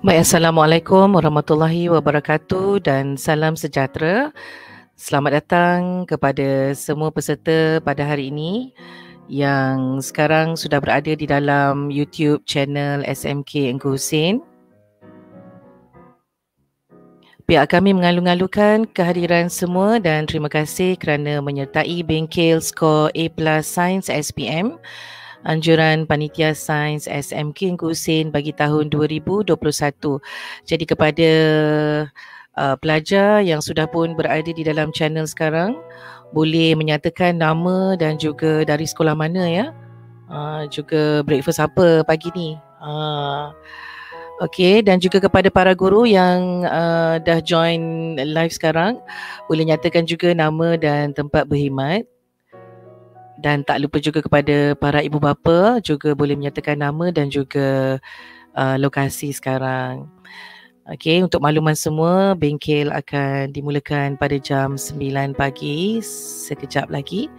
Baik, Assalamualaikum warahmatullahi wabarakatuh dan salam sejahtera. Selamat datang kepada semua peserta pada hari ini yang sekarang sudah berada di dalam YouTube channel SMK Engku Hussein. Pihak kami mengalu-alukan kehadiran semua dan terima kasih kerana menyertai bengkel skor A+ Science SPM anjuran panitia sains SMK Engku Hussein bagi tahun 2021. Jadi kepada uh, pelajar yang sudah pun berada di dalam channel sekarang boleh menyatakan nama dan juga dari sekolah mana ya. Uh, juga breakfast apa pagi ni. Uh, Okey dan juga kepada para guru yang uh, dah join live sekarang boleh nyatakan juga nama dan tempat berkhidmat dan tak lupa juga kepada para ibu bapa juga boleh menyatakan nama dan juga uh, lokasi sekarang. Okey, untuk makluman semua, bengkel akan dimulakan pada jam 9 pagi sekejap lagi.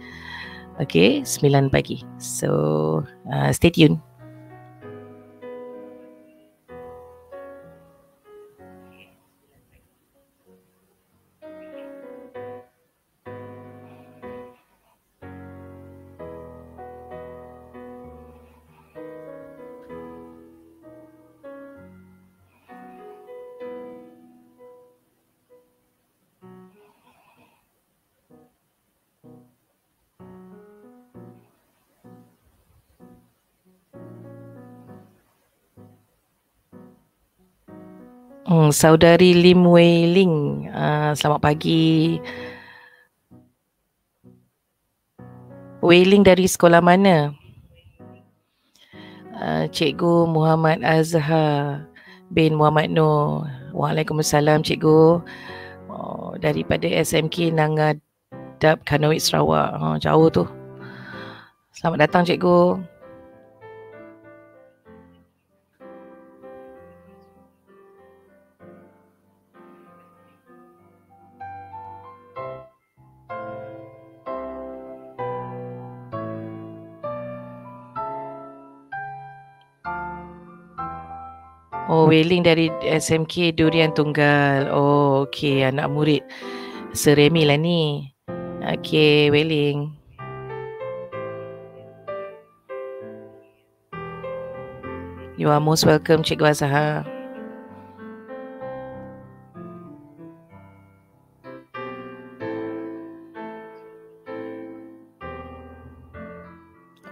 Okey, 9 pagi. So, uh, stay tuned. saudari Lim Wei Ling. Uh, selamat pagi. Wei Ling dari sekolah mana? Uh, Cikgu Muhammad Azhar bin Muhammad Noor. Waalaikumsalam Cikgu. Oh, daripada SMK Nangadab Kanawit Sarawak. Oh, jauh tu. Selamat datang Cikgu. Oh, Wailing dari SMK Durian Tunggal. Oh, okey. Anak murid Seremi lah ni. Okey, Wailing. You are most welcome, Cikgu Azhar.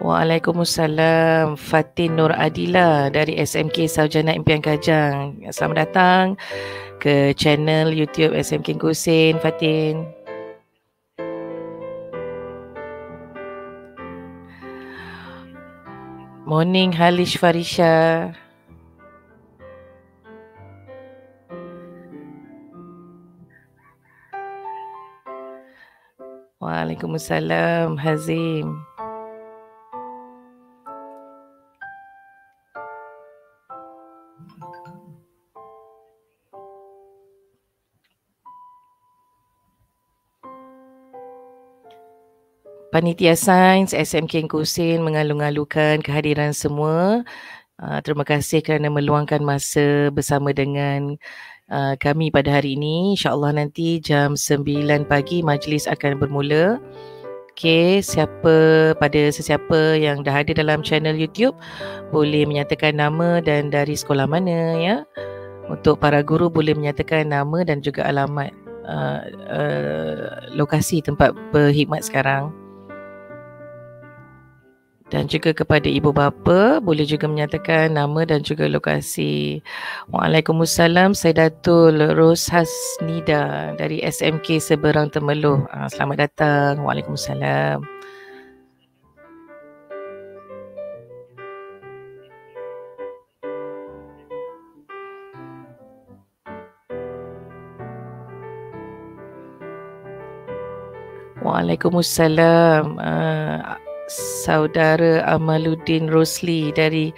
Waalaikumsalam Fatin Nur Adila dari SMK Saujana Impian Kajang Selamat datang ke channel YouTube SMK Kusin Fatin Morning Halish Farisha Waalaikumsalam Hazim Panitia Sains SMK Kusin mengalu-alukan kehadiran semua. Uh, terima kasih kerana meluangkan masa bersama dengan uh, kami pada hari ini. Insya Allah nanti jam 9 pagi majlis akan bermula. Okay, siapa pada sesiapa yang dah ada dalam channel YouTube boleh menyatakan nama dan dari sekolah mana ya. Untuk para guru boleh menyatakan nama dan juga alamat uh, uh, lokasi tempat berkhidmat sekarang dan juga kepada ibu bapa boleh juga menyatakan nama dan juga lokasi. Waalaikumsalam saya Datul Ros Hasnida dari SMK Seberang Temeluh. Ah, selamat datang. Waalaikumsalam. Waalaikumsalam. Uh, saudara Amaluddin Rosli dari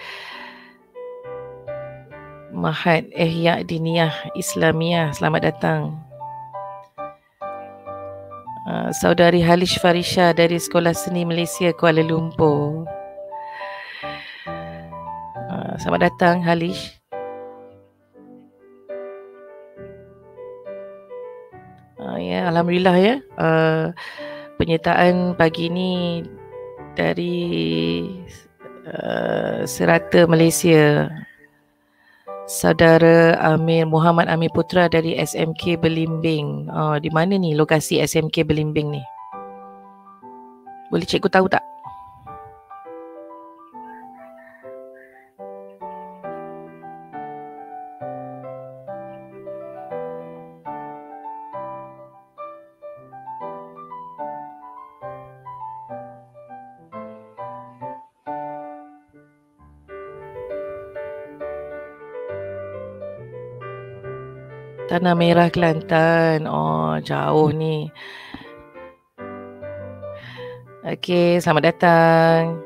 Mahat Ehya Diniyah Islamiah. Selamat datang. Uh, saudari Halish Farisha dari Sekolah Seni Malaysia Kuala Lumpur. Ah, selamat datang Halish. Uh, ya, alhamdulillah ya. Uh, penyertaan pagi ini dari uh, serata Malaysia saudara Amir Muhammad Amir Putra dari SMK Belimbing. Uh, di mana ni lokasi SMK Belimbing ni? Boleh cikgu tahu tak? Tanah Merah Kelantan. Oh, jauh ni. Okey, selamat datang.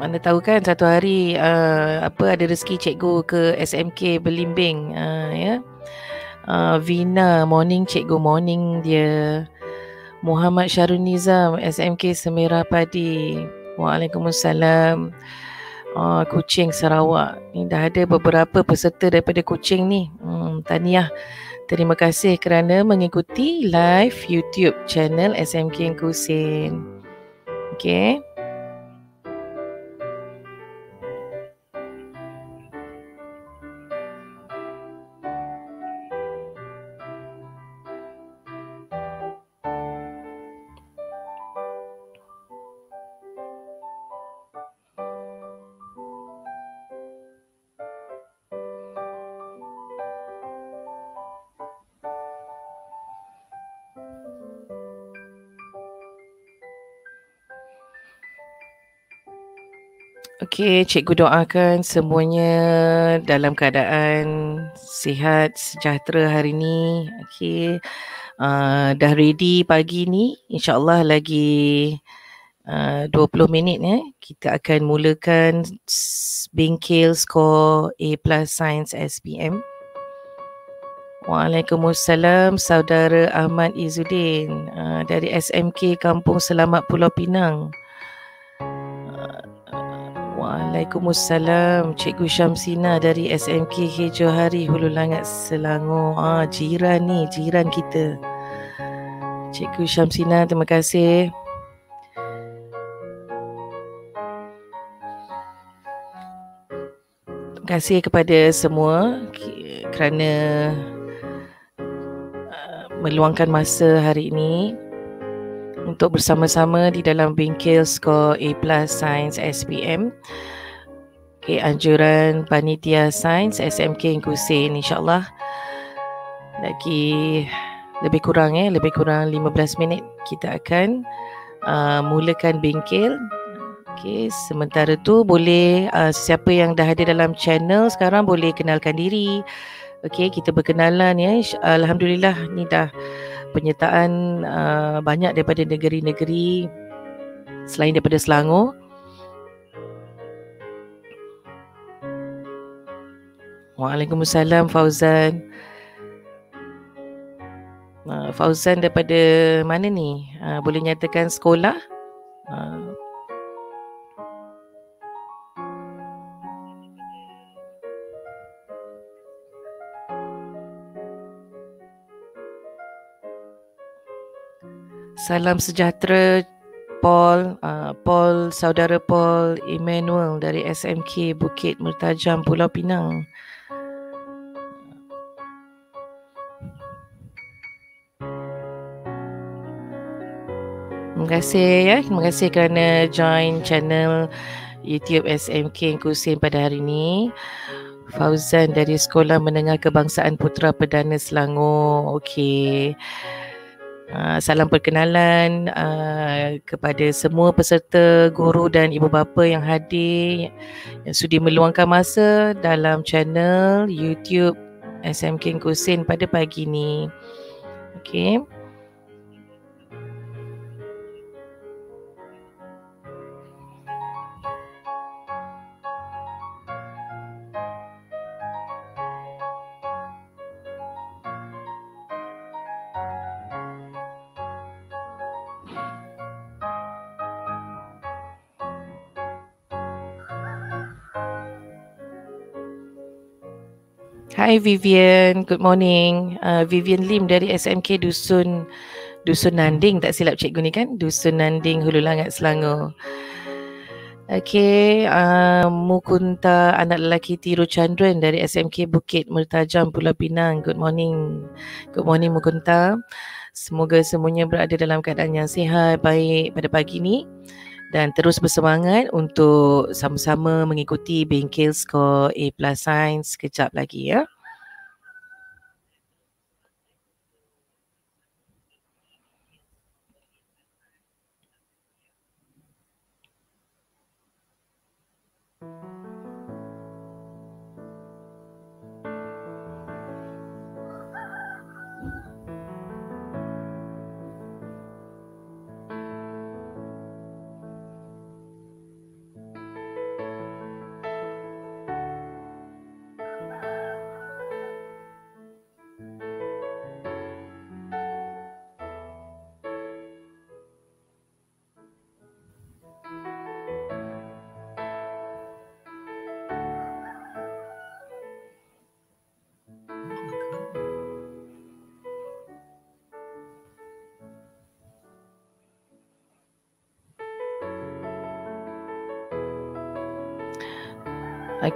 Mana tahu kan satu hari uh, apa ada rezeki cikgu ke SMK Belimbing uh, eh, ya. Yeah? Uh, Vina morning cikgu morning dia. Muhammad Syarun Nizam SMK Semerah Padi. Waalaikumsalam. Uh, Ah, Kuching Sarawak ni dah ada beberapa peserta daripada kucing ni. Hmm, tahniah. Terima kasih kerana mengikuti live YouTube channel SMK Kusin. Okay. Okey, cikgu doakan semuanya dalam keadaan sihat, sejahtera hari ini. Okey, uh, dah ready pagi ni. InsyaAllah lagi uh, 20 minit ya. Kita akan mulakan bengkel skor A plus science SPM. Waalaikumsalam saudara Ahmad Izzuddin uh, dari SMK Kampung Selamat Pulau Pinang. Waalaikumsalam Cikgu Syamsina dari SMK Hejohari Hulu Langat Selangor ah, Jiran ni, jiran kita Cikgu Syamsina, terima kasih Terima kasih kepada semua kerana uh, meluangkan masa hari ini untuk bersama-sama di dalam bengkel skor A+ Plus Sains SPM. Okay, anjuran panitia Sains SMK Kusin insya-Allah. Lagi lebih kurang eh lebih kurang 15 minit kita akan uh, mulakan bengkel. Okey, sementara tu boleh uh, siapa yang dah ada dalam channel sekarang boleh kenalkan diri. Okey, kita berkenalan ya. Alhamdulillah ni dah penyertaan uh, banyak daripada negeri-negeri selain daripada Selangor. Waalaikumsalam Fauzan. Uh, Fauzan daripada mana ni? Uh, boleh nyatakan sekolah? Uh, Salam sejahtera Paul, uh, Paul saudara Paul Emmanuel dari SMK Bukit Mertajam Pulau Pinang. Terima kasih ya, terima kasih kerana join channel YouTube SMK Kusin pada hari ini. Fauzan dari Sekolah Menengah Kebangsaan Putra Perdana Selangor. Okey. Ah, salam perkenalan uh, kepada semua peserta guru dan ibu bapa yang hadir yang sudi meluangkan masa dalam channel YouTube SMK Kusin pada pagi ini. Okay. Hi Vivian, good morning. Uh, Vivian Lim dari SMK Dusun Dusun Nanding, tak silap cikgu ni kan? Dusun Nanding, Hulu Langat, Selangor. Okay, uh, Mukunta anak lelaki Tiru Chandran dari SMK Bukit Murtajam Pulau Pinang. Good morning. Good morning Mukunta. Semoga semuanya berada dalam keadaan yang sihat, baik pada pagi ni dan terus bersemangat untuk sama-sama mengikuti bengkel skor A plus sains sekejap lagi ya.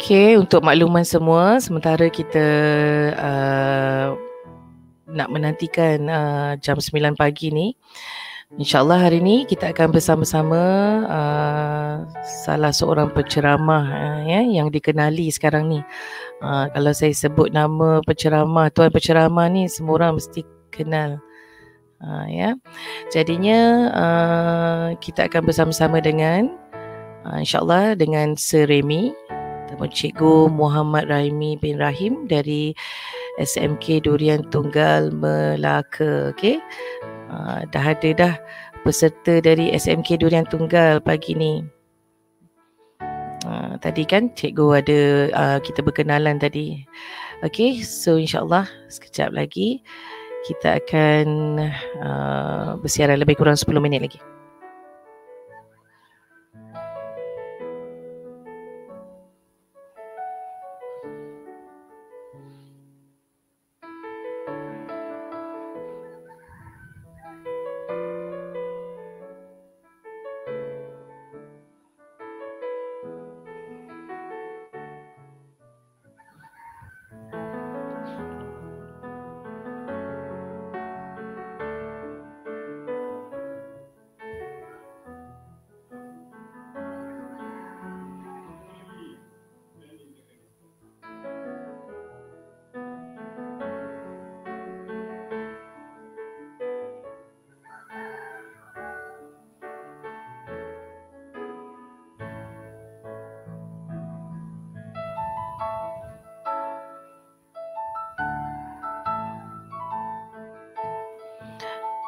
Okey, untuk makluman semua, sementara kita uh, nak menantikan uh, jam 9 pagi ni, insyaAllah hari ni kita akan bersama-sama uh, salah seorang penceramah uh, ya, yang dikenali sekarang ni. Uh, kalau saya sebut nama penceramah, tuan penceramah ni semua orang mesti kenal. Uh, ya. Jadinya uh, kita akan bersama-sama dengan uh, insyaAllah dengan Sir Remy Tuan Cikgu Muhammad Raimi bin Rahim dari SMK Durian Tunggal Melaka. Okey. Ah, dah ada dah peserta dari SMK Durian Tunggal pagi ni. Aa, ah, tadi kan cikgu ada aa, ah, kita berkenalan tadi. Okay, so insyaallah sekejap lagi kita akan aa, bersiaran lebih kurang 10 minit lagi.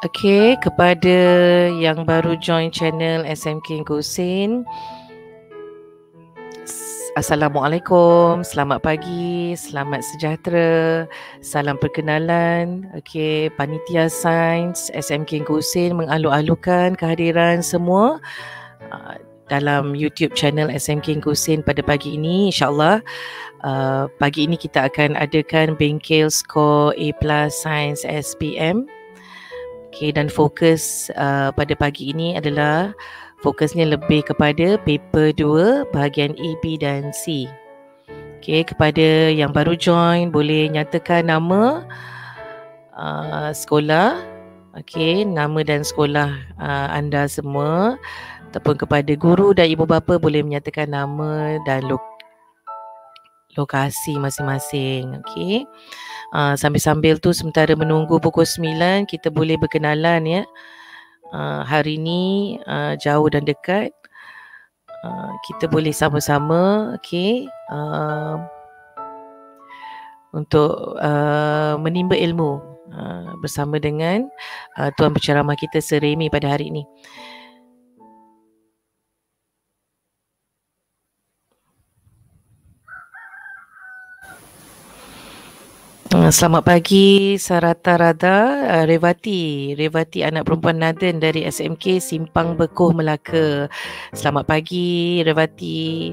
Okay, kepada yang baru join channel SMK Gosin Assalamualaikum, selamat pagi, selamat sejahtera Salam perkenalan Okay, Panitia Sains SMK Gosin mengalu-alukan kehadiran semua uh, dalam YouTube channel SMK Gosin pada pagi ini insyaAllah Uh, pagi ini kita akan adakan bengkel skor A+, Science SPM Okay, dan fokus uh, pada pagi ini adalah fokusnya lebih kepada paper 2 bahagian A, B dan C. Okay, kepada yang baru join boleh nyatakan nama uh, sekolah Okay, nama dan sekolah uh, anda semua ataupun kepada guru dan ibu bapa boleh menyatakan nama dan lo- lokasi masing-masing. Okey. Ah, sambil-sambil tu sementara menunggu pukul 9 kita boleh berkenalan ya. Uh, hari ini uh, ah, jauh dan dekat uh, kita boleh sama-sama okey uh, untuk uh, menimba ilmu uh, bersama dengan uh, tuan penceramah kita Seremi pada hari ini. Hmm, selamat pagi Sarata Rada uh, ah, Revati Revati anak perempuan Naden dari SMK Simpang Bekuh Melaka Selamat pagi Revati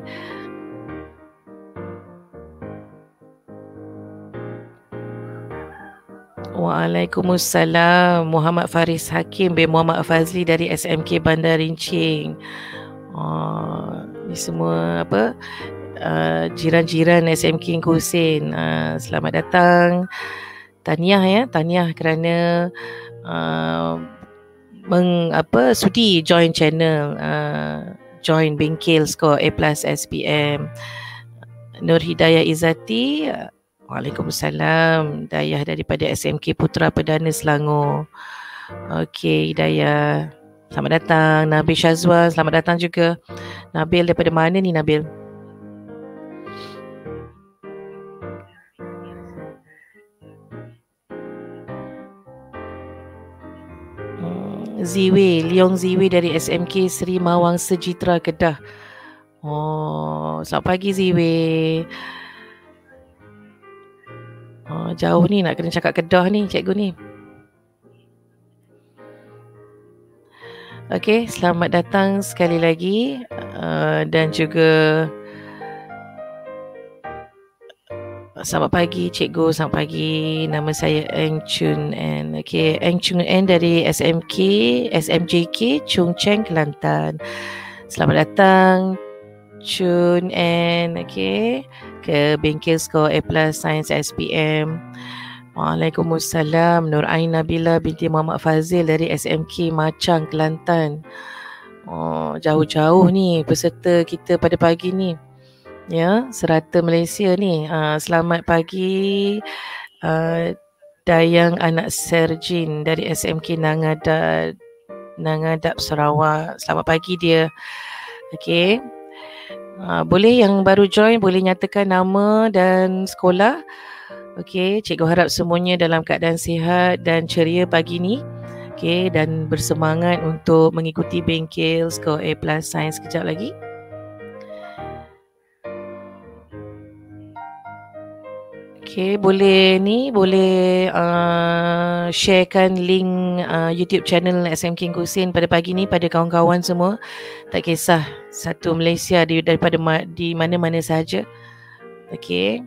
Waalaikumsalam Muhammad Faris Hakim bin Muhammad Fazli dari SMK Bandar Rincing uh, ah, Ni semua apa Uh, jiran-jiran uh, SMK Kusin uh, selamat datang tahniah ya tahniah kerana uh, meng apa sudi join channel uh, join bengkel skor A+ Plus SPM Nur Hidayah Izati Waalaikumsalam Dayah daripada SMK Putra Perdana Selangor Okey Dayah, Selamat datang Nabil Syazwan Selamat datang juga Nabil daripada mana ni Nabil? Ziwi, Leong Ziwi dari SMK Sri Mawang Sejitra Kedah. Oh, selamat pagi Ziwi. Oh, jauh ni nak kena cakap Kedah ni, cikgu ni. Okey, selamat datang sekali lagi uh, dan juga Selamat pagi cikgu, selamat pagi. Nama saya Eng Chun En. Okay, Eng Chun En dari SMK, SMJK, Chung Cheng, Kelantan. Selamat datang Chun En. Okay, ke Bengkel Skor A Plus Science SPM. Waalaikumsalam Nur Aina bila binti Muhammad Fazil dari SMK Macang, Kelantan. Oh, jauh-jauh ni peserta kita pada pagi ni ya serata Malaysia ni. Uh, selamat pagi uh, Dayang anak Serjin dari SMK Nangadad Nangadap Sarawak. Selamat pagi dia. Okey. Uh, boleh yang baru join boleh nyatakan nama dan sekolah. Okey, cikgu harap semuanya dalam keadaan sihat dan ceria pagi ni. Okey, dan bersemangat untuk mengikuti bengkel sekolah A+ Sains kejap lagi. Okay, boleh ni boleh uh, sharekan link uh, YouTube channel SM King Kusin pada pagi ni pada kawan-kawan semua. Tak kisah satu Malaysia di daripada ma- di mana-mana saja. Okay.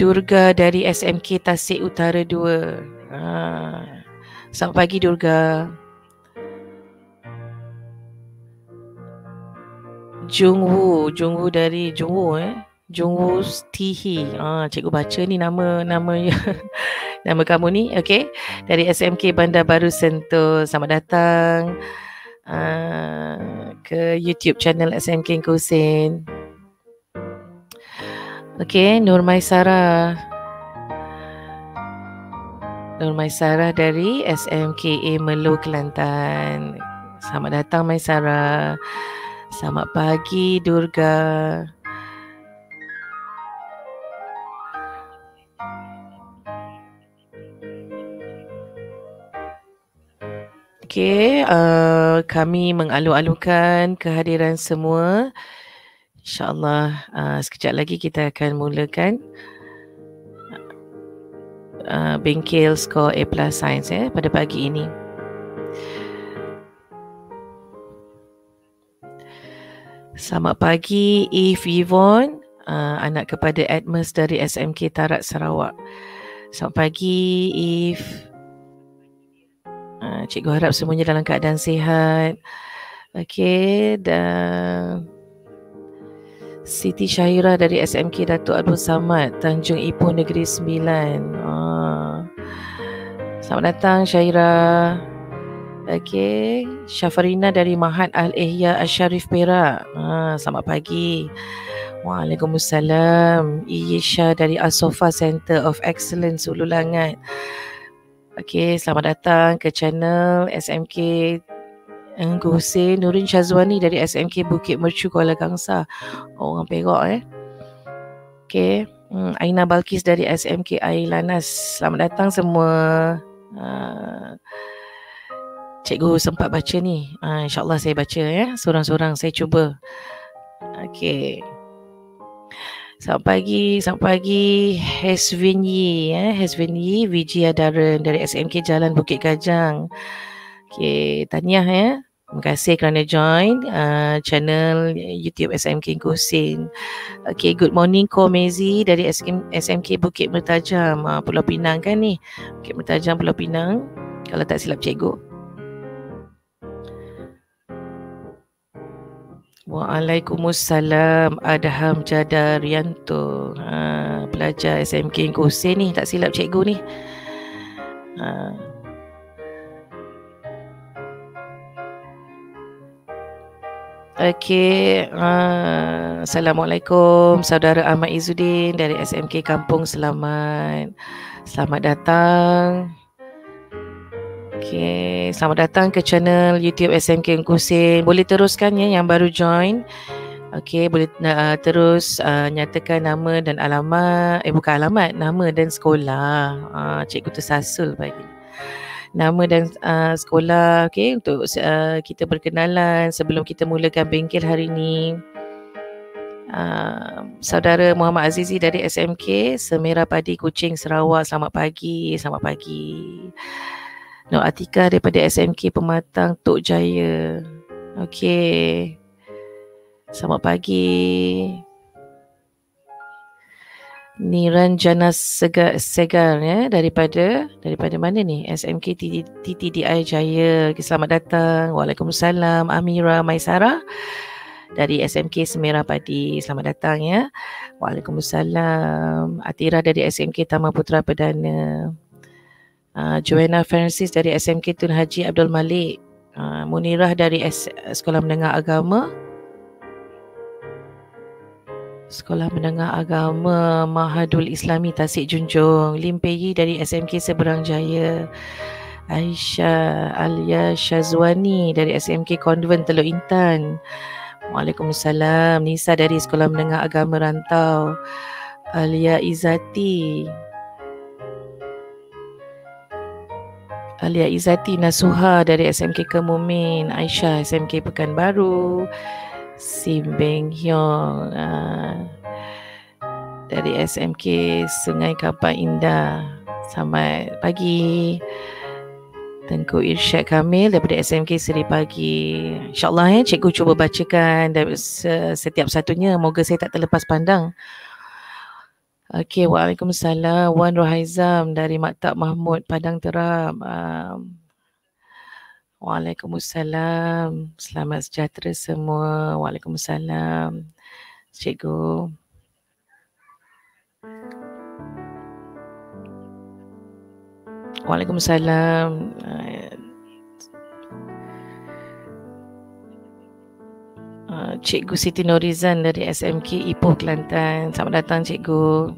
Durga dari SMK Tasik Utara 2. Ah. Selamat pagi Durga. Jungwu, Jungwu dari Jungwu eh. Jungwu Stihi. Ah, cikgu baca ni nama nama ya, nama kamu ni, okay? Dari SMK Bandar Baru Sentul. Selamat datang. Uh, ke YouTube channel SMK Kusin. Okay, Nur Maisara. Nur Maisara dari SMK Melu Kelantan. Selamat datang Maisara. Maisara. Selamat pagi Durga. Okay, uh, eh, kami mengalu-alukan kehadiran semua. InsyaAllah uh, sekejap lagi kita akan mulakan uh, bengkel skor A plus sains eh, pada pagi ini. Selamat pagi Eve Yvonne uh, Anak kepada Atmos dari SMK Tarak Sarawak Selamat pagi Eve uh, Cikgu harap semuanya dalam keadaan sihat Okey dan Siti Syahira dari SMK Datuk Abdul Samad Tanjung Ipoh Negeri Sembilan uh. Selamat datang Syahira Okey, Syafarina dari Mahat Al Ihya Asharif syarif Perak. Ha, selamat pagi. Waalaikumsalam. Iyesha dari Asofa Center of Excellence Langat. Okey, selamat datang ke channel SMK Engku Hussein Nurin Syazwani dari SMK Bukit Mercu Kuala Gangsa. Oh, orang Perak eh. Okey. Hmm, Aina Balkis dari SMK Ailanas. Selamat datang semua. Uh, cikgu sempat baca ni. Uh, InsyaAllah saya baca ya. Sorang-sorang saya cuba. Okay. Selamat pagi, selamat pagi Hesvin Yi ya. Hesvin Yi, Viji Adaran dari SMK Jalan Bukit Kajang Okay, tahniah ya Terima kasih kerana join uh, channel YouTube SMK Kusin Okay, good morning Ko Mezi dari SM, SMK Bukit Mertajam uh, Pulau Pinang kan ni Bukit Mertajam, Pulau Pinang Kalau tak silap cikgu Waalaikumsalam Adham Jada Yanto, ha, Pelajar SMK Kosin ni Tak silap cikgu ni ha. Okay uh, ha, Assalamualaikum Saudara Ahmad Izzuddin Dari SMK Kampung Selamat Selamat datang Okay, selamat datang ke channel YouTube SMK Kusin. Boleh teruskan ya yang baru join. Okay, boleh uh, terus uh, nyatakan nama dan alamat. Eh, bukan alamat. Nama dan sekolah. Uh, cikgu tersasul bagi. Nama dan uh, sekolah. Okay, untuk uh, kita berkenalan sebelum kita mulakan bengkel hari ini. Uh, ah, saudara Muhammad Azizi dari SMK Semerah Padi Kucing Sarawak Selamat pagi Selamat pagi No Atika daripada SMK Pematang Tok Jaya. Okay, Selamat pagi. Niranjana Segar, Segar ya daripada daripada mana ni SMK TTDI Jaya. Selamat datang. Waalaikumsalam Amira Maisara dari SMK Semerah Padi. Selamat datang ya. Waalaikumsalam Atira dari SMK Taman Putra Perdana uh, Joanna Francis dari SMK Tun Haji Abdul Malik uh, Munirah dari S- Sekolah Menengah Agama Sekolah Menengah Agama Mahadul Islami Tasik Junjung Lim Peyi dari SMK Seberang Jaya Aisyah Alia Shazwani dari SMK Convent Teluk Intan Waalaikumsalam Nisa dari Sekolah Menengah Agama Rantau Alia Izati Talia Izati Nasuha dari SMK Kemumin, Aisyah SMK Pekanbaru, Sim Beng Hyong ah, dari SMK Sungai Kapal Indah. Selamat pagi. Tengku Irsyad Kamil daripada SMK Seri Pagi. InsyaAllah eh, cikgu cuba bacakan setiap satunya. Moga saya tak terlepas pandang. Okay, Waalaikumsalam. Wan Rohaizam dari Maktab Mahmud, Padang Terap. Um, Waalaikumsalam. Selamat sejahtera semua. Waalaikumsalam. Cikgu. Waalaikumsalam. uh, Cikgu Siti Norizan dari SMK Ipoh Kelantan. Selamat datang Cikgu.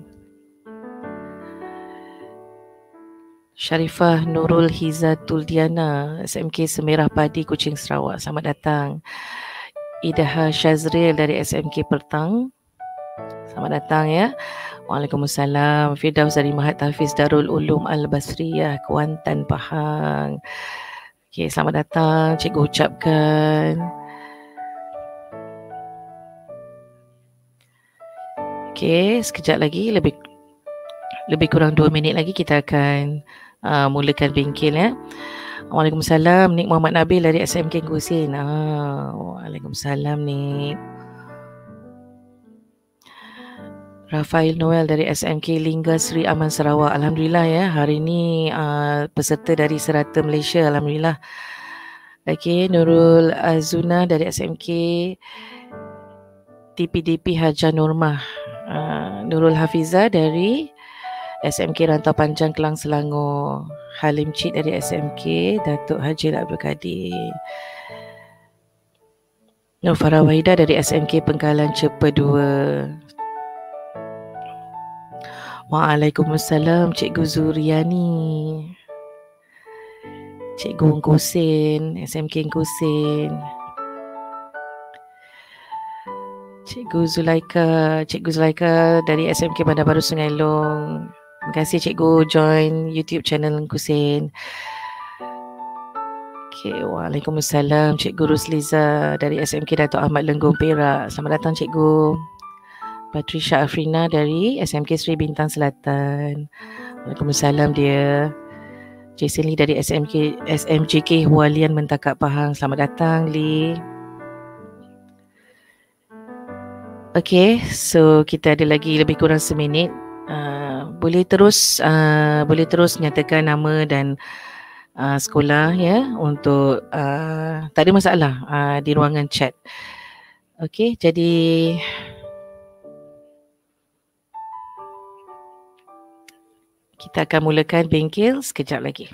Sharifah Nurul Hizatul Diana, SMK Semerah Padi Kuching Sarawak Selamat datang Idaha Shazril dari SMK Pertang Selamat datang ya Waalaikumsalam Firdaus dari Mahat Hafiz Darul Ulum Al-Basriyah Kuantan Pahang okay, Selamat datang Cikgu ucapkan Okey, sekejap lagi lebih lebih kurang 2 minit lagi kita akan uh, mulakan bengkel ya. Waalaikumsalam Nik Muhammad Nabil dari SMK Gusin. Ah, waalaikumsalam Nik. Rafael Noel dari SMK Lingga Sri Aman Sarawak. Alhamdulillah ya, hari ini uh, peserta dari Serata Malaysia. Alhamdulillah. Okey, Nurul Azuna dari SMK TPDP Haja Nurmah. Ah, Nurul Hafiza dari SMK Rantau Panjang Kelang Selangor, Halim Cik dari SMK Datuk Haji Abdul Kadir. Nur Farah Wahida dari SMK Pengkalan Cepa 2. Waalaikumsalam Cikgu Zuriani Cikgu Ngkusin SMK Ngkusin Cikgu Zulaika, Cikgu Zulaika dari SMK Bandar Baru Sungai Long. Terima kasih Cikgu join YouTube channel Kusin. Okay, Waalaikumsalam Cikgu Rusliza dari SMK Dato' Ahmad Lenggong Perak. Selamat datang Cikgu. Patricia Afrina dari SMK Sri Bintang Selatan. Waalaikumsalam dia. Jason Lee dari SMK SMJK Hualian Mentakat Pahang. Selamat datang Lee. Okay, so kita ada lagi lebih kurang seminit. Uh, boleh terus uh, boleh terus nyatakan nama dan uh, sekolah ya yeah, untuk uh, tak ada masalah uh, di ruangan chat. Okay, jadi kita akan mulakan bengkel sekejap lagi.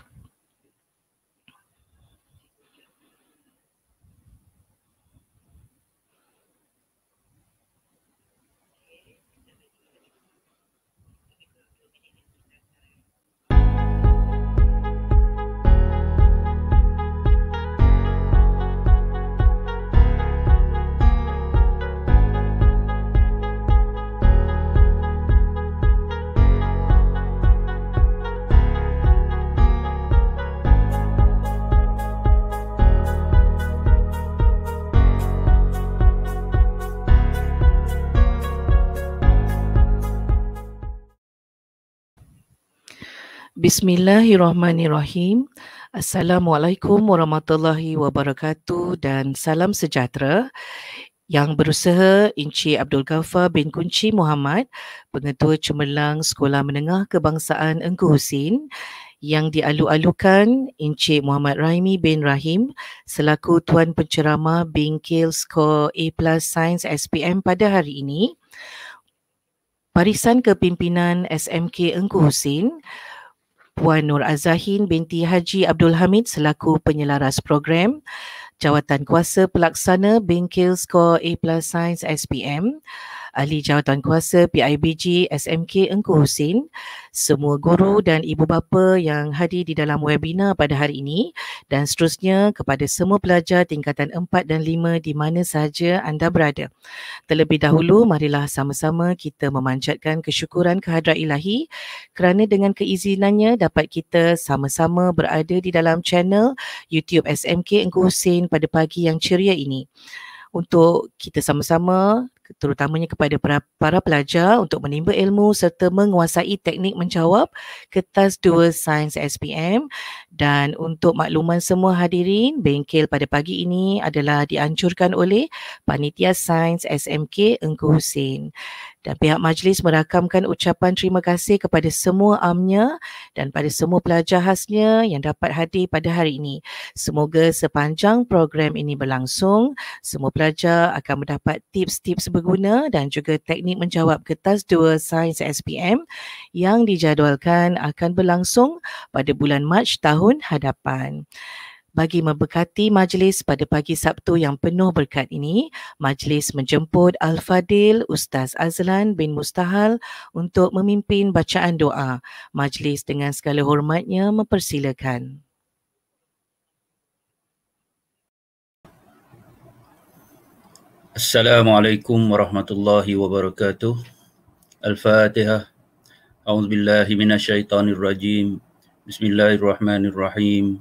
Bismillahirrahmanirrahim. Assalamualaikum warahmatullahi wabarakatuh dan salam sejahtera yang berusaha Encik Abdul Ghaffar bin Kunci Muhammad, Pengetua Cemerlang Sekolah Menengah Kebangsaan Engku Husin yang dialu-alukan Encik Muhammad Raimi bin Rahim selaku Tuan Pencerama Bingkil Skor A Plus Sains SPM pada hari ini. Barisan Kepimpinan SMK Engku Husin Puan Nur Azahin binti Haji Abdul Hamid selaku penyelaras program, jawatan kuasa pelaksana Bengkel Skor A Plus Science SPM, Ahli Jawatan Kuasa PIBG SMK Engku Husin, semua guru dan ibu bapa yang hadir di dalam webinar pada hari ini dan seterusnya kepada semua pelajar tingkatan 4 dan 5 di mana sahaja anda berada. Terlebih dahulu, marilah sama-sama kita memanjatkan kesyukuran kehadrat ilahi kerana dengan keizinannya dapat kita sama-sama berada di dalam channel YouTube SMK Engku Husin pada pagi yang ceria ini. Untuk kita sama-sama terutamanya kepada para, pelajar untuk menimba ilmu serta menguasai teknik menjawab kertas dua sains SPM dan untuk makluman semua hadirin bengkel pada pagi ini adalah dianjurkan oleh panitia sains SMK Engku Hussein dan pihak majlis merakamkan ucapan terima kasih kepada semua amnya dan pada semua pelajar khasnya yang dapat hadir pada hari ini. Semoga sepanjang program ini berlangsung, semua pelajar akan mendapat tips-tips berguna dan juga teknik menjawab kertas 2 sains SPM yang dijadualkan akan berlangsung pada bulan Mac tahun hadapan bagi membekati majlis pada pagi Sabtu yang penuh berkat ini, majlis menjemput Al-Fadil Ustaz Azlan bin Mustahal untuk memimpin bacaan doa. Majlis dengan segala hormatnya mempersilakan. Assalamualaikum warahmatullahi wabarakatuh. Al-Fatihah. A'udzubillahi minasyaitonirrajim. Bismillahirrahmanirrahim.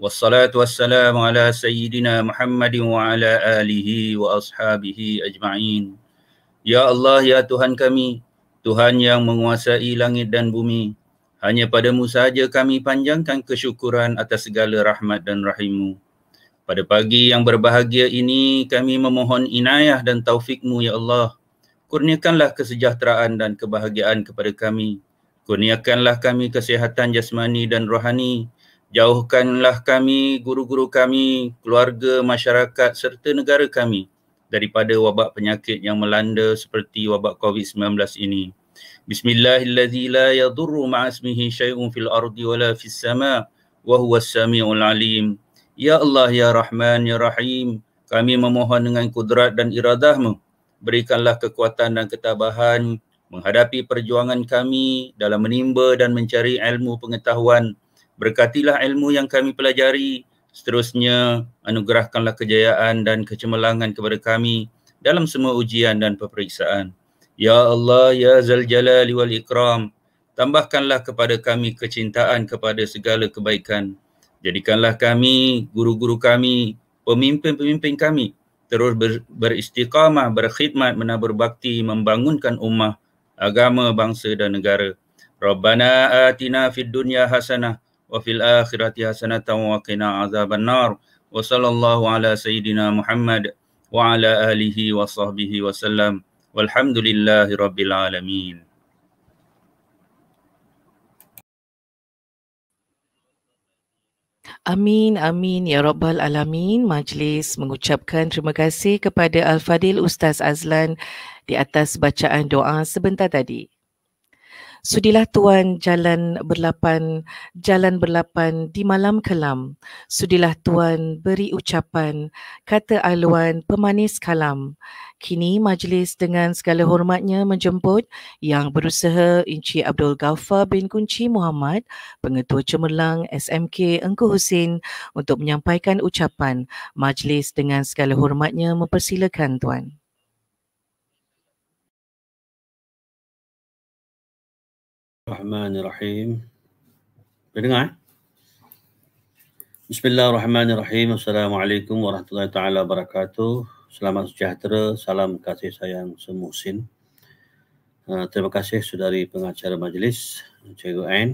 ala والسلام على wa ala alihi wa ashabihi أجمعين Ya Allah ya Tuhan kami Tuhan yang menguasai langit dan bumi Hanya padamu sahaja kami panjangkan kesyukuran atas segala rahmat dan rahimu Pada pagi yang berbahagia ini kami memohon inayah dan taufikmu ya Allah Kurniakanlah kesejahteraan dan kebahagiaan kepada kami Kurniakanlah kami kesihatan jasmani dan rohani Jauhkanlah kami, guru-guru kami, keluarga, masyarakat serta negara kami daripada wabak penyakit yang melanda seperti wabak COVID-19 ini. Bismillahillazi la yadurru ma'asmihi syai'un fil ardi wala fis sama wa huwa samiul alim. Ya Allah ya Rahman ya Rahim, kami memohon dengan kudrat dan iradahmu, berikanlah kekuatan dan ketabahan menghadapi perjuangan kami dalam menimba dan mencari ilmu pengetahuan Berkatilah ilmu yang kami pelajari. Seterusnya, anugerahkanlah kejayaan dan kecemerlangan kepada kami dalam semua ujian dan peperiksaan. Ya Allah, Ya Zaljalali wal Ikram, tambahkanlah kepada kami kecintaan kepada segala kebaikan. Jadikanlah kami, guru-guru kami, pemimpin-pemimpin kami terus ber- beristiqamah, berkhidmat, menabur bakti, membangunkan ummah, agama, bangsa dan negara. Rabbana atina fid dunya hasanah وفي الآخرة حسنة وقنا عذاب النار وصلى الله على سيدنا محمد وعلى آله وصحبه وسلم والحمد لله رب alamin. Amin, amin, ya Rabbal Alamin. Majlis mengucapkan terima kasih kepada Al-Fadil Ustaz Azlan di atas bacaan doa sebentar tadi. Sudilah tuan jalan berlapan, jalan berlapan di malam kelam. Sudilah tuan beri ucapan, kata aluan pemanis kalam. Kini majlis dengan segala hormatnya menjemput yang berusaha Inci Abdul Ghaffar bin Kunci Muhammad, Pengetua Cemerlang SMK Engku Husin untuk menyampaikan ucapan. Majlis dengan segala hormatnya mempersilakan tuan. Bismillahirrahmanirrahim. Boleh dengar? Eh? Bismillahirrahmanirrahim. Assalamualaikum warahmatullahi taala wabarakatuh. Selamat sejahtera, salam kasih sayang semusin. Uh, terima kasih saudari pengacara majlis Cikgu Ain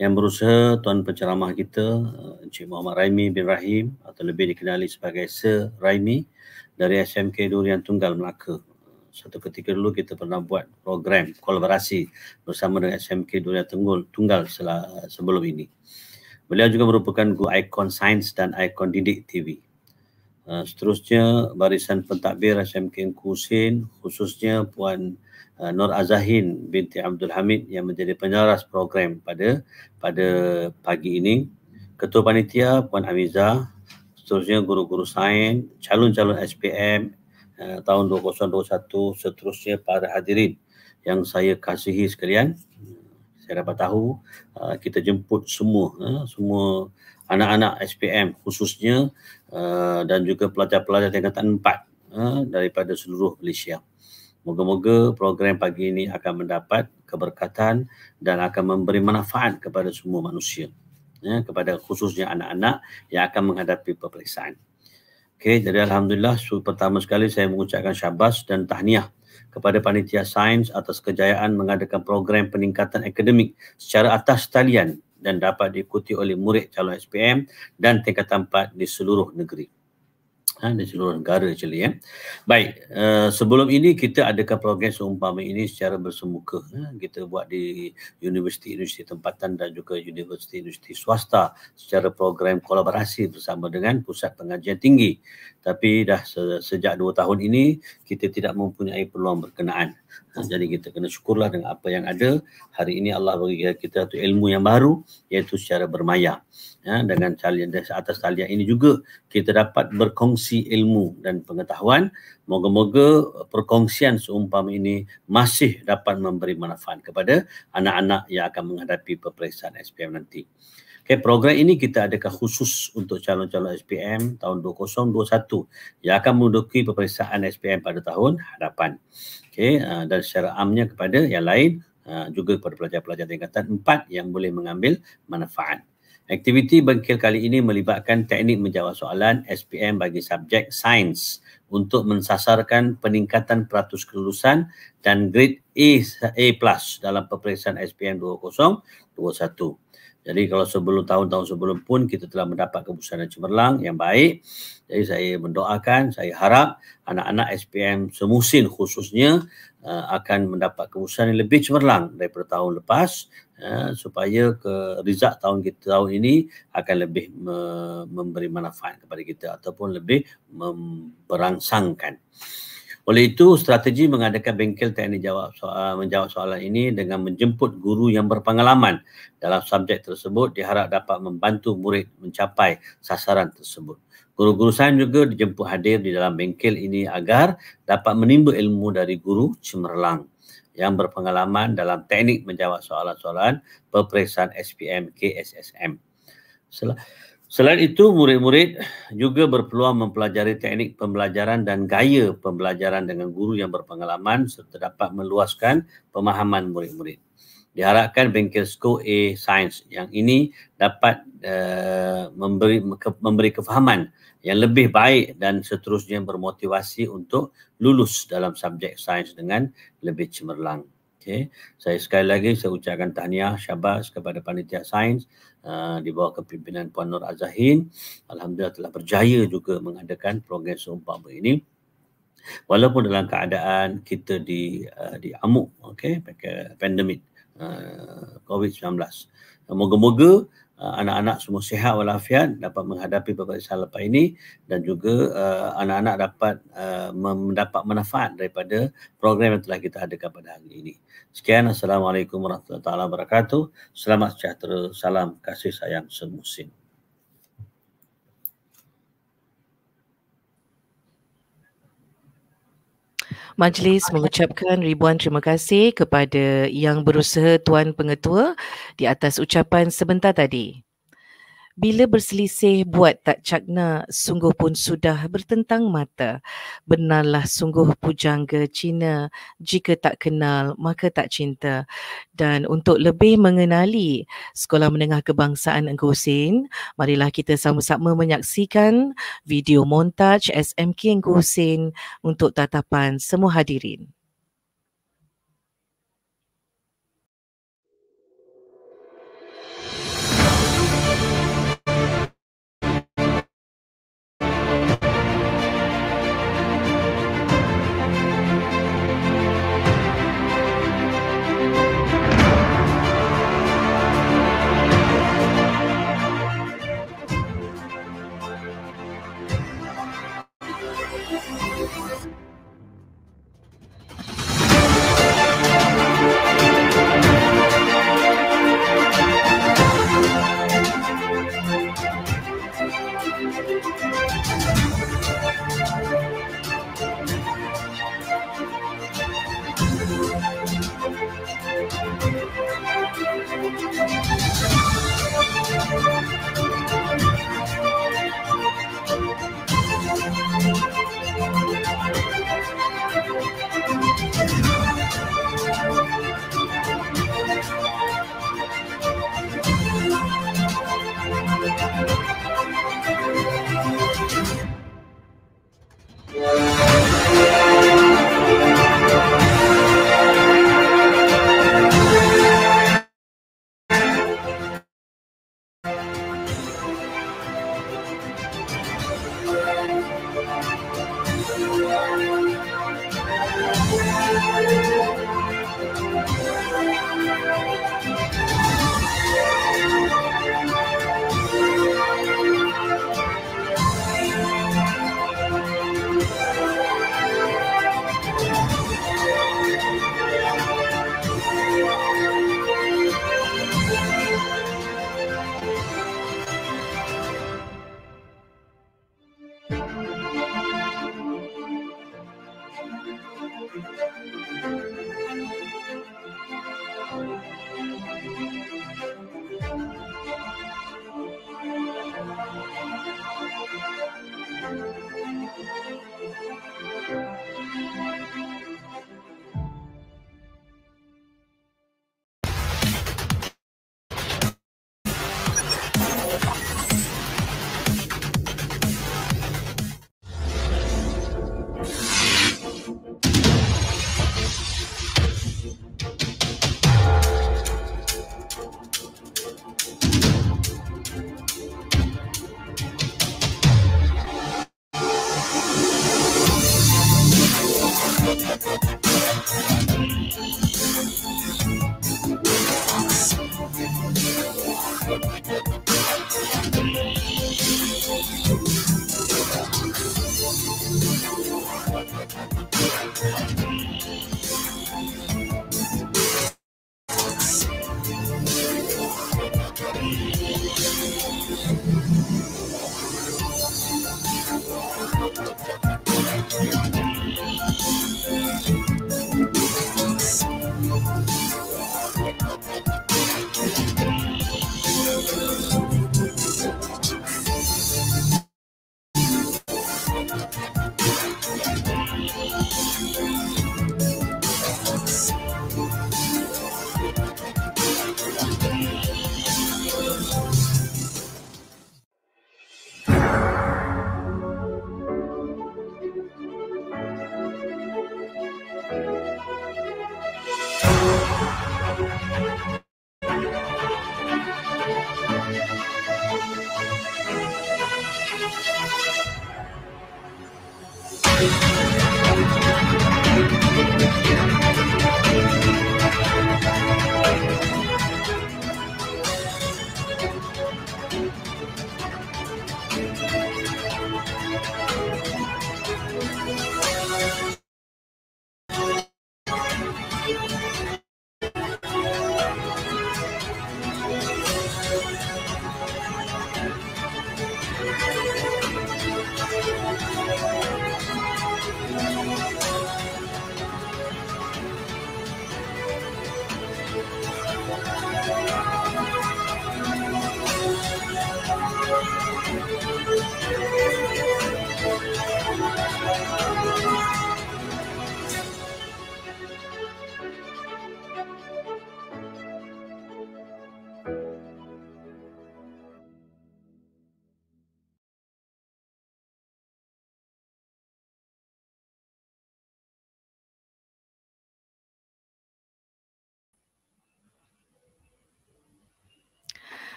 yang berusaha tuan penceramah kita uh, Encik Muhammad Raimi bin Rahim atau lebih dikenali sebagai Sir Raimi dari SMK Durian Tunggal Melaka satu ketika dulu kita pernah buat program kolaborasi bersama dengan SMK Dunia Tenggul, Tunggal sebelum ini. Beliau juga merupakan guru ikon sains dan ikon didik TV. Uh, seterusnya, barisan pentadbir SMK Engku Hussein, khususnya Puan uh, Nur Azahin binti Abdul Hamid yang menjadi penyaras program pada pada pagi ini. Ketua Panitia Puan Amizah, seterusnya guru-guru sains, calon-calon SPM, Eh, tahun 2021 seterusnya para hadirin yang saya kasihi sekalian saya dapat tahu eh, kita jemput semua eh, semua anak-anak SPM khususnya dan juga pelajar-pelajar tingkatan empat daripada seluruh Malaysia. Moga-moga program pagi ini akan mendapat keberkatan dan akan memberi manfaat kepada semua manusia. kepada khususnya anak-anak yang akan menghadapi peperiksaan. Okey, jadi alhamdulillah su pertama sekali saya mengucapkan syabas dan tahniah kepada panitia sains atas kejayaan mengadakan program peningkatan akademik secara atas talian dan dapat diikuti oleh murid calon SPM dan tingkatan 4 di seluruh negeri ha, di seluruh negara actually ya. Baik, uh, sebelum ini kita adakan program seumpama ini secara bersemuka. Ha, kita buat di universiti-universiti tempatan dan juga universiti-universiti swasta secara program kolaborasi bersama dengan pusat pengajian tinggi. Tapi dah se- sejak dua tahun ini kita tidak mempunyai peluang berkenaan. Ha, jadi kita kena syukurlah dengan apa yang ada. Hari ini Allah bagi kita tu ilmu yang baru iaitu secara bermaya. Ya, dengan talian atas talian ini juga kita dapat berkongsi ilmu dan pengetahuan. Moga-moga perkongsian seumpama ini masih dapat memberi manfaat kepada anak-anak yang akan menghadapi peperiksaan SPM nanti. Okay, eh, program ini kita adakan khusus untuk calon-calon SPM tahun 2021 yang akan menduduki peperiksaan SPM pada tahun hadapan. Okay, uh, ah, dan secara amnya kepada yang lain uh, juga kepada pelajar-pelajar tingkatan empat yang boleh mengambil manfaat. Aktiviti bengkel kali ini melibatkan teknik menjawab soalan SPM bagi subjek sains untuk mensasarkan peningkatan peratus kelulusan dan grade A A+ dalam peperiksaan SPM 2021. Jadi kalau sebelum tahun-tahun sebelum pun kita telah mendapat kebusanan cemerlang yang baik. Jadi saya mendoakan, saya harap anak-anak SPM semusim khususnya uh, akan mendapat kebusanan yang lebih cemerlang daripada tahun lepas uh, supaya ke result tahun kita tahun ini akan lebih me- memberi manfaat kepada kita ataupun lebih memperangsangkan. Oleh itu, strategi mengadakan bengkel tni jawab soal, menjawab soalan ini dengan menjemput guru yang berpengalaman dalam subjek tersebut diharap dapat membantu murid mencapai sasaran tersebut. Guru-guru saya juga dijemput hadir di dalam bengkel ini agar dapat menimba ilmu dari guru cemerlang yang berpengalaman dalam teknik menjawab soalan-soalan peperiksaan SPM KSSM. Selamat Selain itu, murid-murid juga berpeluang mempelajari teknik pembelajaran dan gaya pembelajaran dengan guru yang berpengalaman serta dapat meluaskan pemahaman murid-murid. Diharapkan bengkel SCO A Science yang ini dapat uh, memberi ke, memberi kefahaman yang lebih baik dan seterusnya bermotivasi untuk lulus dalam subjek sains dengan lebih cemerlang. Okay. Saya sekali lagi saya ucapkan tahniah syabas kepada panitia sains Ah, di bawah kepimpinan Puan Nur Azahin Alhamdulillah telah berjaya juga mengadakan program seumpama ini walaupun dalam keadaan kita di uh, ah, di amuk okey pandemik uh, ah, COVID-19 moga-moga uh, anak-anak semua sihat walafiat dapat menghadapi peperiksaan lepas ini dan juga uh, anak-anak dapat uh, mendapat manfaat daripada program yang telah kita adakan pada hari ini Sekian. Assalamualaikum warahmatullahi wabarakatuh. Selamat sejahtera. Salam kasih sayang semusim. Majlis mengucapkan ribuan terima kasih kepada yang berusaha Tuan Pengetua di atas ucapan sebentar tadi bila berselisih buat tak cakna sungguh pun sudah bertentang mata benarlah sungguh pujangga Cina jika tak kenal maka tak cinta dan untuk lebih mengenali Sekolah Menengah Kebangsaan Engku marilah kita sama-sama menyaksikan video montaj SMK Engku untuk tatapan semua hadirin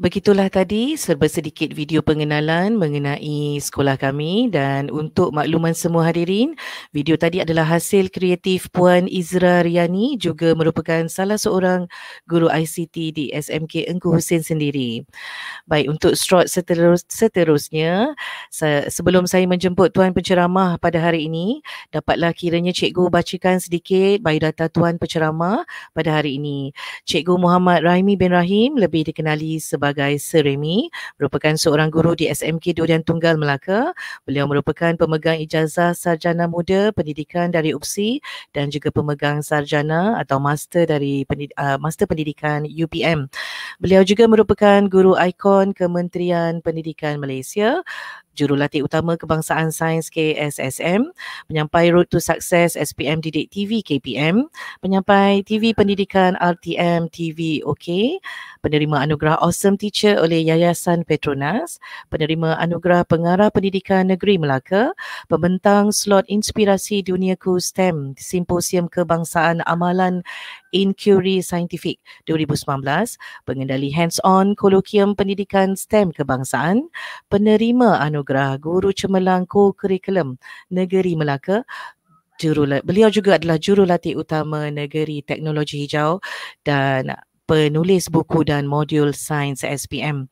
Begitulah tadi serba sedikit video pengenalan mengenai sekolah kami dan untuk makluman semua hadirin, video tadi adalah hasil kreatif Puan Izra Riani juga merupakan salah seorang guru ICT di SMK Engku Hussein sendiri. Baik, untuk strot seterus, seterusnya, sebelum saya menjemput Tuan Penceramah pada hari ini, dapatlah kiranya Cikgu bacakan sedikit biodata Tuan Penceramah pada hari ini. Cikgu Muhammad Rahimi bin Rahim lebih dikenali sebagai sebagai Seremi, merupakan seorang guru di SMK Durian Tunggal Melaka. Beliau merupakan pemegang ijazah sarjana muda pendidikan dari UPSI dan juga pemegang sarjana atau master dari uh, master pendidikan UPM. Beliau juga merupakan guru ikon Kementerian Pendidikan Malaysia jurulatih utama kebangsaan sains KSSM, penyampai Road to Success SPM Didik TV KPM, penyampai TV Pendidikan RTM TV OK, penerima anugerah Awesome Program Teacher oleh Yayasan Petronas, penerima anugerah Pengarah Pendidikan Negeri Melaka, pembentang slot inspirasi duniaku STEM, Simposium Kebangsaan Amalan Inquiry Scientific 2019, pengendali hands-on kolokium pendidikan STEM kebangsaan, penerima anugerah Guru Cemerlang Kurikulum Negeri Melaka, Jurulatih, beliau juga adalah jurulatih utama Negeri Teknologi Hijau dan penulis buku dan modul sains SPM.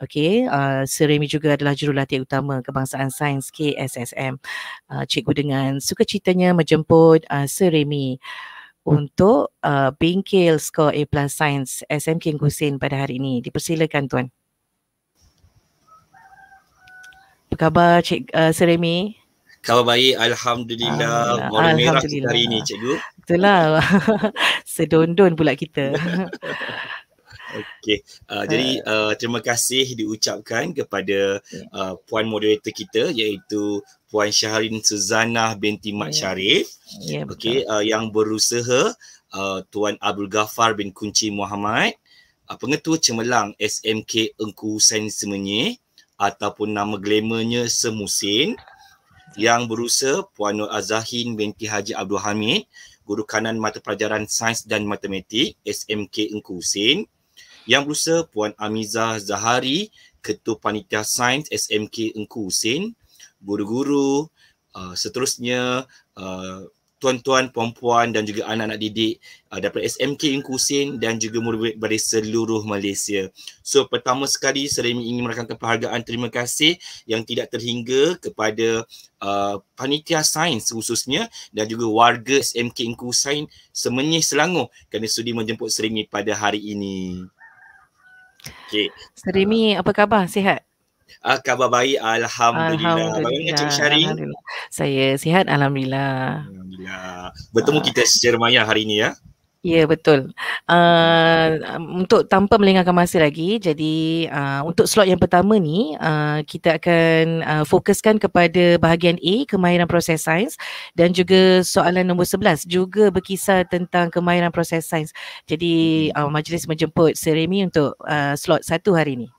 Okey, uh, Seremi juga adalah jurulatih utama kebangsaan sains KSSM. Uh, cikgu dengan sukacitanya menjemput uh, Seremi untuk uh, bingkil skor A plus sains SM King Hussein pada hari ini. Dipersilakan tuan. Apa khabar Cik uh, Seremi? Kabar baik alhamdulillah ah, warna merah kita hari ni cikgu. Betullah. Sedondon pula kita. Okey. Uh, jadi uh, terima kasih diucapkan kepada uh, puan moderator kita iaitu puan Syahrin Suzanah binti Mat yeah. Syarif. Yeah, ya, Okey uh, yang berusaha uh, tuan Abdul Ghaffar bin Kunci Muhammad uh, pengetua cemerlang SMK Engku Hussein Semenyih ataupun nama glamournya Semusin yang berusaha Puan Nur Azahin binti Haji Abdul Hamid, guru kanan mata pelajaran sains dan matematik SMK Engku Hussein. Yang berusaha Puan Amiza Zahari, ketua panitia sains SMK Engku Hussein. Guru-guru, uh, seterusnya uh, tuan-tuan, puan-puan dan juga anak-anak didik uh, daripada SMK Inkusin dan juga murid-murid dari seluruh Malaysia. So pertama sekali saya ingin merakamkan penghargaan terima kasih yang tidak terhingga kepada uh, panitia sains khususnya dan juga warga SMK Inkusin Semenyih Selangor kerana sudi menjemput Serimi pada hari ini. Okay. Serimi, apa khabar? Sihat? Ah khabar baik alhamdulillah. alhamdulillah. Bagaimana Cik Syari? Saya sihat alhamdulillah. Alhamdulillah. Bertemu kita secara maya hari ini ya. Ya betul. Uh, untuk tanpa melengahkan masa lagi, jadi uh, untuk slot yang pertama ni uh, kita akan uh, fokuskan kepada bahagian A kemahiran proses sains dan juga soalan nombor 11 juga berkisar tentang kemahiran proses sains. Jadi uh, majlis menjemput Seremi untuk uh, slot satu hari ini.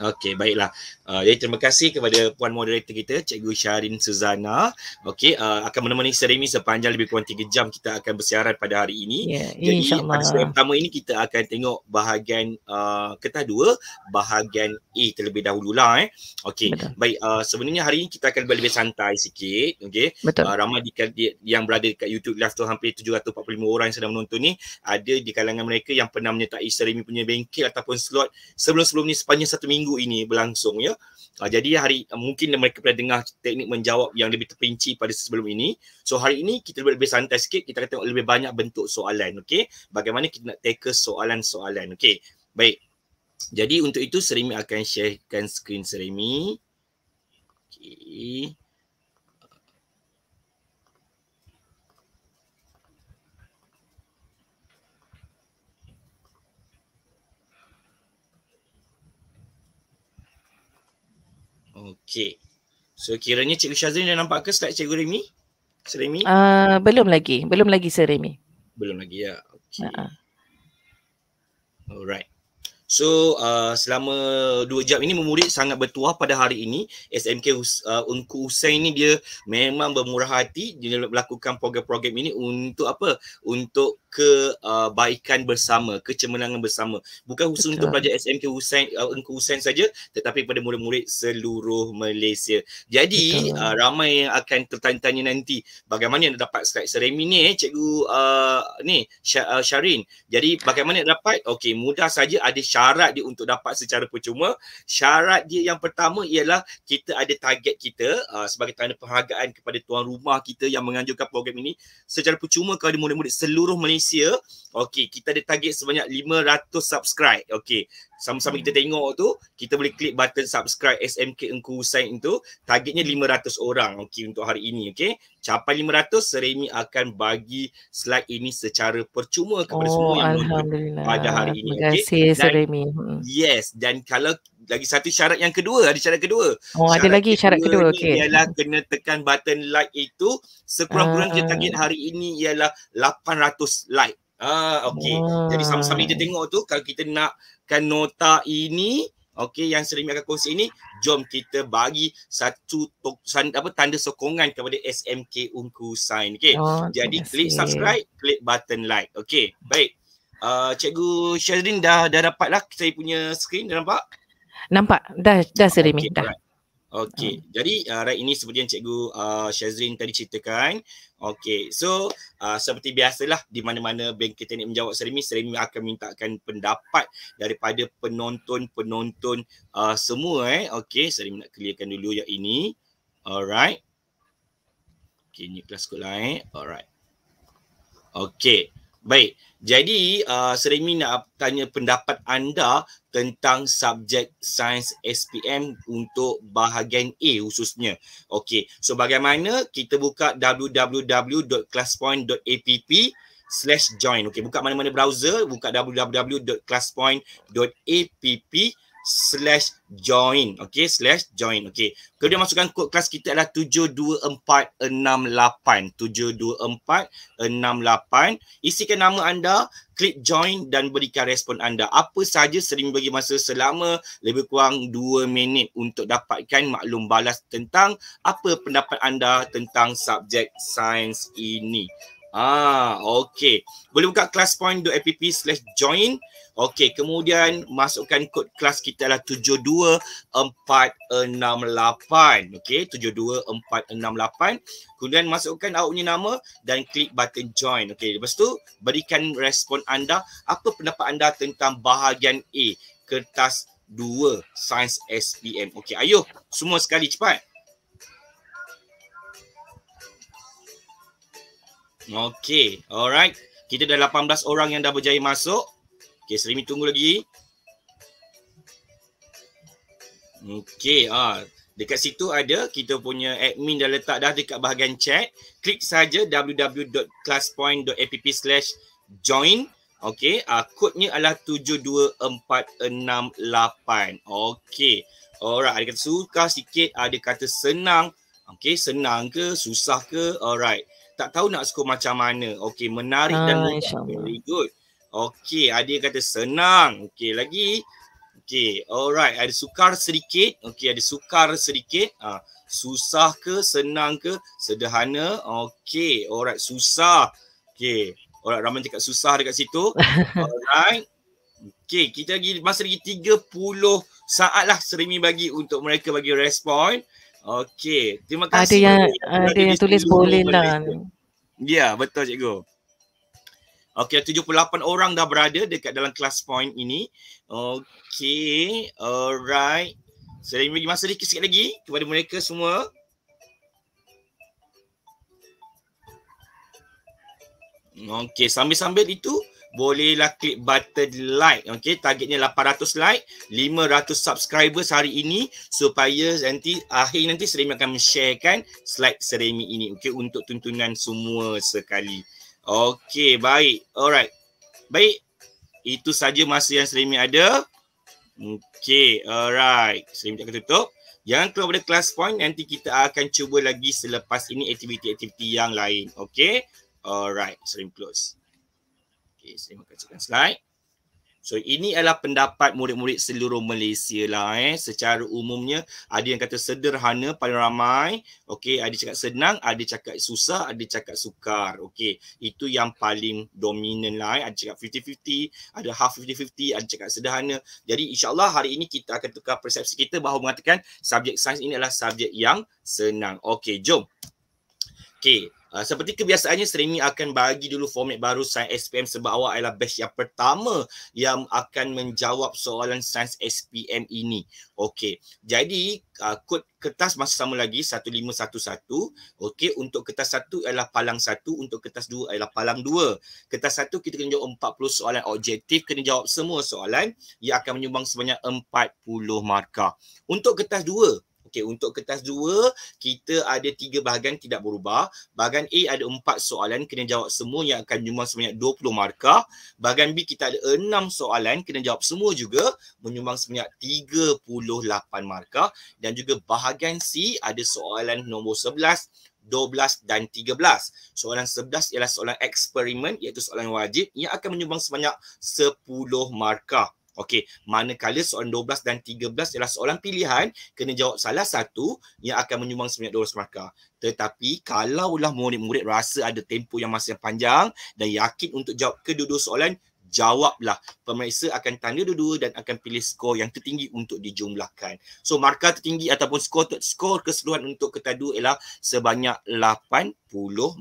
Okey, baiklah. Uh, jadi terima kasih kepada puan moderator kita, Cikgu Syahrin Suzana. Okey, uh, akan menemani ini sepanjang lebih kurang tiga jam kita akan bersiaran pada hari ini. Yeah, jadi insyaAllah. pada soalan pertama ini kita akan tengok bahagian uh, ketah dua, bahagian A terlebih dahulu lah eh. Okey, baik. Uh, sebenarnya hari ini kita akan lebih-lebih santai sikit. Okey, uh, ramai di, di, yang berada dekat YouTube live tu hampir 745 orang yang sedang menonton ni. Ada di kalangan mereka yang pernah menyertai ini punya bengkel ataupun slot sebelum-sebelum ni sepanjang satu minggu minggu ini berlangsung ya. Uh, jadi hari mungkin mereka pernah dengar teknik menjawab yang lebih terperinci pada sebelum ini. So hari ini kita lebih, lebih santai sikit, kita akan tengok lebih banyak bentuk soalan. Okey. Bagaimana kita nak tackle soalan-soalan. Okey. Baik. Jadi untuk itu Serimi akan sharekan screen Serimi. Okey. Okey. So kiranya Cikgu Syazrin dah nampak ke slide Cikgu Remy? Seremi? Uh, ah, belum lagi. Belum lagi Seremi. Belum lagi ya. Okey. Uh-uh. Alright. So uh, selama 2 jam ini memurid sangat bertuah pada hari ini SMK Unku uh, Hussein ini dia memang bermurah hati dia melakukan program-program ini untuk apa? Untuk kebaikan uh, bersama, kecemerlangan bersama. Bukan khusus Betul. untuk pelajar SMK Hussein uh, Unku Hussein saja tetapi pada murid-murid seluruh Malaysia. Jadi uh, ramai yang akan tertanya-tanya nanti bagaimana nak dapat strike seremi ni eh cikgu uh, ni uh, Syarin. Jadi bagaimana nak dapat? Okey mudah saja ada syar- syarat dia untuk dapat secara percuma syarat dia yang pertama ialah kita ada target kita uh, sebagai tanda penghargaan kepada tuan rumah kita yang menganjurkan program ini secara percuma kepada murid-murid seluruh Malaysia okey kita ada target sebanyak 500 subscribe okey sama-sama hmm. kita tengok tu kita boleh klik button subscribe SMK Engku Hussein itu. targetnya 500 orang okay untuk hari ini okay? capai 500 Seremi akan bagi slide ini secara percuma kepada oh, semua yang menonton pada hari ini terima kasih okay? Seremi hmm. yes dan kalau lagi satu syarat yang kedua ada syarat kedua oh syarat ada lagi syarat kedua, okay? ialah kena tekan button like itu sekurang-kurangnya uh, target hari ini ialah 800 like Ah, okey. Jadi sama-sama kita hmm. tengok tu kalau kita nakkan nota ini, okey yang streaming akan kongsi ini, jom kita bagi satu to- san- apa tanda sokongan kepada SMK Ungku Sain. okey. Oh, Jadi klik subscribe, klik button like. Okey. Baik. Uh, cikgu Syazrin dah dah dapatlah saya punya screen dah nampak? Nampak. Dah dah streaming okay, dah. Right. Okey. Uh. Jadi uh, right ini seperti yang cikgu uh, Syazrin tadi ceritakan. Okey. So uh, seperti biasalah di mana-mana bank kita nak menjawab Serimi, Serimi akan mintakan pendapat daripada penonton-penonton uh, semua eh. Okey, Serimi nak clearkan dulu yang ini. Alright. Okey, ni kelas kod lain. Eh. Alright. Okey. Baik. Jadi uh, Seremi nak tanya pendapat anda tentang subjek sains SPM untuk bahagian A khususnya. Okey. So bagaimana kita buka www.classpoint.app slash join. Okey. Buka mana-mana browser. Buka www.classpoint.app slash join. Okay, slash join. Okay, kemudian masukkan kod kelas kita adalah 72468. 72468. Isikan nama anda, klik join dan berikan respon anda. Apa saja sering bagi masa selama lebih kurang 2 minit untuk dapatkan maklum balas tentang apa pendapat anda tentang subjek sains ini. Ah, okey. Boleh buka classpoint.app slash join. Okey, kemudian masukkan kod kelas kita adalah 72468. Okey, 72468. Kemudian masukkan awak punya nama dan klik button join. Okey, lepas tu berikan respon anda. Apa pendapat anda tentang bahagian A, kertas 2, sains SPM. Okey, ayo semua sekali cepat. Okey, alright. Kita dah 18 orang yang dah berjaya masuk. Okey, Serimi tunggu lagi. Okey, ah, dekat situ ada kita punya admin dah letak dah dekat bahagian chat. Klik saja www.classpoint.app/join. Okey, ah, kodnya adalah 72468. Okey. Alright, ada kata suka sikit, ada kata senang. Okey, senang ke, susah ke? Alright. Tak tahu nak skor macam mana. Okey, menarik ah, dan mudah. Very good. Okey, ada yang kata senang. Okey, lagi. Okey, alright. Ada sukar sedikit. Okey, ada sukar sedikit. Ha. Susah ke, senang ke, sederhana. Okey, alright. Susah. Okey, alright. Ramai cakap susah dekat situ. Alright. Okey, kita lagi masa lagi 30 saat lah Serimi bagi untuk mereka bagi respon. Okey, terima kasih. Ada yang, ada yang tulis boleh lah. Ya, betul cikgu. Okey 78 orang dah berada dekat dalam class point ini. Okey. Alright. Saya bagi masa sedikit sikit lagi kepada mereka semua. Okey, sambil-sambil itu bolehlah klik button like. Okey, targetnya 800 like, 500 subscribers hari ini supaya nanti akhir nanti Seremi akan sharekan slide Seremi ini. Okey, untuk tuntunan semua sekali. Okey, baik. Alright. Baik. Itu saja masa yang Selimi ada. Okey, alright. Selimi akan tutup. Jangan keluar pada kelas point. Nanti kita akan cuba lagi selepas ini aktiviti-aktiviti yang lain. Okey. Alright. Selimi close. Okey, Selimi akan cekan slide. So ini adalah pendapat murid-murid seluruh Malaysia lah eh. Secara umumnya ada yang kata sederhana paling ramai. Okey ada cakap senang, ada cakap susah, ada cakap sukar. Okey itu yang paling dominan lah eh. Ada cakap 50-50, ada half 50-50, ada cakap sederhana. Jadi insyaAllah hari ini kita akan tukar persepsi kita bahawa mengatakan subjek sains ini adalah subjek yang senang. Okey jom. Okey Ah, seperti kebiasaannya Seremi akan bagi dulu format baru Sains SPM sebab awak adalah batch yang pertama yang akan menjawab soalan Sains SPM ini. Okey. Jadi uh, kod kertas masih sama lagi 1511. Okey, untuk kertas satu ialah palang satu, untuk kertas dua ialah palang dua. Kertas satu kita kena jawab 40 soalan objektif, kena jawab semua soalan yang akan menyumbang sebanyak 40 markah. Untuk kertas dua. Okey, untuk kertas dua kita ada tiga bahagian tidak berubah. Bahagian A ada empat soalan, kena jawab semua yang akan menyumbang sebanyak 20 markah. Bahagian B kita ada enam soalan, kena jawab semua juga, menyumbang sebanyak 38 markah. Dan juga bahagian C ada soalan nombor 11, 12 dan 13. Soalan 11 ialah soalan eksperimen iaitu soalan wajib yang akan menyumbang sebanyak 10 markah. Okey, manakala soalan 12 dan 13 ialah soalan pilihan, kena jawab salah satu yang akan menyumbang sebanyak 200 markah. Tetapi kalaulah murid-murid rasa ada tempoh yang masih panjang dan yakin untuk jawab kedua-dua soalan, jawablah. Pemeriksa akan tanda dua-dua dan akan pilih skor yang tertinggi untuk dijumlahkan. So markah tertinggi ataupun skor skor keseluruhan untuk kertas dua ialah sebanyak 80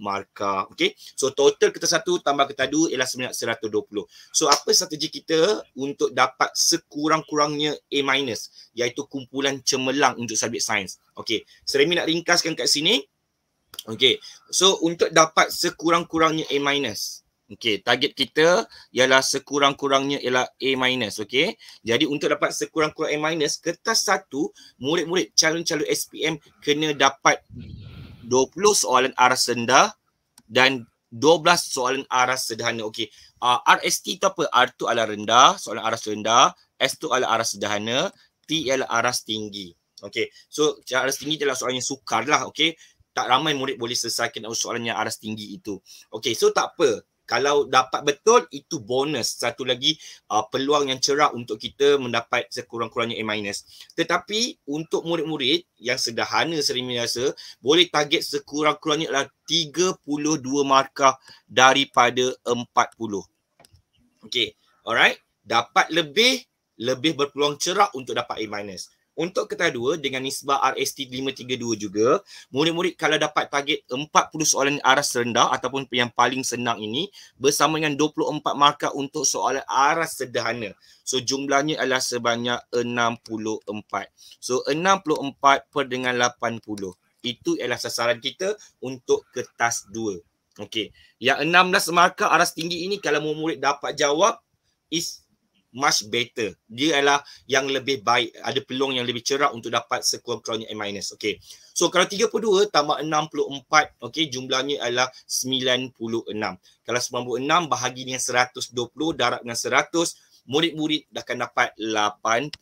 markah. Okay. So total kertas satu tambah kertas dua ialah sebanyak 120. So apa strategi kita untuk dapat sekurang-kurangnya A minus iaitu kumpulan cemerlang untuk subjek sains. Okay. Seremi nak ringkaskan kat sini. Okay. So untuk dapat sekurang-kurangnya A minus. Okey, target kita ialah sekurang-kurangnya ialah A minus, okey. Jadi untuk dapat sekurang-kurang A minus, kertas satu, murid-murid calon-calon SPM kena dapat 20 soalan arah rendah dan 12 soalan arah sederhana. Okey, uh, ah, RST tu apa? R tu adalah rendah, soalan arah rendah. S tu adalah arah sederhana. T ialah arah tinggi. Okey, so arah tinggi adalah soalan yang sukar lah, okey. Tak ramai murid boleh selesaikan soalan yang arah tinggi itu. Okey, so tak apa kalau dapat betul itu bonus satu lagi uh, peluang yang cerah untuk kita mendapat sekurang-kurangnya A minus tetapi untuk murid-murid yang sederhana serimiasa boleh target sekurang-kurangnya adalah 32 markah daripada 40 Okay, alright dapat lebih lebih berpeluang cerah untuk dapat A minus untuk ketara dua dengan nisbah RST 532 juga, murid-murid kalau dapat target 40 soalan aras rendah ataupun yang paling senang ini bersama dengan 24 markah untuk soalan aras sederhana. So jumlahnya adalah sebanyak 64. So 64 per dengan 80. Itu adalah sasaran kita untuk kertas dua. Okey. Yang 16 markah aras tinggi ini kalau murid-murid dapat jawab is much better. Dia adalah yang lebih baik, ada peluang yang lebih cerah untuk dapat sekurang kurangnya A minus. Okay. So kalau 32 tambah 64, okay, jumlahnya adalah 96. Kalau 96 bahagi dengan 120, darab dengan 100, murid-murid dah akan dapat 80%.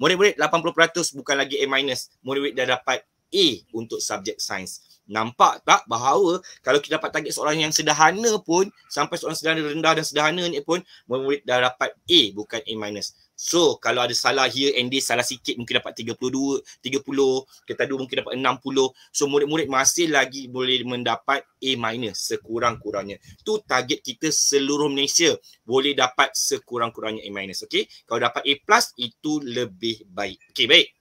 Murid-murid 80% bukan lagi A minus. Murid-murid dah dapat A untuk subjek sains nampak tak bahawa kalau kita dapat target seorang yang sederhana pun sampai seorang sederhana rendah dan sederhana ni pun murid dah dapat A bukan A minus. So kalau ada salah here and there salah sikit mungkin dapat 32, 30, kita dua mungkin dapat 60. So murid-murid masih lagi boleh mendapat A minus sekurang-kurangnya. Tu target kita seluruh Malaysia boleh dapat sekurang-kurangnya A minus. Okay. Kalau dapat A plus itu lebih baik. Okay baik.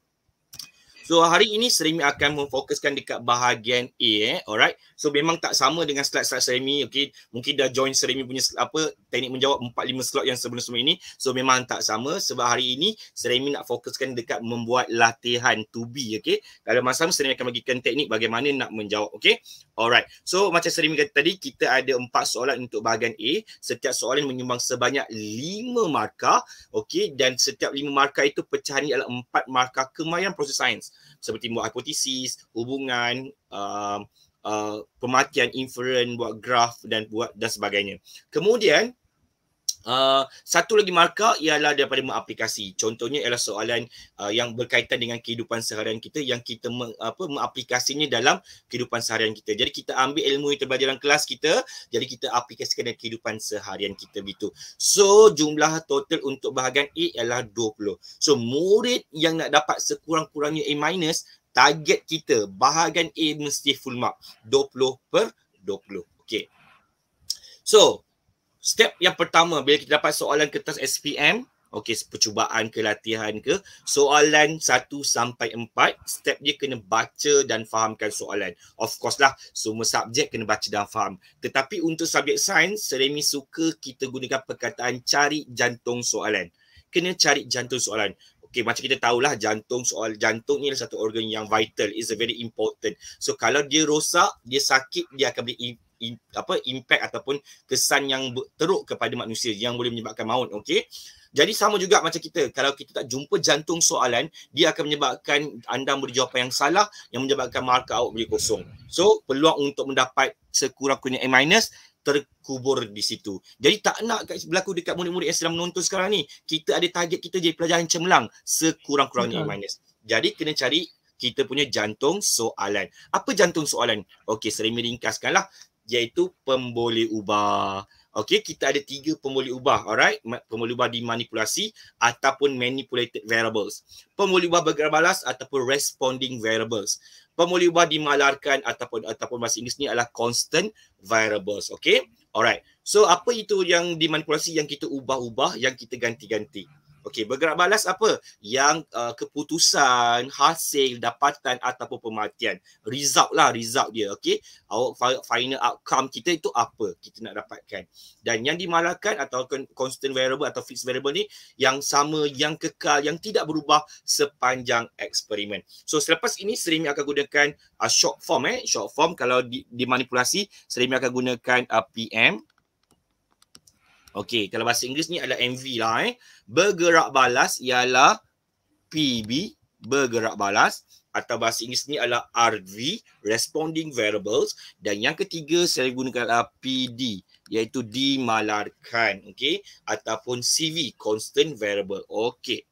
So hari ini Seremi akan memfokuskan dekat bahagian A eh. Alright. So memang tak sama dengan slide-slide Seremi. Okay. Mungkin dah join Seremi punya apa teknik menjawab 4-5 slot yang sebelum-sebelum ini. So memang tak sama sebab hari ini Seremi nak fokuskan dekat membuat latihan to be. Okay. Kalau masa Seremi akan bagikan teknik bagaimana nak menjawab. Okay. Alright. So macam Seremi kata tadi kita ada 4 soalan untuk bahagian A. Setiap soalan menyumbang sebanyak 5 markah. Okay. Dan setiap 5 markah itu pecahan ni adalah 4 markah kemayan proses sains seperti buat hipotesis, hubungan, um, uh, uh, pematian inferen, buat graf dan buat dan sebagainya. Kemudian Uh, satu lagi marka ialah daripada mengaplikasi. Contohnya ialah soalan uh, yang berkaitan dengan kehidupan seharian kita yang kita me, apa mengaplikasinya dalam kehidupan seharian kita. Jadi kita ambil ilmu yang terbelajar dalam kelas kita, jadi kita aplikasikan dalam kehidupan seharian kita begitu. So jumlah total untuk bahagian E ialah 20. So murid yang nak dapat sekurang-kurangnya A minus, target kita bahagian A mesti full mark 20 per 20. Okay. So, step yang pertama bila kita dapat soalan kertas SPM, okey percubaan ke latihan ke, soalan 1 sampai 4, step dia kena baca dan fahamkan soalan. Of course lah, semua subjek kena baca dan faham. Tetapi untuk subjek sains, Seremi suka kita gunakan perkataan cari jantung soalan. Kena cari jantung soalan. Okey macam kita tahulah jantung soal jantung ni adalah satu organ yang vital is a very important. So kalau dia rosak, dia sakit, dia akan beri in, apa impact ataupun kesan yang teruk kepada manusia yang boleh menyebabkan maut okey jadi sama juga macam kita kalau kita tak jumpa jantung soalan dia akan menyebabkan anda memberi jawapan yang salah yang menyebabkan markah awak boleh kosong so peluang untuk mendapat sekurang-kurangnya A minus terkubur di situ. Jadi tak nak berlaku dekat murid-murid yang sedang menonton sekarang ni. Kita ada target kita jadi pelajaran yang cemerlang sekurang-kurangnya A minus. Jadi kena cari kita punya jantung soalan. Apa jantung soalan? Okey, sering meringkaskanlah iaitu pemboleh ubah. Okey, kita ada tiga pemboleh ubah, alright? Pemboleh ubah dimanipulasi ataupun manipulated variables. Pemboleh ubah bergerak balas ataupun responding variables. Pemboleh ubah dimalarkan ataupun ataupun bahasa Inggeris ni adalah constant variables, okey? Alright. So, apa itu yang dimanipulasi yang kita ubah-ubah, yang kita ganti-ganti? Okey, bergerak balas apa? Yang uh, keputusan, hasil, dapatan ataupun pematian. Result lah, result dia. Okey, final outcome kita itu apa kita nak dapatkan. Dan yang dimalakan atau constant variable atau fixed variable ni yang sama, yang kekal, yang tidak berubah sepanjang eksperimen. So selepas ini, Serimi akan gunakan uh, short form eh. Short form kalau di, dimanipulasi, Serimi akan gunakan uh, PM. Okey, kalau bahasa Inggeris ni adalah MV lah eh bergerak balas ialah PB bergerak balas atau bahasa Inggeris ni adalah RV responding variables dan yang ketiga saya gunakan adalah PD iaitu dimalarkan okey ataupun CV constant variable okey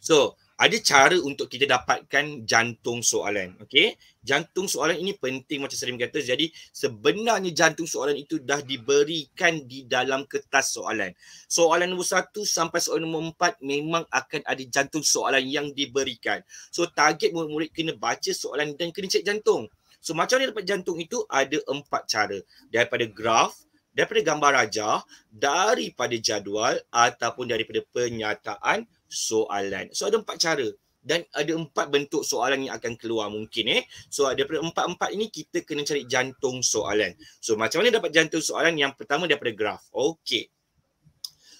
so ada cara untuk kita dapatkan jantung soalan. Okay. Jantung soalan ini penting macam Salim kata. Jadi sebenarnya jantung soalan itu dah diberikan di dalam kertas soalan. Soalan nombor satu sampai soalan nombor empat memang akan ada jantung soalan yang diberikan. So target murid-murid kena baca soalan dan kena cek jantung. So macam mana dapat jantung itu ada empat cara. Daripada graf, daripada gambar rajah, daripada jadual ataupun daripada penyataan soalan. So ada empat cara dan ada empat bentuk soalan yang akan keluar mungkin eh. So daripada empat-empat ini kita kena cari jantung soalan. So macam mana dapat jantung soalan? Yang pertama daripada graf. Okey.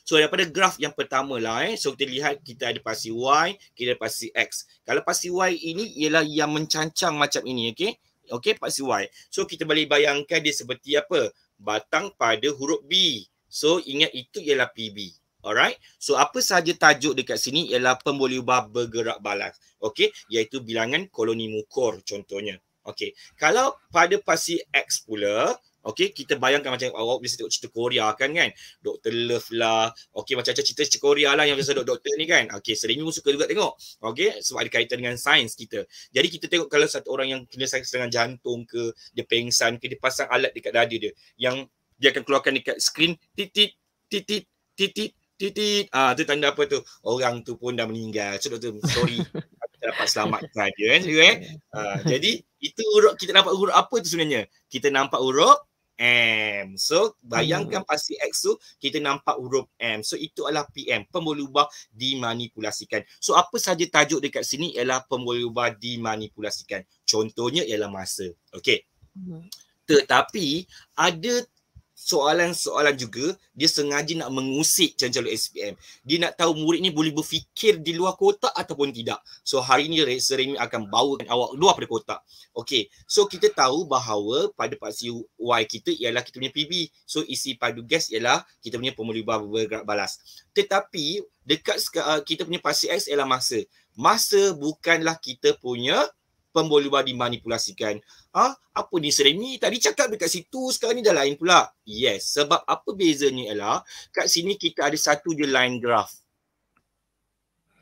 So daripada graf yang pertama lah eh. So kita lihat kita ada pasti Y, kita ada pasti X. Kalau pasti Y ini ialah yang mencancang macam ini okey. Okey pasti Y. So kita boleh bayangkan dia seperti apa? Batang pada huruf B. So ingat itu ialah PB. Alright. So apa sahaja tajuk dekat sini ialah pemboleubah bergerak balas. okay? iaitu bilangan koloni mukor contohnya. okay? Kalau pada pasi X pula, okey, kita bayangkan macam awak biasa tengok cerita Korea kan kan? Dr. Love lah. okay? macam-macam cerita cerita Korea lah yang biasa dok doktor ni kan. Okay, sering pun suka juga tengok. okay? sebab ada kaitan dengan sains kita. Jadi kita tengok kalau satu orang yang kena dengan jantung ke, dia pengsan ke, dia pasang alat dekat dada dia yang dia akan keluarkan dekat skrin titit titit titit titit, ah tu tanda apa tu orang tu pun dah meninggal sebab tu sorry kita dapat selamatkan dia kan okay? uh, jadi itu huruf kita nampak huruf apa tu sebenarnya kita nampak huruf M. So bayangkan hmm. pasti X tu kita nampak huruf M. So itu adalah PM, pembuluh pemboleh dimanipulasikan. So apa saja tajuk dekat sini ialah pembuluh pemboleh dimanipulasikan. Contohnya ialah masa. Okey. Hmm. Tetapi ada soalan-soalan juga dia sengaja nak mengusik calon-calon SPM. Dia nak tahu murid ni boleh berfikir di luar kotak ataupun tidak. So hari ni sering akan bawakan awak luar pada kotak. Okay, so kita tahu bahawa pada paksi Y kita ialah kita punya PB. So isi padu gas ialah kita punya pemulihan bergerak balas. Tetapi dekat uh, kita punya paksi X ialah masa. Masa bukanlah kita punya pemulihan dimanipulasikan. Ah, ha? apa ni seremi tadi cakap dekat situ sekarang ni dah lain pula. Yes, sebab apa bezanya ialah kat sini kita ada satu je line graph.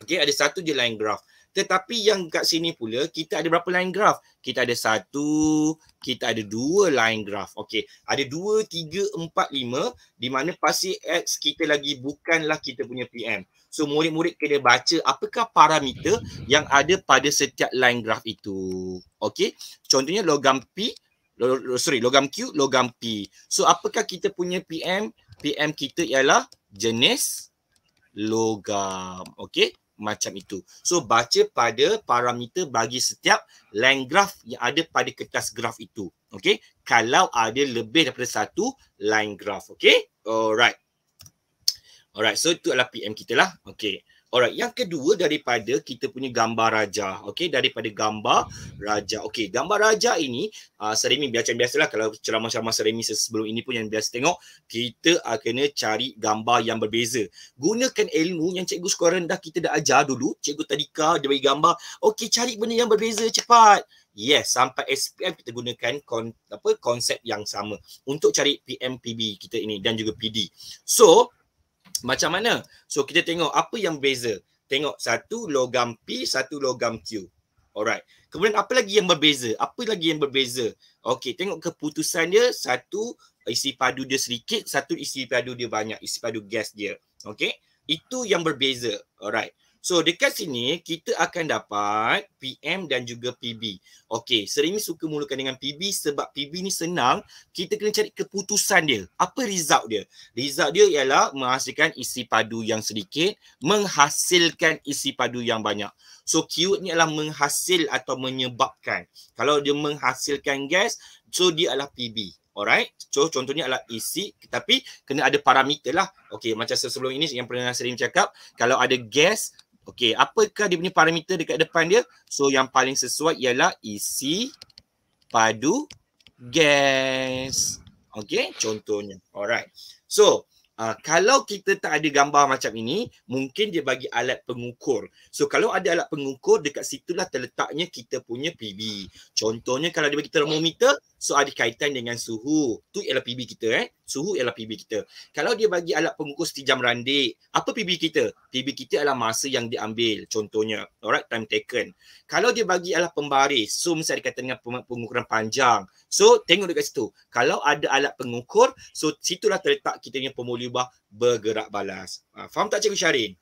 Okay, ada satu je line graph. Tetapi yang kat sini pula kita ada berapa line graph? Kita ada satu, kita ada dua line graph. Okay, ada dua, tiga, empat, lima di mana pasti X kita lagi bukanlah kita punya PM. So murid-murid kena baca apakah parameter yang ada pada setiap line graph itu. okay? Contohnya logam P, lo, sorry, logam Q, logam P. So apakah kita punya PM? PM kita ialah jenis logam. okay? Macam itu. So baca pada parameter bagi setiap line graph yang ada pada kertas graf itu. okay? Kalau ada lebih daripada satu line graph, okay? Alright. Alright, so itu adalah PM kita lah. Okay. Alright, yang kedua daripada kita punya gambar raja. Okay, daripada gambar raja. Okay, gambar raja ini, uh, Seremi biasa biasalah kalau ceramah-ceramah Seremi sebelum ini pun yang biasa tengok, kita uh, kena cari gambar yang berbeza. Gunakan ilmu yang cikgu sekolah rendah kita dah ajar dulu. Cikgu Tadika, dia bagi gambar. Okay, cari benda yang berbeza cepat. Yes, sampai SPM kita gunakan kon, apa konsep yang sama untuk cari PMPB kita ini dan juga PD. So, macam mana? So kita tengok apa yang berbeza. Tengok satu logam P, satu logam Q. Alright. Kemudian apa lagi yang berbeza? Apa lagi yang berbeza? Okay. tengok keputusan dia satu isi padu dia sedikit, satu isi padu dia banyak, isi padu gas dia. Okay. Itu yang berbeza. Alright. So dekat sini kita akan dapat PM dan juga PB. Okey, sering suka mulakan dengan PB sebab PB ni senang. Kita kena cari keputusan dia. Apa result dia? Result dia ialah menghasilkan isi padu yang sedikit, menghasilkan isi padu yang banyak. So keyword ni adalah menghasil atau menyebabkan. Kalau dia menghasilkan gas, so dia adalah PB. Alright, so contohnya adalah isi tapi kena ada parameter lah. Okay, macam sebelum ini yang pernah sering cakap, kalau ada gas, Okey, apakah dia punya parameter dekat depan dia? So yang paling sesuai ialah isi padu gas. Okey, contohnya. Alright. So, uh, kalau kita tak ada gambar macam ini, mungkin dia bagi alat pengukur. So, kalau ada alat pengukur, dekat situlah terletaknya kita punya PB. Contohnya kalau dia bagi termometer, So ada kaitan dengan suhu. Tu ialah PB kita eh. Suhu ialah PB kita. Kalau dia bagi alat pengukus tijam randik, apa PB kita? PB kita adalah masa yang diambil contohnya. Alright, time taken. Kalau dia bagi alat pembaris, so mesti ada kaitan dengan pengukuran panjang. So tengok dekat situ. Kalau ada alat pengukur, so situlah terletak kita punya pemulih bergerak balas. Ah, faham tak Cikgu Syarin?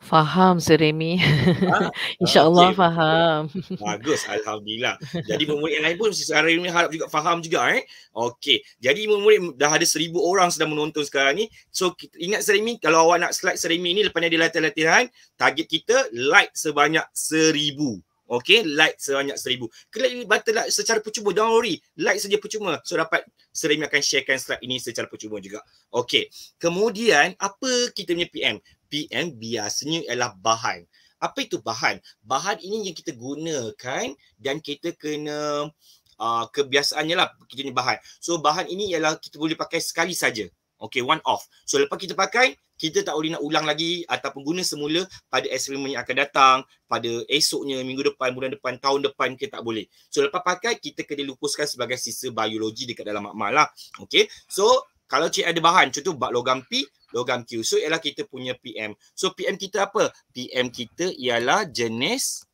Faham Seremi. Ha? Ah, InsyaAllah okay. faham. Bagus Alhamdulillah. Jadi murid yang lain pun Seremi harap juga faham juga eh. Okey. Jadi murid dah ada seribu orang sedang menonton sekarang ni. So ingat Seremi kalau awak nak slide Seremi ni lepas ni ada latihan-latihan target kita like sebanyak seribu. Okey, like sebanyak seribu. Klik button like lah secara percuma. Don't worry. Like saja percuma. So dapat Serim akan sharekan slide ini secara percuma juga. Okey. Kemudian, apa kita punya PM? PM biasanya ah, ialah bahan. Apa itu bahan? Bahan ini yang kita gunakan dan kita kena uh, kebiasaannya lah kita ni bahan. So bahan ini ialah kita boleh pakai sekali saja. Okay, one off. So lepas kita pakai, kita tak boleh nak ulang lagi ataupun guna semula pada eksperimen yang akan datang, pada esoknya, minggu depan, bulan depan, tahun depan kita tak boleh. So lepas pakai, kita kena lupuskan sebagai sisa biologi dekat dalam makmal lah. Okay, so kalau cik ada bahan, contoh bak logam P, logam Q. So ialah kita punya PM. So PM kita apa? PM kita ialah jenis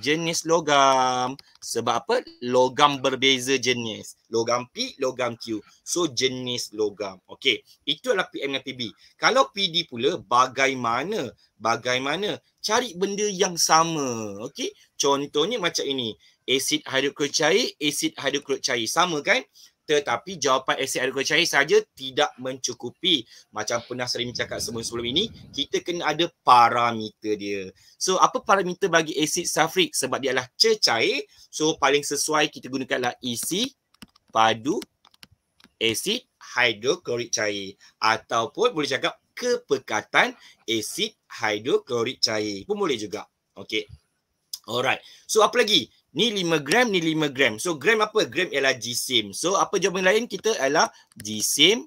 jenis logam. Sebab apa? Logam berbeza jenis. Logam P, logam Q. So jenis logam. Okay, itu adalah PM dan PB. Kalau PD pula bagaimana? Bagaimana? Cari benda yang sama. Okay, Contohnya macam ini. Asid hidroklorik cair, asid hidroklorik cair. Sama kan? tetapi jawapan esei argo cair saja tidak mencukupi macam pernah sering cakap sebelum-sebelum ini kita kena ada parameter dia so apa parameter bagi asid safrik sebab dia adalah cecair so paling sesuai kita gunakanlah isi e padu asid hidroklorik cair ataupun boleh cakap kepekatan asid hidroklorik cair pun boleh juga Okay, alright so apa lagi ni 5 gram, ni 5 gram. So gram apa? Gram ialah jisim. So apa jawapan lain kita ialah jisim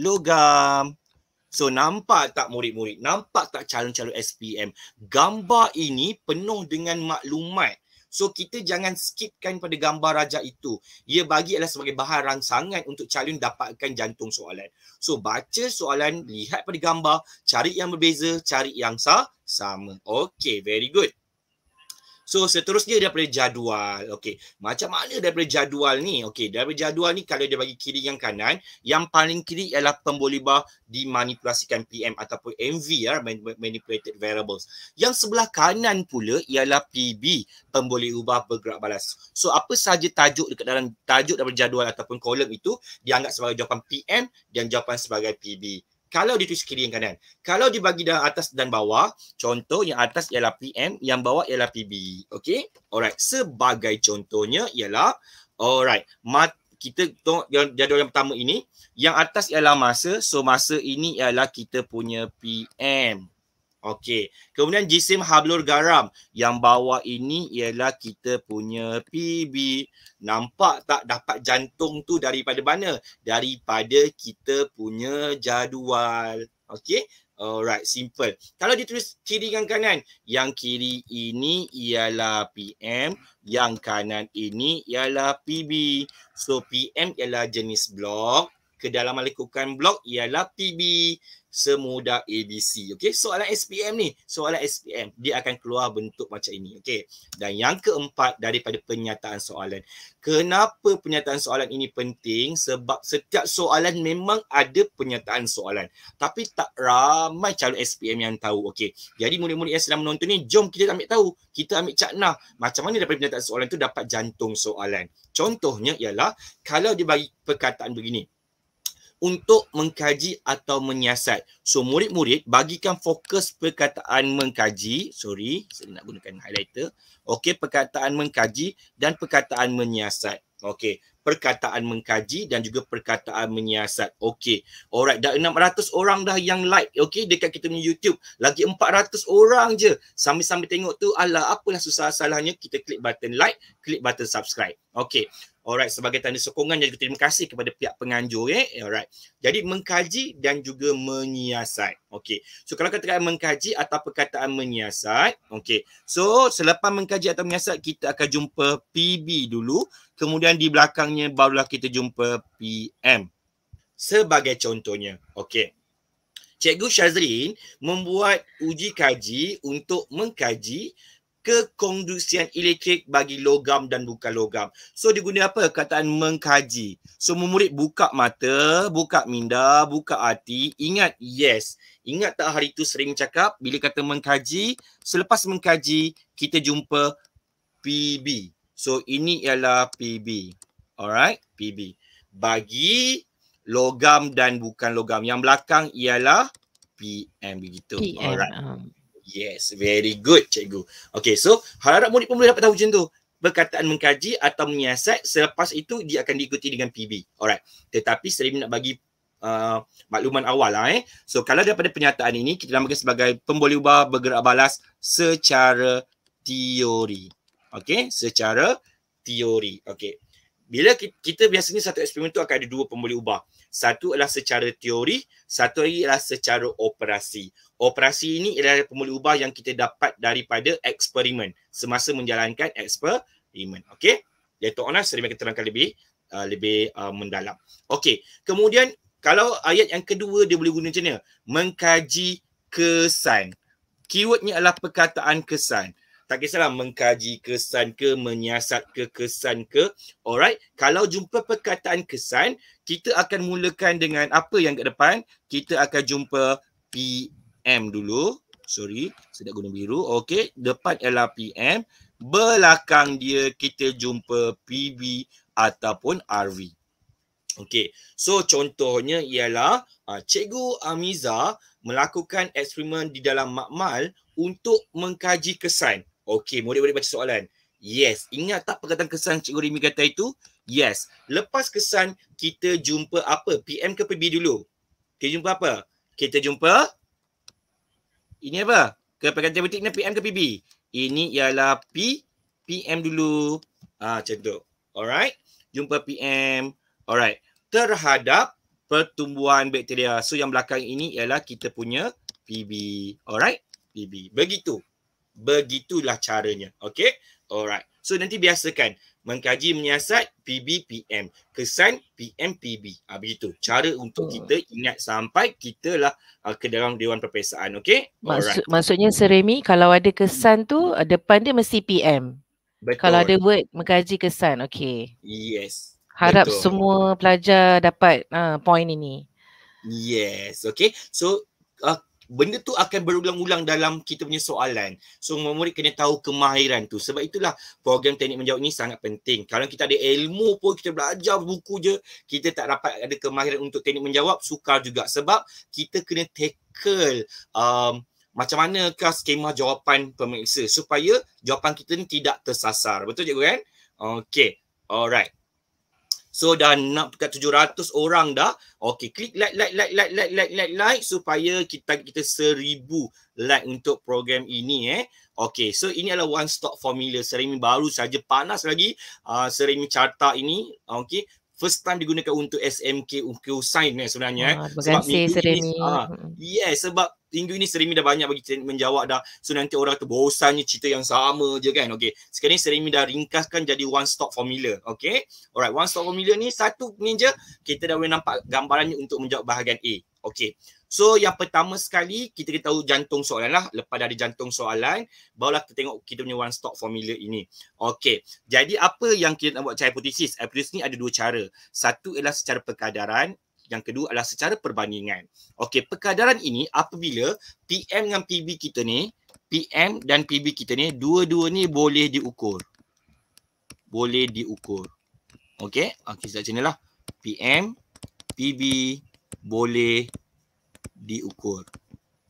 logam. So nampak tak murid-murid? Nampak tak calon-calon SPM? Gambar ini penuh dengan maklumat. So kita jangan skipkan pada gambar raja itu. Ia bagi adalah sebagai bahan rangsangan untuk calon dapatkan jantung soalan. So baca soalan, lihat pada gambar, cari yang berbeza, cari yang sah, sama. Okay, very good. So seterusnya daripada jadual. Okey. Macam mana daripada jadual ni? Okey, daripada jadual ni kalau dia bagi kiri yang kanan, yang paling kiri ialah pembuli pembolibah dimanipulasikan PM ataupun MV ya, manipulated variables. Yang sebelah kanan pula ialah PB, pembuli ubah bergerak balas. So apa sahaja tajuk dekat dalam tajuk daripada jadual ataupun kolom itu dianggap sebagai jawapan PM dan jawapan sebagai PB kalau di kiri dan kanan. Kalau dibagi dah atas dan bawah, contoh yang atas ialah PM, yang bawah ialah PB. Okay? Alright. Sebagai contohnya ialah, alright, mat, kita tengok jadual yang pertama ini, yang atas ialah masa, so masa ini ialah kita punya PM. Okey. Kemudian jisim hablur garam yang bawah ini ialah kita punya PB. Nampak tak dapat jantung tu daripada mana? Daripada kita punya jadual. Okey. Alright, simple. Kalau ditulis kiri dengan kanan, yang kiri ini ialah PM, yang kanan ini ialah PB. So PM ialah jenis blok, kedalaman lekukan blog ialah PB semudah ABC. Okey, soalan SPM ni, soalan SPM dia akan keluar bentuk macam ini. Okey. Dan yang keempat daripada penyataan soalan. Kenapa penyataan soalan ini penting? Sebab setiap soalan memang ada penyataan soalan. Tapi tak ramai calon SPM yang tahu. Okey. Jadi murid-murid yang sedang menonton ni, jom kita ambil tahu. Kita ambil cakna macam mana daripada penyataan soalan tu dapat jantung soalan. Contohnya ialah kalau dia bagi perkataan begini untuk mengkaji atau menyiasat. So murid-murid bagikan fokus perkataan mengkaji, sorry, saya nak gunakan highlighter. Okey, perkataan mengkaji dan perkataan menyiasat. Okey, perkataan mengkaji dan juga perkataan menyiasat. Okey. Alright, dah 600 orang dah yang like okey dekat kita punya YouTube. Lagi 400 orang je. Sambil-sambil tengok tu, alah apalah susah salahnya kita klik button like, klik button subscribe. Okey. Alright, sebagai tanda sokongan dan juga terima kasih kepada pihak penganjur eh. Alright. Jadi mengkaji dan juga menyiasat. Okay. So kalau kata mengkaji atau perkataan menyiasat. Okay. So selepas mengkaji atau menyiasat kita akan jumpa PB dulu. Kemudian di belakangnya barulah kita jumpa PM. Sebagai contohnya. Okay. Cikgu Syazrin membuat uji kaji untuk mengkaji kekondusian elektrik bagi logam dan bukan logam. So dia guna apa? Kataan mengkaji. So murid buka mata, buka minda, buka hati, ingat yes. Ingat tak hari tu sering cakap bila kata mengkaji, selepas mengkaji kita jumpa PB. So ini ialah PB. Alright, PB. Bagi logam dan bukan logam. Yang belakang ialah PM begitu. PM. Alright. Um. Yes, very good cikgu. Okay, so harap-harap murid pun boleh dapat tahu macam tu. Perkataan mengkaji atau menyiasat selepas itu dia akan diikuti dengan PB. Alright, tetapi sering nak bagi uh, makluman awal lah eh. So kalau daripada penyataan ini, kita namakan sebagai pemboleh ubah bergerak balas secara teori. Okay, secara teori. Okay, bila kita, kita biasanya satu eksperimen tu akan ada dua pemboleh ubah. Satu adalah secara teori, satu lagi adalah secara operasi. Operasi ini adalah pemuli ubah yang kita dapat daripada eksperimen semasa menjalankan eksperimen. Okey? Dia tolong nak saya terangkan lebih uh, lebih uh, mendalam. Okey. Kemudian kalau ayat yang kedua dia boleh guna macam mana? Mengkaji kesan. Keywordnya adalah perkataan kesan tak kisahlah mengkaji kesan ke menyiasat ke kesan ke alright kalau jumpa perkataan kesan kita akan mulakan dengan apa yang kat depan kita akan jumpa PM dulu sorry saya guna biru Okay, depan ialah PM belakang dia kita jumpa PB ataupun RV Okay. so contohnya ialah ah, cikgu Amiza melakukan eksperimen di dalam makmal untuk mengkaji kesan. Okay, murid-murid baca soalan. Yes. Ingat tak perkataan kesan Cikgu Rimi kata itu? Yes. Lepas kesan, kita jumpa apa? PM ke PB dulu? Kita jumpa apa? Kita jumpa... Ini apa? Kepakatan tematik ni PM ke PB? Ini ialah P, PM dulu. Ah, macam tu. Alright. Jumpa PM. Alright. Terhadap pertumbuhan bakteria. So yang belakang ini ialah kita punya PB. Alright. PB. Begitu begitulah caranya. Okay? Alright. So nanti biasakan mengkaji menyiasat PBPM. Kesan PMPB. Ha, ah, begitu. Cara untuk hmm. kita ingat sampai kitalah uh, ah, ke dalam Dewan Perpesaan. Okay? Maksud, maksudnya Seremi kalau ada kesan tu ah, depan dia mesti PM. Betul. Kalau ada word mengkaji kesan. Okay. Yes. Harap Betul. semua pelajar dapat uh, poin ini. Yes. Okay. So uh, benda tu akan berulang-ulang dalam kita punya soalan. So murid kena tahu kemahiran tu. Sebab itulah program teknik menjawab ni sangat penting. Kalau kita ada ilmu pun kita belajar buku je, kita tak dapat ada kemahiran untuk teknik menjawab sukar juga sebab kita kena tackle um, macam manakah skema jawapan pemeriksa supaya jawapan kita ni tidak tersasar. Betul cikgu kan? Okay. Alright. So dah nak dekat 700 orang dah. Okay, klik like, like, like, like, like, like, like, like supaya kita kita seribu like untuk program ini eh. Okay, so ini adalah one stop formula. Serimi baru saja panas lagi. Uh, serimi carta ini. Okay, first time digunakan untuk SMK UQ sign eh, sebenarnya eh. Ah, sebab kasih, minggu ini, ah, yes sebab minggu ini Serimi dah banyak bagi menjawab dah so nanti orang tu bosannya cerita yang sama je kan okay. sekarang ni Serimi dah ringkaskan jadi one stop formula okay? alright one stop formula ni satu ni je kita dah boleh nampak gambarannya untuk menjawab bahagian A okay So yang pertama sekali kita kita tahu jantung soalan lah. Lepas dari jantung soalan, bawalah kita tengok kita punya one stop formula ini. Okey. Jadi apa yang kita nak buat cahaya hipotesis? Hipotesis ni ada dua cara. Satu ialah secara perkadaran. Yang kedua adalah secara perbandingan. Okey, perkadaran ini apabila PM dengan PB kita ni, PM dan PB kita ni, dua-dua ni boleh diukur. Boleh diukur. Okey, okey, sekejap macam lah. PM, PB, boleh diukur.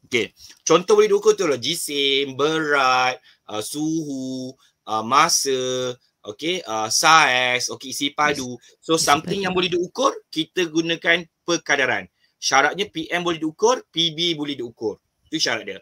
Okey, contoh boleh diukur tu lah jisim, berat, uh, suhu, uh, masa, okey, uh, saiz, okey, isi padu. So something yang boleh diukur, kita gunakan perkadaran. Syaratnya PM boleh diukur, PB boleh diukur. Itu syarat dia.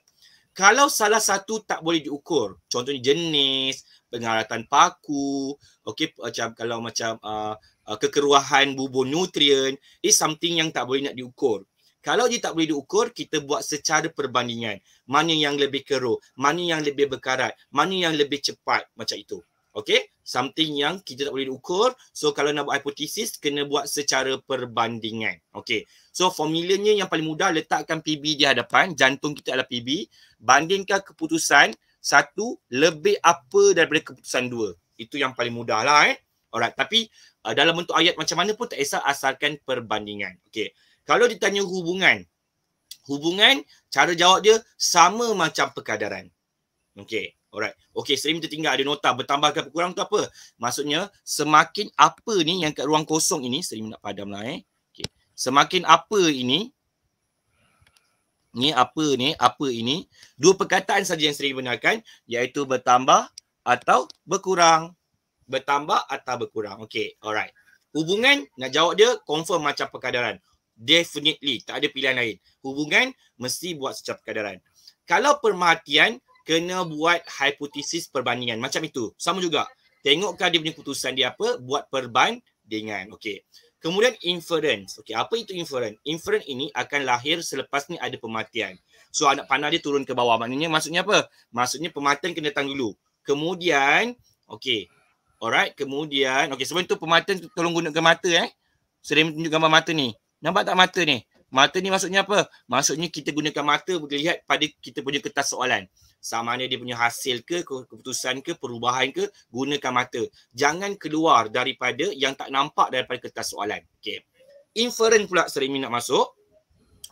Kalau salah satu tak boleh diukur, contohnya jenis, pengaratan paku, okey, macam kalau macam uh, uh kekeruahan bubur nutrien is something yang tak boleh nak diukur. Kalau dia tak boleh diukur, kita buat secara perbandingan. Mana yang lebih keruh, mana yang lebih berkarat, mana yang lebih cepat macam itu. Okay, something yang kita tak boleh diukur. So kalau nak buat hipotesis, kena buat secara perbandingan. Okay, so formulanya yang paling mudah letakkan PB di hadapan. Jantung kita adalah PB. Bandingkan keputusan satu lebih apa daripada keputusan dua. Itu yang paling mudah lah eh. Alright, tapi uh, dalam bentuk ayat macam mana pun tak kisah asalkan perbandingan. Okay, kalau ditanya hubungan, hubungan cara jawab dia sama macam perkadaran. Okay, alright. Okay, sering tinggal ada nota bertambah ke berkurang tu apa? Maksudnya semakin apa ni yang kat ruang kosong ini, sering nak padam lah eh. Okay. Semakin apa ini, ni apa ni, apa ini, dua perkataan saja yang sering benarkan iaitu bertambah atau berkurang. Bertambah atau berkurang. Okay, alright. Hubungan nak jawab dia confirm macam perkadaran definitely tak ada pilihan lain hubungan mesti buat secara perkadaran kalau permatian kena buat hipotesis perbandingan macam itu sama juga tengokkan dia punya keputusan dia apa buat perbandingan okey kemudian inference okey apa itu inference inference ini akan lahir selepas ni ada permatian. so anak panah dia turun ke bawah maknanya maksudnya apa maksudnya permatian kena datang dulu kemudian okey alright kemudian okay. sebelum tu pematian tolong gunakan mata eh sering tunjuk gambar mata ni Nampak tak mata ni? Mata ni maksudnya apa? Maksudnya kita gunakan mata untuk lihat pada kita punya kertas soalan. Sama ada dia punya hasil ke, keputusan ke, perubahan ke, gunakan mata. Jangan keluar daripada yang tak nampak daripada kertas soalan. Okay. Inferen pula sering nak masuk.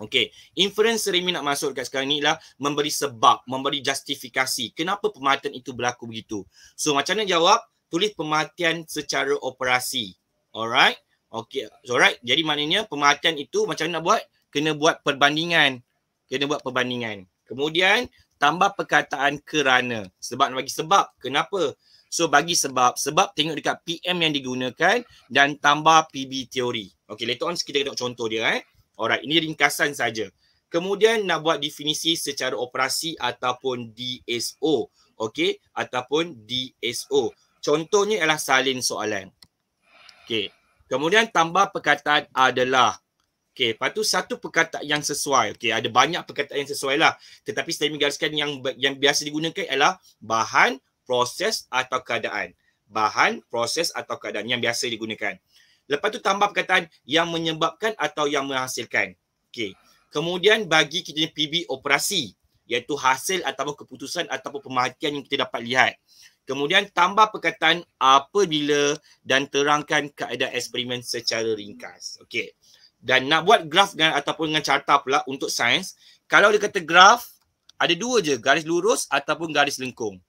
Okay. Inferen sering nak masuk dekat sekarang ni lah memberi sebab, memberi justifikasi. Kenapa pematian itu berlaku begitu? So macam mana jawab? Tulis pematian secara operasi. Alright. Okey, So, right. Jadi maknanya pemerhatian itu macam nak buat? Kena buat perbandingan. Kena buat perbandingan. Kemudian tambah perkataan kerana. Sebab nak bagi sebab. Kenapa? So bagi sebab. Sebab tengok dekat PM yang digunakan dan tambah PB teori. Okey, later on kita tengok contoh dia eh. Alright ini ringkasan saja. Kemudian nak buat definisi secara operasi ataupun DSO. okey, ataupun DSO. Contohnya ialah salin soalan. Okey. Kemudian tambah perkataan adalah. Okey, lepas tu satu perkataan yang sesuai. Okey, ada banyak perkataan yang sesuai lah. Tetapi saya menggariskan yang yang biasa digunakan ialah bahan, proses atau keadaan. Bahan, proses atau keadaan yang biasa digunakan. Lepas tu tambah perkataan yang menyebabkan atau yang menghasilkan. Okey. Kemudian bagi kita PB operasi iaitu hasil ataupun keputusan ataupun pemerhatian yang kita dapat lihat. Kemudian tambah perkataan apabila dan terangkan keadaan eksperimen secara ringkas. Okey. Dan nak buat graf dengan, ataupun dengan carta pula untuk sains, kalau dia kata graf, ada dua je, garis lurus ataupun garis lengkung.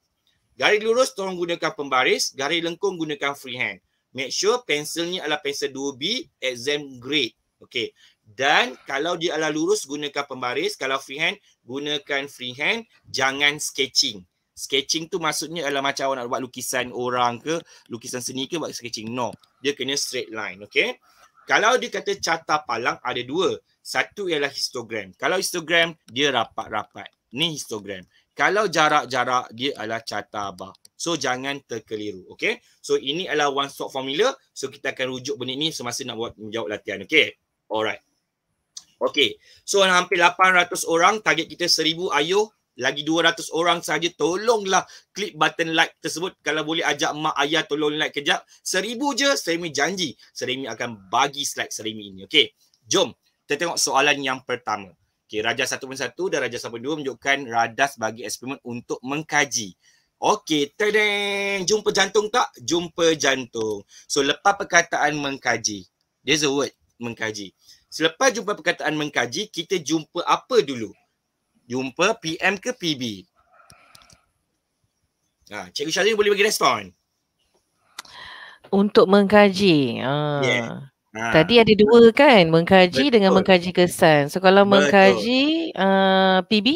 Garis lurus tolong gunakan pembaris, garis lengkung gunakan freehand. Make sure pensel ni adalah pensel 2B exam grade. Okey. Dan kalau dia adalah lurus gunakan pembaris, kalau freehand gunakan freehand, jangan sketching sketching tu maksudnya adalah macam awak nak buat lukisan orang ke, lukisan seni ke buat sketching. No. Dia kena straight line. Okay. Kalau dia kata carta palang ada dua. Satu ialah histogram. Kalau histogram dia rapat-rapat. Ni histogram. Kalau jarak-jarak dia adalah carta bar. So jangan terkeliru. Okay. So ini adalah one stop formula. So kita akan rujuk benda ni semasa nak buat menjawab latihan. Okay. Alright. Okay. So hampir 800 orang. Target kita 1000 ayuh lagi 200 orang saja, tolonglah klik button like tersebut kalau boleh ajak mak ayah tolong like kejap seribu je Serimi janji Serimi akan bagi slide Serimi ini okey jom kita tengok soalan yang pertama okey raja 1.1 dan raja 1.2 menunjukkan radas bagi eksperimen untuk mengkaji Okey, tadeng. Jumpa jantung tak? Jumpa jantung. So, lepas perkataan mengkaji. There's a word, mengkaji. Selepas jumpa perkataan mengkaji, kita jumpa apa dulu? jumpa PM ke PB? Ha, Cikgu Syazin boleh bagi respon. Untuk mengkaji. Ha. Yeah. Ha. Tadi ada dua kan, mengkaji Betul. dengan mengkaji kesan. So kalau Betul. mengkaji uh, ha, PB?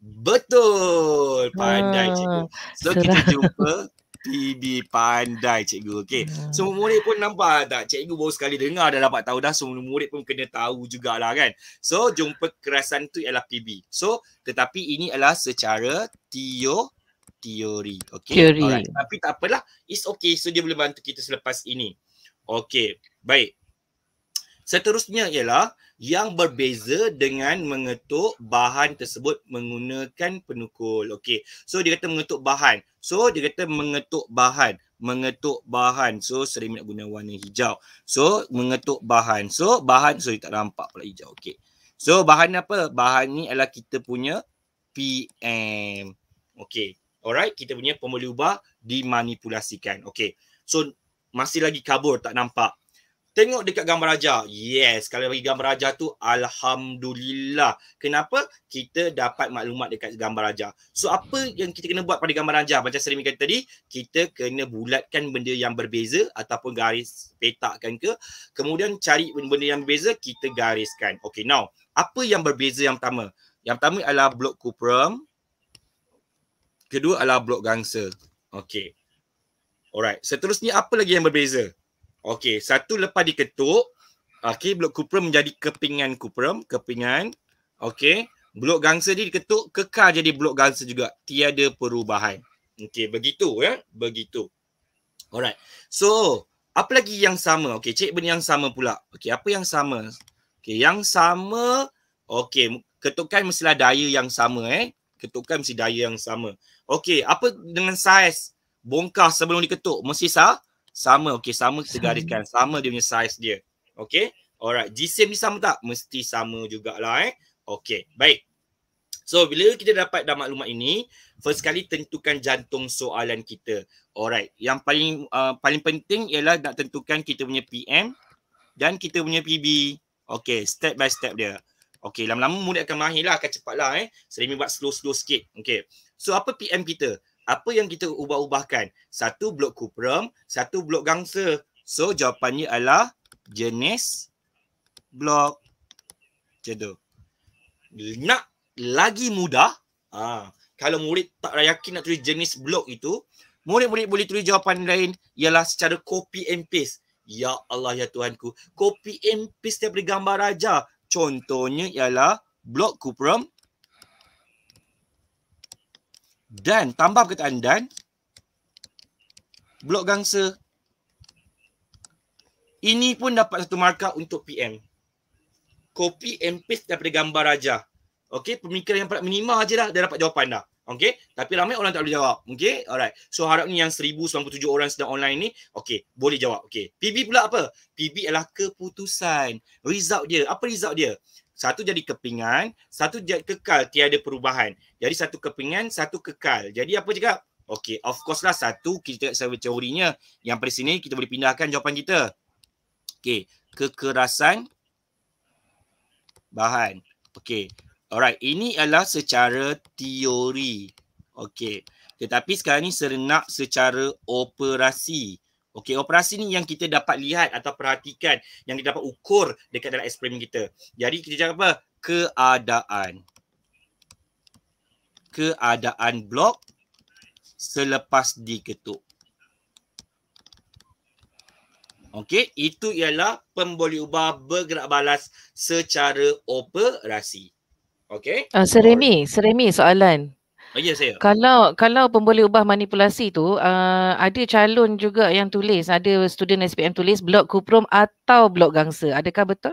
Betul. Pandai ha. Cikgu. So Serah. kita jumpa PB pandai cikgu. Okey. Semua murid pun nampak tak? Cikgu baru sekali dengar dah dapat tahu dah. Semua murid pun kena tahu jugalah kan. So, jumpa kerasan tu ialah PB. So, tetapi ini adalah secara teo teori. Okey. Alright. Tapi tak apalah. It's okay. So, dia boleh bantu kita selepas ini. Okey. Baik. Seterusnya ialah yang berbeza dengan mengetuk bahan tersebut menggunakan penukul. okay? So dia kata mengetuk bahan. So dia kata mengetuk bahan, mengetuk bahan. So sering nak guna warna hijau. So mengetuk bahan. So bahan so tak nampak pula hijau. okay? So bahan apa? Bahan ni adalah kita punya PM. okay? Alright, kita punya pembeli dimanipulasikan. okay? So masih lagi kabur tak nampak. Tengok dekat gambar raja. Yes, kalau bagi gambar raja tu alhamdulillah. Kenapa? Kita dapat maklumat dekat gambar raja. So apa yang kita kena buat pada gambar raja? Macam Serimi kata tadi, kita kena bulatkan benda yang berbeza ataupun garis petakkan ke. Kemudian cari benda yang berbeza, kita gariskan. Okay, now. Apa yang berbeza yang pertama? Yang pertama adalah blok kupram. Kedua adalah blok gangsa. Okay. Alright. Seterusnya apa lagi yang berbeza? Okey, satu lepas diketuk, okey, blok kuprum menjadi kepingan kuprum, kepingan. Okey, blok gangsa dia diketuk, kekal jadi blok gangsa juga. Tiada perubahan. Okey, begitu ya. Begitu. Alright. So, apa lagi yang sama? Okey, cek benda yang sama pula. Okey, apa yang sama? Okey, yang sama, okey, ketukan mestilah daya yang sama eh. Ketukan mesti daya yang sama. Okey, apa dengan saiz bongkah sebelum diketuk? Mesti sah? sama okay, sama kita gariskan sama dia punya saiz dia okay. alright jisim ni sama tak mesti sama jugalah eh okay. baik so bila kita dapat dah maklumat ini first kali tentukan jantung soalan kita alright yang paling uh, paling penting ialah nak tentukan kita punya PM dan kita punya PB Okay, step by step dia Okay, lama-lama murid akan mahir lah akan cepat lah eh sering buat slow-slow sikit Okay. so apa PM kita apa yang kita ubah-ubahkan? Satu blok kuprum, satu blok gangsa. So jawapannya adalah jenis blok cedok. Nak lagi mudah, ha, kalau murid tak yakin nak tulis jenis blok itu, murid-murid boleh tulis jawapan lain ialah secara copy and paste. Ya Allah ya Tuhanku, copy and paste daripada gambar raja. Contohnya ialah blok kuprum dan tambah perkataan dan blok gangsa ini pun dapat satu markah untuk PM copy and paste daripada gambar raja okay. pemikiran yang paling minima aje dah dia dapat jawapan dah okay. tapi ramai orang tak boleh jawab okay? alright so harap ni yang 1097 orang sedang online ni okay, boleh jawab okay. PB pula apa PB adalah keputusan result dia apa result dia satu jadi kepingan, satu jadi kekal tiada perubahan. Jadi satu kepingan, satu kekal. Jadi apa cakap? Okay, of course lah satu kita tengok survey teorinya. Yang pada sini kita boleh pindahkan jawapan kita. Okay, kekerasan bahan. Okay, alright. Ini adalah secara teori. Okay, tetapi sekarang ni serenak secara operasi. Okey, operasi ni yang kita dapat lihat atau perhatikan yang kita dapat ukur dekat dalam eksperimen kita. Jadi kita cakap apa? Keadaan. Keadaan blok selepas diketuk. Okey, itu ialah pemboleh ubah bergerak balas secara operasi. Okey. Uh, Seremi, Seremi soalan. Oh, saya. Kalau kalau pemboleh ubah manipulasi tu uh, ada calon juga yang tulis ada student SPM tulis blok kuprom atau blok gangsa adakah betul?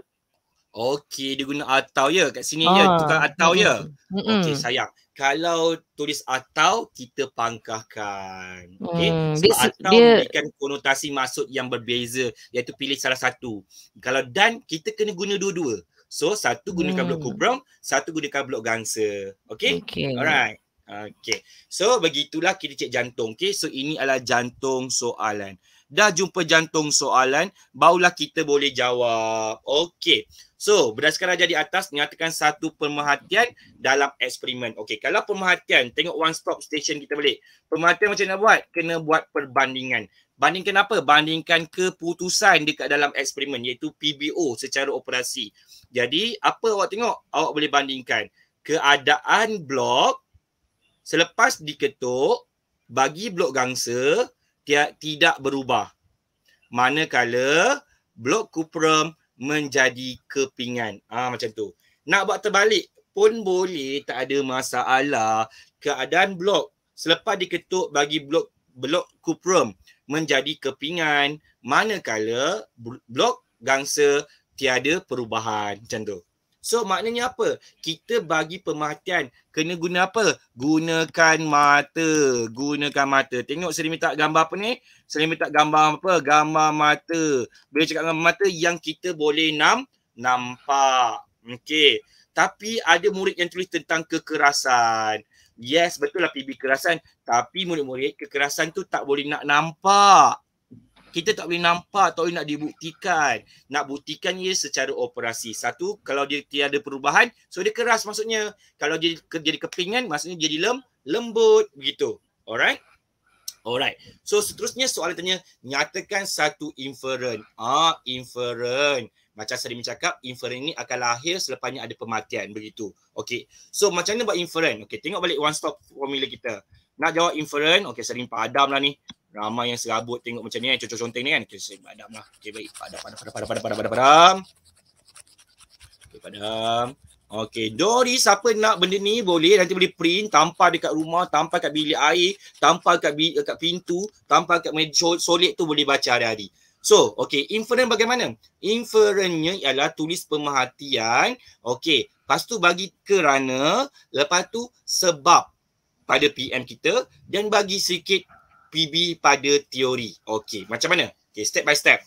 Okey dia guna atau ya kat sini ya, ah. ya tukar atau ya. Mm-hmm. Okey sayang. Kalau tulis atau kita pangkahkan. Okey mm. sebab This, atau dia... memberikan konotasi maksud yang berbeza iaitu pilih salah satu. Kalau dan kita kena guna dua-dua. So satu gunakan mm. blok kuprom, satu gunakan blok gangsa. Okey? Okay. Alright. Okay. So begitulah kita cek jantung. Okay. So ini adalah jantung soalan. Dah jumpa jantung soalan, barulah kita boleh jawab. Okay. So berdasarkan raja di atas, nyatakan satu pemerhatian dalam eksperimen. Okay. Kalau pemerhatian, tengok one stop station kita balik. Pemerhatian macam nak buat? Kena buat perbandingan. Bandingkan apa? Bandingkan keputusan dekat dalam eksperimen iaitu PBO secara operasi. Jadi apa awak tengok? Awak boleh bandingkan keadaan blok selepas diketuk bagi blok gangsa tidak berubah manakala blok kuprum menjadi kepingan ha, macam tu nak buat terbalik pun boleh tak ada masalah keadaan blok selepas diketuk bagi blok blok kuprum menjadi kepingan manakala blok gangsa tiada perubahan macam tu So maknanya apa? Kita bagi pemerhatian kena guna apa? Gunakan mata. Gunakan mata. Tengok sering minta gambar apa ni? Sering minta gambar apa? Gambar mata. Bila cakap gambar mata yang kita boleh nam nampak. Okey. Tapi ada murid yang tulis tentang kekerasan. Yes, betul lah PB kekerasan. Tapi murid-murid kekerasan tu tak boleh nak nampak kita tak boleh nampak atau nak dibuktikan nak buktikan dia secara operasi satu kalau dia tiada perubahan so dia keras maksudnya kalau dia jadi kepingan maksudnya jadi lem lembut begitu alright Alright. So seterusnya soalan tanya nyatakan satu inferen. Ah, inferen. Macam Sari cakap, inferen ini akan lahir selepasnya ada pematian. Begitu. Okay. So macam mana buat inferen? Okay. Tengok balik one stop formula kita. Nak jawab inferen. Okay. Sari padam lah ni ramai yang serabut tengok macam ni kan contoh conteng ni kan okey saya padam lah okey baik padam padam padam padam padam padam padam padam okey padam okey dori siapa nak benda ni boleh nanti boleh print tampar dekat rumah tampar kat bilik air tampar kat bilik, kat pintu tampar kat meja solid tu boleh baca hari-hari So, okay, inferen bagaimana? Inferennya ialah tulis pemerhatian. Okay, lepas tu bagi kerana, lepas tu sebab pada PM kita dan bagi sikit PB pada teori. Okey, macam mana? Okey, step by step.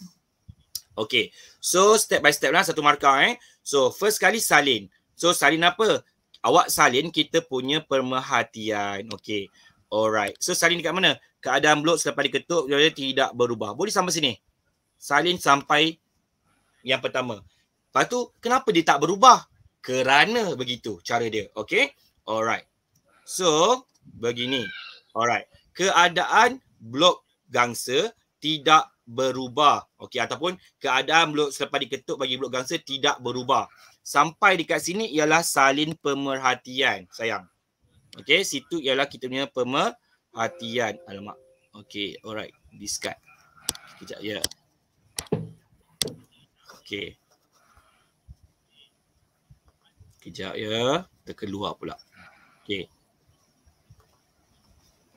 Okey. So, step by step lah satu markah eh. So, first kali salin. So, salin apa? Awak salin kita punya pemerhatian. Okey. Alright. So, salin dekat mana? Keadaan blok selepas diketuk dia tidak berubah. Boleh sampai sini. Salin sampai yang pertama. Lepas tu, kenapa dia tak berubah? Kerana begitu cara dia. Okey. Alright. So, begini. Alright keadaan blok gangsa tidak berubah. Okey ataupun keadaan blok selepas diketuk bagi blok gangsa tidak berubah. Sampai dekat sini ialah salin pemerhatian sayang. Okey situ ialah kita punya pemerhatian. Alamak. Okey alright. Discard. Kejap ya. Okey. Kejap ya. Terkeluar pula. Okey.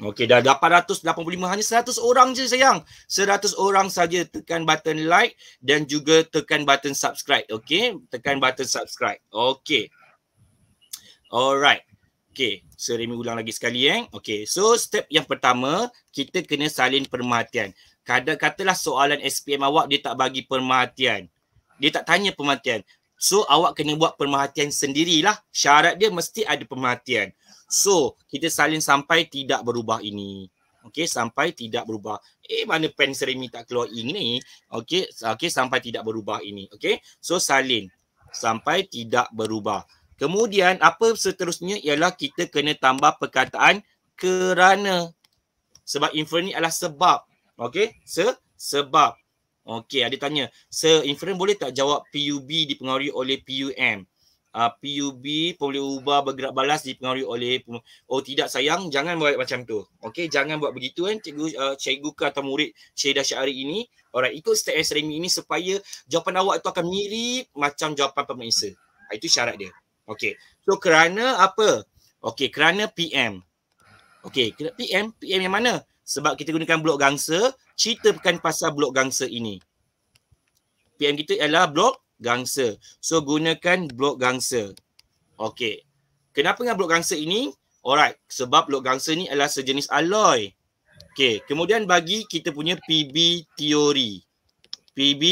Okey dah 885 hanya 100 orang je sayang. 100 orang saja tekan button like dan juga tekan button subscribe. Okey, tekan button subscribe. Okey. Alright. Okey, seremi ulang lagi sekali eh. Okey, so step yang pertama, kita kena salin perhatian. Kadang katalah soalan SPM awak dia tak bagi perhatian. Dia tak tanya perhatian. So awak kena buat perhatian sendirilah. Syarat dia mesti ada perhatian. So kita salin sampai tidak berubah ini. okay sampai tidak berubah. Eh mana pen seremi tak keluar ini, okay okay sampai tidak berubah ini. okay So salin sampai tidak berubah. Kemudian apa seterusnya ialah kita kena tambah perkataan kerana. Sebab inference ni adalah sebab. okay Se sebab. okay ada tanya. Se inferen boleh tak jawab PUB dipengaruhi oleh PUM? uh, ah, PUB boleh ubah bergerak balas dipengaruhi oleh oh tidak sayang jangan buat macam tu Okay jangan buat begitu kan cikgu uh, cikgu ke atau murid Syed Syahri ini orang ikut step SRM ini supaya jawapan awak itu akan mirip macam jawapan pemeriksa ah, itu syarat dia Okay so kerana apa Okay kerana PM Okay kerana PM PM yang mana sebab kita gunakan blok gangsa ceritakan pasal blok gangsa ini PM kita ialah blok gangsa. So gunakan blok gangsa. Okey. Kenapa dengan blok gangsa ini? Alright. Sebab blok gangsa ni adalah sejenis alloy. Okey. Kemudian bagi kita punya PB teori. PB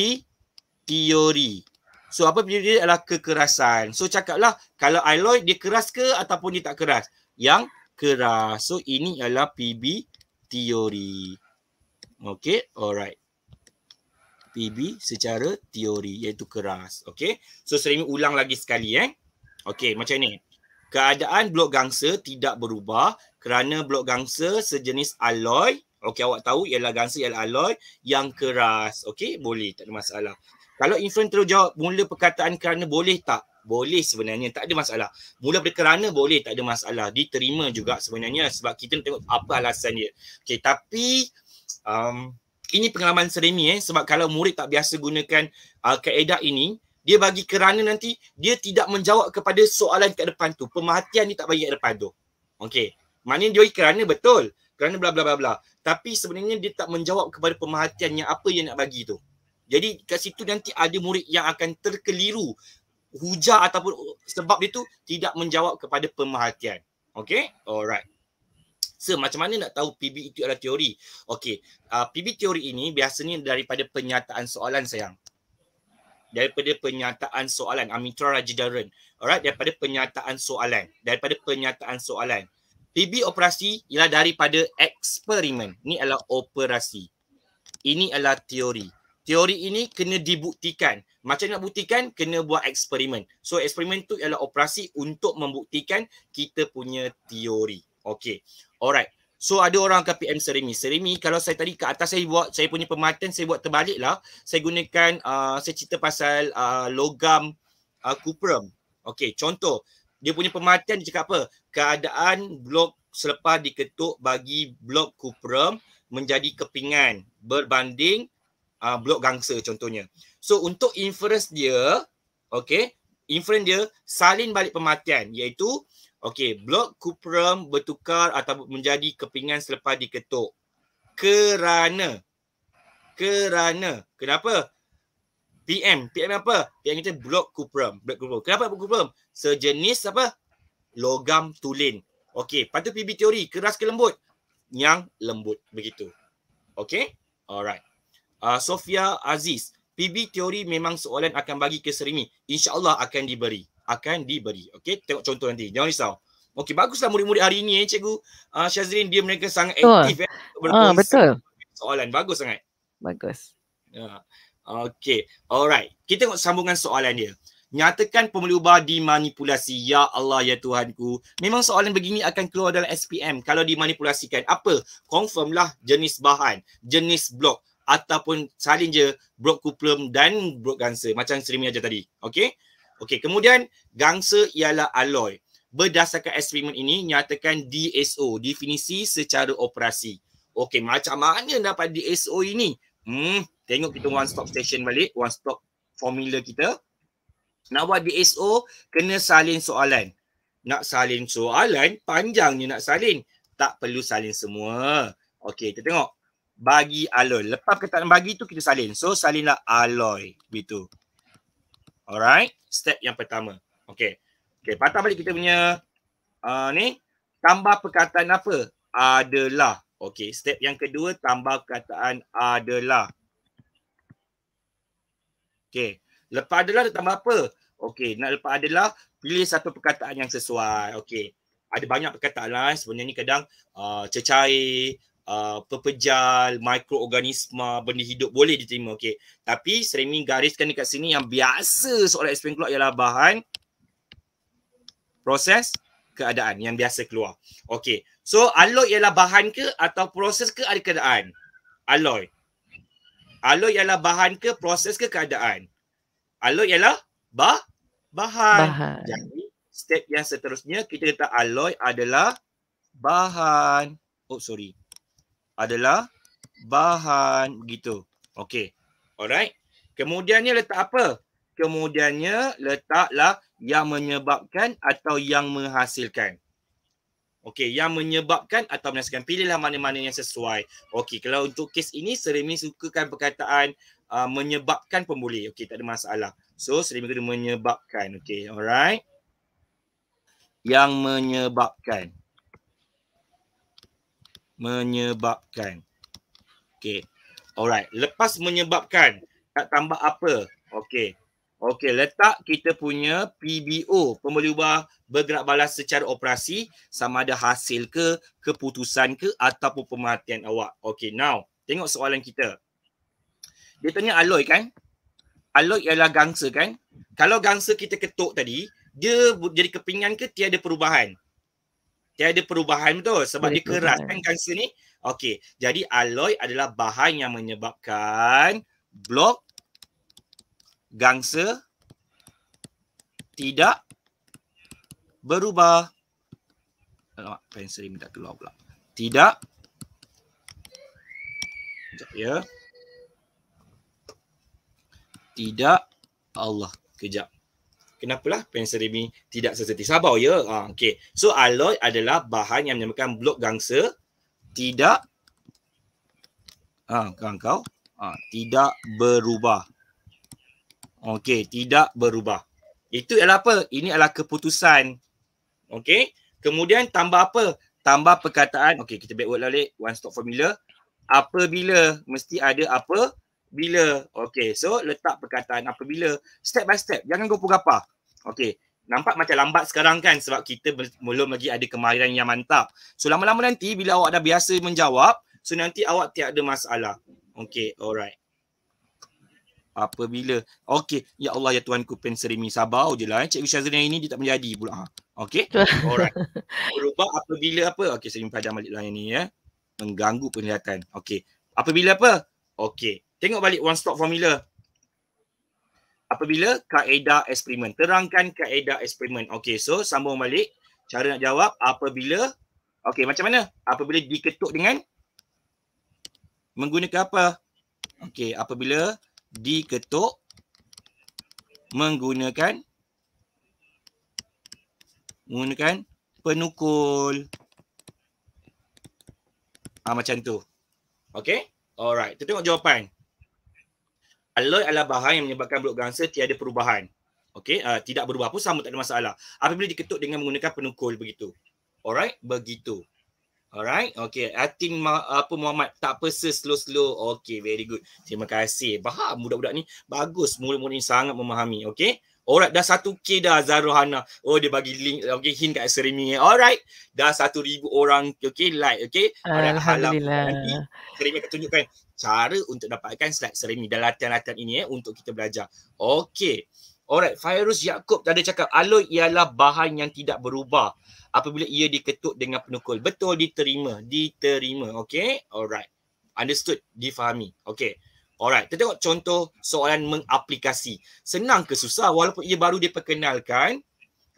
teori. So apa dia adalah kekerasan. So cakaplah kalau alloy dia keras ke ataupun dia tak keras. Yang keras. So ini adalah PB teori. Okey. Alright. PB secara teori iaitu keras. Okey. So saya ulang lagi sekali eh. Okey, macam ni. Keadaan blok gangsa tidak berubah kerana blok gangsa sejenis alloy. Okey, awak tahu ialah gangsa ialah alloy yang keras. Okey, boleh tak ada masalah. Kalau influencer terus jawab mula perkataan kerana boleh tak? Boleh sebenarnya tak ada masalah. Mula pada kerana boleh tak ada masalah. Diterima juga sebenarnya sebab kita tengok apa alasan dia. Okey, tapi um, ini pengalaman seremi eh sebab kalau murid tak biasa gunakan uh, kaedah ini dia bagi kerana nanti dia tidak menjawab kepada soalan kat depan tu pemerhatian ni tak bagi kat depan tu okey maknanya dia kerana betul kerana bla bla bla bla tapi sebenarnya dia tak menjawab kepada pemerhatian yang apa yang nak bagi tu jadi kat situ nanti ada murid yang akan terkeliru hujah ataupun sebab dia tu tidak menjawab kepada pemerhatian okey alright So macam mana nak tahu PB itu adalah teori? Okey, uh, PB teori ini biasanya daripada penyataan soalan sayang. Daripada penyataan soalan Amitra Rajadaran. Alright, daripada penyataan soalan. Daripada penyataan soalan. PB operasi ialah daripada eksperimen. Ini adalah operasi. Ini adalah teori. Teori ini kena dibuktikan. Macam nak buktikan, kena buat eksperimen. So eksperimen tu ialah operasi untuk membuktikan kita punya teori. Okay. Alright. So ada orang akan PM Serimi. Serimi kalau saya tadi ke atas saya buat, saya punya pematan saya buat terbalik lah. Saya gunakan, uh, saya cerita pasal uh, logam uh, kuprum. Okay contoh. Dia punya pematan dia cakap apa? Keadaan blok selepas diketuk bagi blok kuprum menjadi kepingan berbanding uh, blok gangsa contohnya. So untuk inference dia, okay, inference dia salin balik pematian iaitu Okey, blok kuprum bertukar atau menjadi kepingan selepas diketuk. Kerana. Kerana. Kenapa? PM. PM apa? PM kita blok kuprum. Blok kuprum. Kenapa blok kuprum? Sejenis apa? Logam tulen. Okey, patut tu PB teori. Keras ke lembut? Yang lembut. Begitu. Okey? Alright. Uh, Sofia Aziz. PB teori memang soalan akan bagi ke serimi. InsyaAllah akan diberi akan diberi. Okey, tengok contoh nanti. Jangan risau. Okey, baguslah murid-murid hari ini eh cikgu. Ah uh, Syazrin dia mereka sangat aktif oh. eh. Ah, berkongsi ah, betul. Soalan bagus sangat. Bagus. Ya. Uh, Okey. Alright. Kita tengok sambungan soalan dia. Nyatakan pembeli ubah dimanipulasi. Ya Allah ya Tuhanku. Memang soalan begini akan keluar dalam SPM kalau dimanipulasikan. Apa? Confirmlah jenis bahan, jenis blok ataupun challenger, blok kuplum dan blok ganser macam streaming aja tadi. Okay? Okey, kemudian gangsa ialah alloy. Berdasarkan eksperimen ini, nyatakan DSO, definisi secara operasi. Okey, macam mana dapat DSO ini? Hmm, tengok kita one stop station balik, one stop formula kita. Nak buat DSO, kena salin soalan. Nak salin soalan, panjang ni nak salin. Tak perlu salin semua. Okey, kita tengok. Bagi alloy. Lepas kata bagi tu kita salin. So salinlah alloy. Begitu. Alright, step yang pertama. Okay. Okay, patah balik kita punya uh, ni. Tambah perkataan apa? Adalah. Okay, step yang kedua, tambah perkataan adalah. Okay, lepas adalah dia tambah apa? Okay, nak lepas adalah, pilih satu perkataan yang sesuai. Okay, ada banyak perkataan lah. Sebenarnya ni kadang uh, cecair, Uh, pepejal, mikroorganisma, benda hidup boleh diterima. Okey. Tapi Sremi gariskan dekat sini yang biasa seolah explain keluar ialah bahan proses keadaan yang biasa keluar. Okey. So alloy ialah bahan ke atau proses ke ada keadaan? Alloy. Alloy ialah bahan ke proses ke keadaan? Alloy ialah bah bahan. bahan. Jadi step yang seterusnya kita kata alloy adalah bahan. Oh sorry adalah bahan begitu, Okey. Alright. Kemudiannya letak apa? Kemudiannya letaklah yang menyebabkan atau yang menghasilkan. Okey, yang menyebabkan atau menghasilkan. Pilihlah mana-mana yang sesuai. Okey, kalau untuk kes ini Serimi sukakan perkataan uh, menyebabkan pemulih. Okey, tak ada masalah. So, Serimi kena menyebabkan. Okey, alright. Yang menyebabkan menyebabkan. Okay. Alright. Lepas menyebabkan. Tak tambah apa. Okay. Okay. Letak kita punya PBO. Pemberubah bergerak balas secara operasi. Sama ada hasil ke, keputusan ke ataupun pematian awak. Okay. Now. Tengok soalan kita. Dia tanya aloi kan? Alloy ialah gangsa kan? Kalau gangsa kita ketuk tadi, dia jadi kepingan ke tiada perubahan? tiada perubahan tu sebab dia keras kan kanser ni okey jadi alloy adalah bahan yang menyebabkan blok gangsa tidak berubah alamak pensel ni dah keluar pula tidak sekejap ya tidak Allah kejap Kenapa lah penicillin tidak sensitif? Sabar ya. Ha, okay. So alloy adalah bahan yang menyebabkan blok gangsa tidak ha, kau, kau ha, tidak berubah. Okey, tidak berubah. Itu adalah apa? Ini adalah keputusan. Okey. Kemudian tambah apa? Tambah perkataan. Okey, kita backward balik. Lah, One stop formula. Apabila mesti ada apa? bila okay. so letak perkataan apabila step by step jangan go apa Okay. nampak macam lambat sekarang kan sebab kita belum lagi ada kemahiran yang mantap so lama-lama nanti bila awak dah biasa menjawab so nanti awak tiada masalah Okay. alright apabila Okay. ya Allah ya ku penseri penserimi sabar jelah eh cikgu Syazrin ini dia tak menjadi pula ha okey alright berubah apabila apa Okay. saya padam balik lain ni ya mengganggu penglihatan okey apabila apa Okay. Tengok balik one stop formula. Apabila kaedah eksperimen. Terangkan kaedah eksperimen. Okey, so sambung balik. Cara nak jawab apabila. Okey, macam mana? Apabila diketuk dengan. Menggunakan apa? Okey, apabila diketuk. Menggunakan. Menggunakan penukul. Ha, macam tu. Okey? Alright, kita tengok jawapan. Alloy adalah bahan yang menyebabkan blok gangsa tiada perubahan. okay, uh, tidak berubah pun sama tak ada masalah. Apabila diketuk dengan menggunakan penukul begitu. Alright, begitu. Alright, okay. Atin ma- apa Muhammad, tak apa sir, slow-slow. Okey, very good. Terima kasih. Faham budak-budak ni. Bagus, Mula-mula ni sangat memahami. okay. Alright, dah satu K dah Zaruhana. Oh, dia bagi link, okay, hint kat Serimi. Alright, dah satu ribu orang, okay, like, okay. Alhamdulillah. Serimi akan tunjukkan cara untuk dapatkan slide seri ini dan latihan-latihan ini eh, untuk kita belajar. Okey. Alright, virus Yakub tadi cakap aloi ialah bahan yang tidak berubah apabila ia diketuk dengan penukul. Betul diterima, diterima. Okey. Alright. Understood, difahami. Okey. Alright, kita tengok contoh soalan mengaplikasi. Senang ke susah walaupun ia baru diperkenalkan?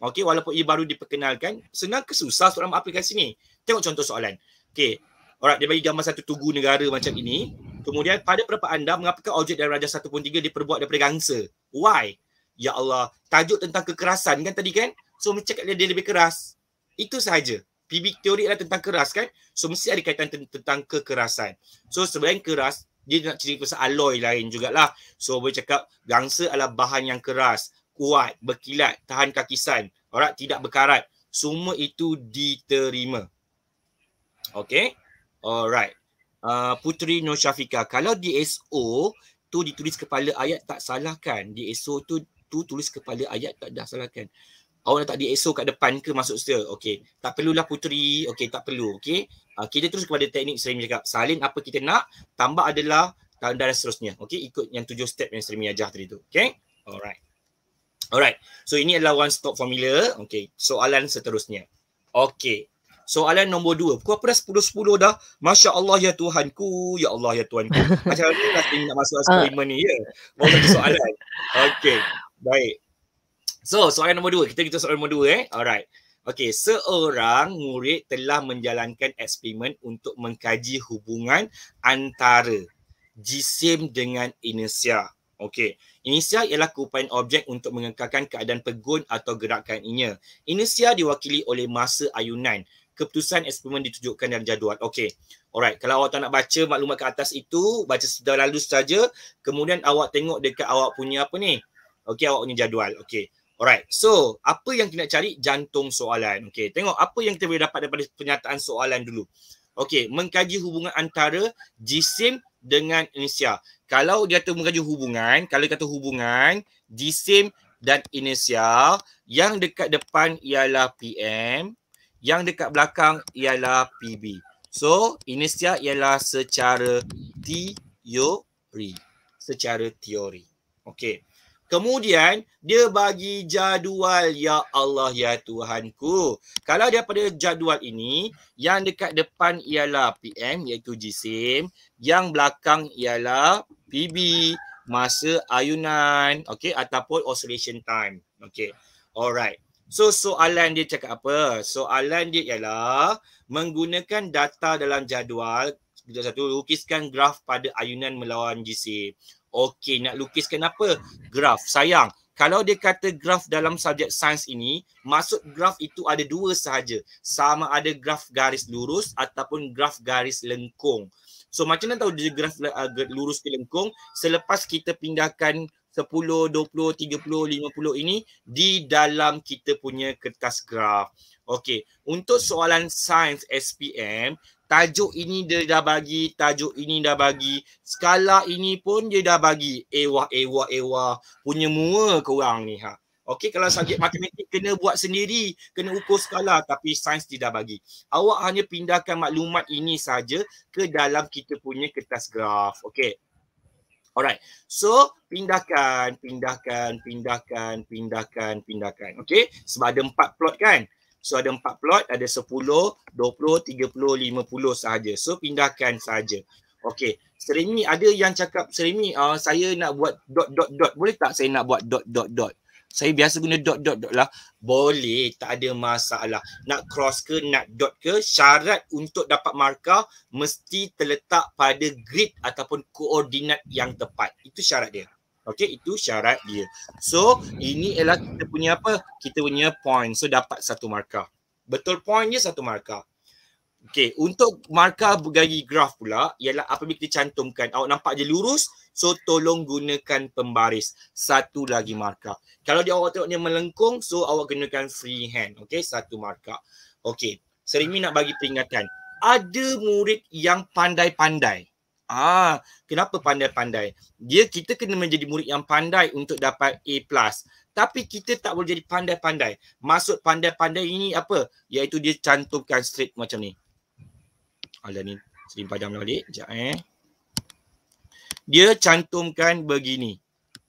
Okey, walaupun ia baru diperkenalkan, senang ke susah soalan mengaplikasi ni? Tengok contoh soalan. Okey, Alright, dia bagi gambar satu tugu negara macam ini. Kemudian pada pendapat anda, mengapakah objek dari Raja 1.3 diperbuat daripada gangsa? Why? Ya Allah, tajuk tentang kekerasan kan tadi kan? So mesti cakap dia, dia lebih keras. Itu sahaja. PB teori adalah tentang keras kan? So mesti ada kaitan tentang kekerasan. So sebenarnya keras, dia nak cerita pasal alloy lain jugalah. So boleh cakap gangsa adalah bahan yang keras, kuat, berkilat, tahan kakisan. Alright, tidak berkarat. Semua itu diterima. Okay. Alright. Uh, Puteri Nur Syafika, kalau DSO tu ditulis kepala ayat tak salahkan, DSO tu tu tulis kepala ayat tak dah salahkan. Awak nak tak DSO kat depan ke masuk saya? Okay. Tak perlulah Puteri. Okay, tak perlu. Okay. Uh, kita terus kepada teknik Serimi cakap. Salin apa kita nak, tambah adalah tanda dan seterusnya. Okay, ikut yang tujuh step yang Serimi ajar tadi tu. Okay. Alright. Alright. So ini adalah one stop formula. Okay. Soalan seterusnya. Okay soalan nombor dua. Pukul apa dah sepuluh-sepuluh dah? Masya Allah ya Tuhanku, ya Allah ya Tuhanku. Macam mana kita nak masuk eksperimen ah. ni, ya? Mau satu soalan. Okay, baik. So, soalan nombor dua. Kita kita soalan nombor dua, eh. Alright. Okay, seorang murid telah menjalankan eksperimen untuk mengkaji hubungan antara jisim dengan inersia. Okay, inersia ialah kupain objek untuk mengekalkan keadaan pegun atau gerakan ini. Inersia diwakili oleh masa ayunan keputusan eksperimen ditunjukkan dalam jadual. Okey. Alright, kalau awak tak nak baca maklumat ke atas itu, baca sudah lalu saja, kemudian awak tengok dekat awak punya apa ni? Okey, awak punya jadual. Okey. Alright. So, apa yang kita nak cari? Jantung soalan. Okey, tengok apa yang kita boleh dapat daripada pernyataan soalan dulu. Okey, mengkaji hubungan antara jisim dengan inersia. Kalau dia kata mengkaji hubungan, kalau kata hubungan jisim dan inisial yang dekat depan ialah PM, yang dekat belakang ialah PB. So, inisia ialah secara teori. Secara teori. Okay. Kemudian, dia bagi jadual Ya Allah Ya Tuhanku. Kalau daripada jadual ini, yang dekat depan ialah PM iaitu Gsim. Yang belakang ialah PB. Masa ayunan. Okay. Ataupun oscillation time. Okay. Alright. So soalan dia cakap apa? Soalan dia ialah menggunakan data dalam jadual Bidang satu, lukiskan graf pada ayunan melawan jisim. Okey, nak lukiskan apa? Graf. Sayang, kalau dia kata graf dalam subjek sains ini, maksud graf itu ada dua sahaja. Sama ada graf garis lurus ataupun graf garis lengkung. So macam mana tahu dia graf eh, lurus ke lengkung? Selepas kita pindahkan 10, 20, 30, 50 ini di dalam kita punya kertas graf. Okey, untuk soalan sains SPM, tajuk ini dia dah bagi, tajuk ini dah bagi, skala ini pun dia dah bagi. Ewah, ewah, ewah. Punya mua korang ni. Ha. Okey, kalau subjek matematik kena buat sendiri, kena ukur skala tapi sains tidak bagi. Awak hanya pindahkan maklumat ini saja ke dalam kita punya kertas graf. Okey. Alright. So, pindahkan, pindahkan, pindahkan, pindahkan, pindahkan. Okay. Sebab ada empat plot kan? So, ada empat plot. Ada sepuluh, dua puluh, tiga puluh, lima puluh sahaja. So, pindahkan sahaja. Okay. Serimi, ada yang cakap, Serimi, uh, saya nak buat dot, dot, dot. Boleh tak saya nak buat dot, dot, dot? saya biasa guna dot dot dot lah boleh tak ada masalah nak cross ke nak dot ke syarat untuk dapat markah mesti terletak pada grid ataupun koordinat yang tepat itu syarat dia Okey, itu syarat dia. So, ini ialah kita punya apa? Kita punya point. So, dapat satu markah. Betul pointnya satu markah. Okay, untuk markah bagi graf pula ialah apabila kita cantumkan awak nampak je lurus so tolong gunakan pembaris satu lagi markah. Kalau dia awak tengoknya melengkung so awak gunakan freehand. Okay, satu markah. Okay, Serimi nak bagi peringatan. Ada murid yang pandai-pandai. Ah, kenapa pandai-pandai? Dia kita kena menjadi murid yang pandai untuk dapat A+. Tapi kita tak boleh jadi pandai-pandai. Maksud pandai-pandai ini apa? Iaitu dia cantumkan straight macam ni. Ada ni sering padam balik. Sekejap eh. Dia cantumkan begini.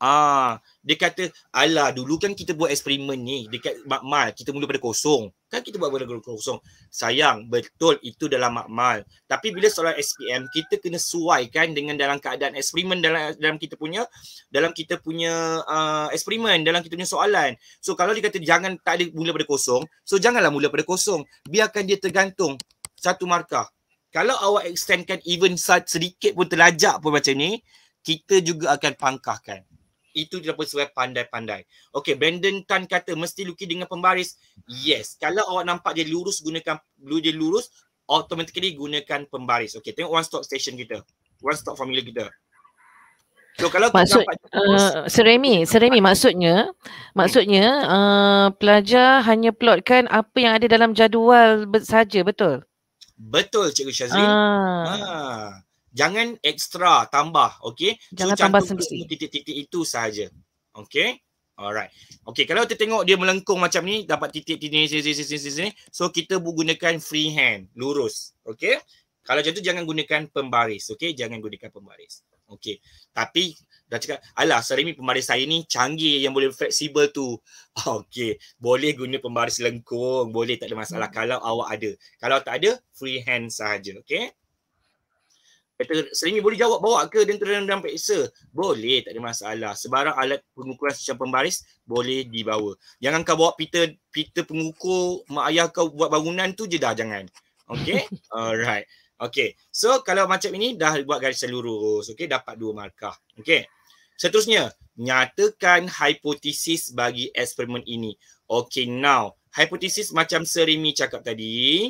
Ah, dia kata, alah dulu kan kita buat eksperimen ni dekat makmal. Kita mula pada kosong. Kan kita buat benda-benda kosong. Sayang, betul itu dalam makmal. Tapi bila soalan SPM, kita kena suaikan dengan dalam keadaan eksperimen dalam dalam kita punya dalam kita punya uh, eksperimen, dalam kita punya soalan. So kalau dia kata jangan tak ada mula pada kosong, so janganlah mula pada kosong. Biarkan dia tergantung satu markah kalau awak extendkan even sedikit pun terlajak pun macam ni kita juga akan pangkahkan itu dia pun sesuai pandai-pandai. Okay, Brandon Tan kata mesti lukis dengan pembaris. Yes, kalau awak nampak dia lurus gunakan blue dia lurus, automatically gunakan pembaris. Okay, tengok one stop station kita. One stop formula kita. So kalau maksud, nampak uh, Seremi, Seremi maksudnya maksudnya uh, pelajar hanya plotkan apa yang ada dalam jadual saja, betul? Betul Cikgu Syazrin. Ah. Ha. Jangan ekstra tambah. Okay. So, Jangan tambah sendiri. Titik-titik itu sahaja. Okay. Alright. Okay, kalau kita tengok dia melengkung macam ni, dapat titik titik sini, sini, sini, sini. So, kita gunakan freehand, lurus. Okay? Kalau macam tu, jangan gunakan pembaris. Okay? Jangan gunakan pembaris. Okay. Tapi, dah cakap alah Sarimi pembaris saya ni canggih yang boleh fleksibel tu okey boleh guna pembaris lengkung boleh tak ada masalah hmm. kalau awak ada kalau tak ada free hand sahaja okey Kata Selimi boleh jawab bawa ke dentro dan dalam peksa? Boleh, tak ada masalah. Sebarang alat pengukuran secara pembaris boleh dibawa. Jangan kau bawa pita, pita pengukur mak ayah kau buat bangunan tu je dah jangan. Okay? Alright. Okey. So kalau macam ini dah buat garis lurus. Okey dapat dua markah. Okey. Seterusnya nyatakan hipotesis bagi eksperimen ini. Okey now. Hipotesis macam Serimi cakap tadi.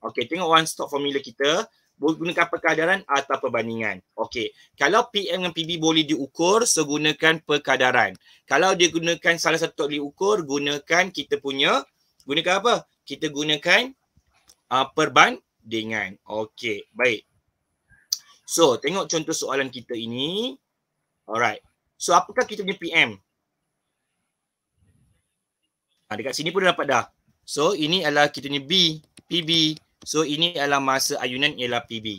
Okey tengok one stop formula kita. Boleh gunakan perkadaran atau perbandingan. Okey. Kalau PM dan PB boleh diukur, gunakan perkadaran. Kalau dia gunakan salah satu diukur, gunakan kita punya. Gunakan apa? Kita gunakan uh, perban dengan. Okey, baik. So, tengok contoh soalan kita ini. Alright. So, apakah kita punya PM? Ha, ah, dekat sini pun dapat dah. So, ini adalah kita punya B, PB. So, ini adalah masa ayunan ialah PB.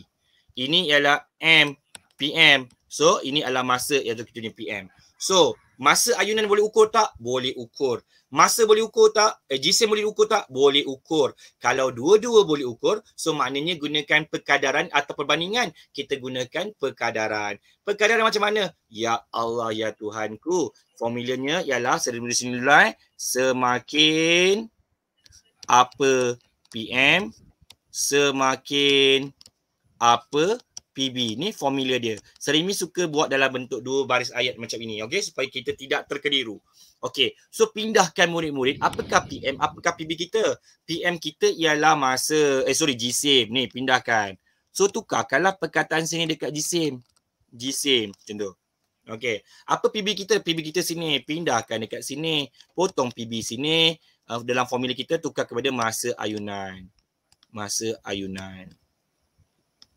Ini ialah M, PM. So, ini adalah masa yang kita punya PM. So, Masa ayunan boleh ukur tak? Boleh ukur. Masa boleh ukur tak? Eh, jisim boleh ukur tak? Boleh ukur. Kalau dua-dua boleh ukur, so maknanya gunakan perkadaran atau perbandingan. Kita gunakan perkadaran. Perkadaran macam mana? Ya Allah, ya Tuhanku. Formulanya ialah sedemikian sini dulu eh. Semakin apa PM, semakin apa PB. Ni formula dia. Serimi suka buat dalam bentuk dua baris ayat macam ini. Okey, supaya kita tidak terkeliru. Okey, so pindahkan murid-murid. Apakah PM? Apakah PB kita? PM kita ialah masa, eh sorry, GSIM. Ni, pindahkan. So, tukarkanlah perkataan sini dekat GSIM. GSIM, macam tu. Okey, apa PB kita? PB kita sini. Pindahkan dekat sini. Potong PB sini. Uh, dalam formula kita, tukar kepada masa ayunan. Masa ayunan.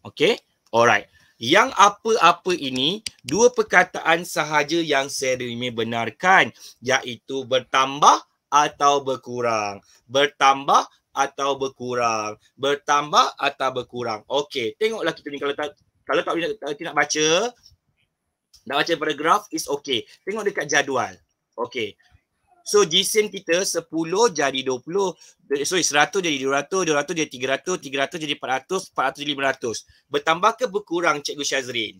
Okey? Alright. Yang apa-apa ini, dua perkataan sahaja yang saya Serimi benarkan iaitu bertambah atau berkurang. Bertambah atau berkurang. Bertambah atau berkurang. Okey, tengoklah kita ni kalau tak kalau tak, kalau tak, nak baca, nak baca paragraf, is okay. Tengok dekat jadual. Okey, So jisim kita 10 jadi 20. Eh, sorry, 100 jadi 200, 200 jadi 300, 300 jadi 400, 400 jadi 500. Bertambah ke berkurang Cikgu Syazrin?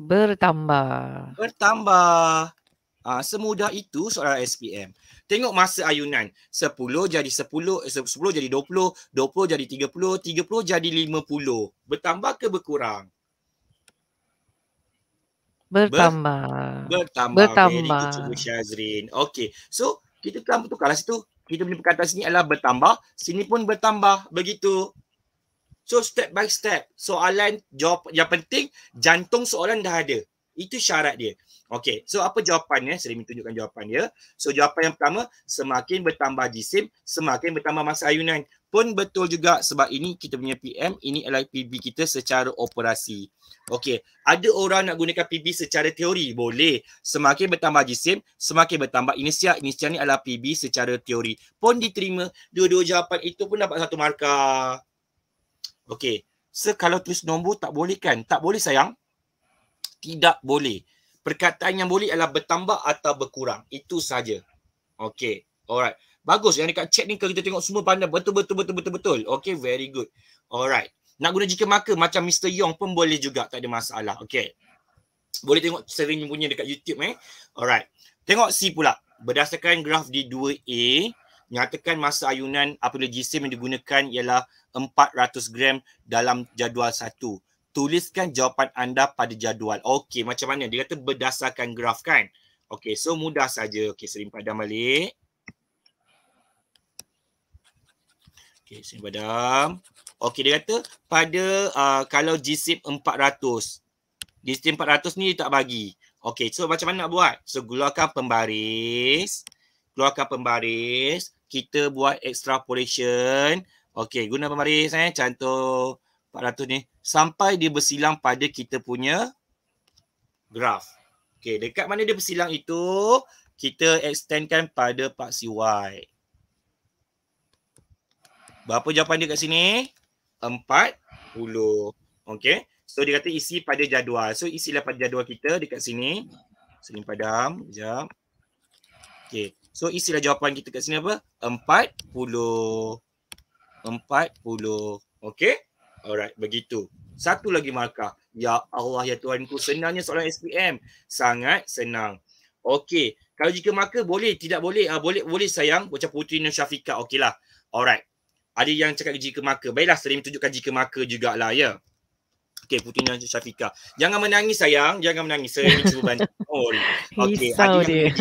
Bertambah. Bertambah. Ha, semudah itu soalan SPM. Tengok masa ayunan. 10 jadi 10, 10 eh, jadi 20, 20 jadi 30, 30 jadi 50. Bertambah ke berkurang? Bertambah. Bertambah. Bertambah. Okay, cikgu Syazrin. Okey So, kita telah bertukarlah situ. Kita punya perkataan sini adalah bertambah. Sini pun bertambah. Begitu. So, step by step. Soalan jawab yang penting, jantung soalan dah ada. Itu syarat dia. Okey, so apa jawapannya? Saya ingin tunjukkan jawapan dia. So jawapan yang pertama, semakin bertambah jisim, semakin bertambah masa ayunan. Pun betul juga sebab ini kita punya PM, ini adalah PB kita secara operasi. Okey, ada orang nak gunakan PB secara teori? Boleh. Semakin bertambah jisim, semakin bertambah inisial. Inisial ni adalah PB secara teori. Pun diterima, dua-dua jawapan itu pun dapat satu markah. Okey, so kalau tulis nombor tak boleh kan? Tak boleh sayang? Tidak boleh. Tidak boleh perkataan yang boleh adalah bertambah atau berkurang. Itu saja. Okay. Alright. Bagus yang dekat chat ni kalau kita tengok semua pandai betul betul betul betul betul. Okay, very good. Alright. Nak guna jika maka macam Mr. Yong pun boleh juga tak ada masalah. Okay. Boleh tengok sering punya dekat YouTube eh. Alright. Tengok C pula. Berdasarkan graf di 2A, nyatakan masa ayunan apabila jisim yang digunakan ialah 400 gram dalam jadual satu tuliskan jawapan anda pada jadual. Okey, macam mana? Dia kata berdasarkan graf kan? Okey, so mudah saja. Okey, sering padam balik. Okey, sering padam. Okey, dia kata pada uh, kalau GSIP 400. GSIP 400 ni dia tak bagi. Okey, so macam mana nak buat? So, keluarkan pembaris. Keluarkan pembaris. Kita buat extrapolation. Okey, guna pembaris eh. contoh. 400 ni sampai dia bersilang pada kita punya graf. Okey, dekat mana dia bersilang itu kita extendkan pada paksi y. Berapa jawapan dia kat sini? 40. Okey. So dia kata isi pada jadual. So isilah pada jadual kita dekat sini. Sini padam jap. Okey. So isilah jawapan kita kat sini apa? 40. 40. Okey. Alright, begitu. Satu lagi markah. Ya Allah, ya Tuhanku, senangnya soalan SPM. Sangat senang. Okey, kalau jika markah boleh, tidak boleh. Ah, boleh, boleh sayang. Macam Putri dan Syafiqah, lah. Alright. Ada yang cakap jika markah. Baiklah, sering tunjukkan jika markah jugalah, ya. Okey, Putri dan Syafiqah. Jangan menangis, sayang. Jangan menangis. Sering cuba bantu. Oh, okey. Ada yang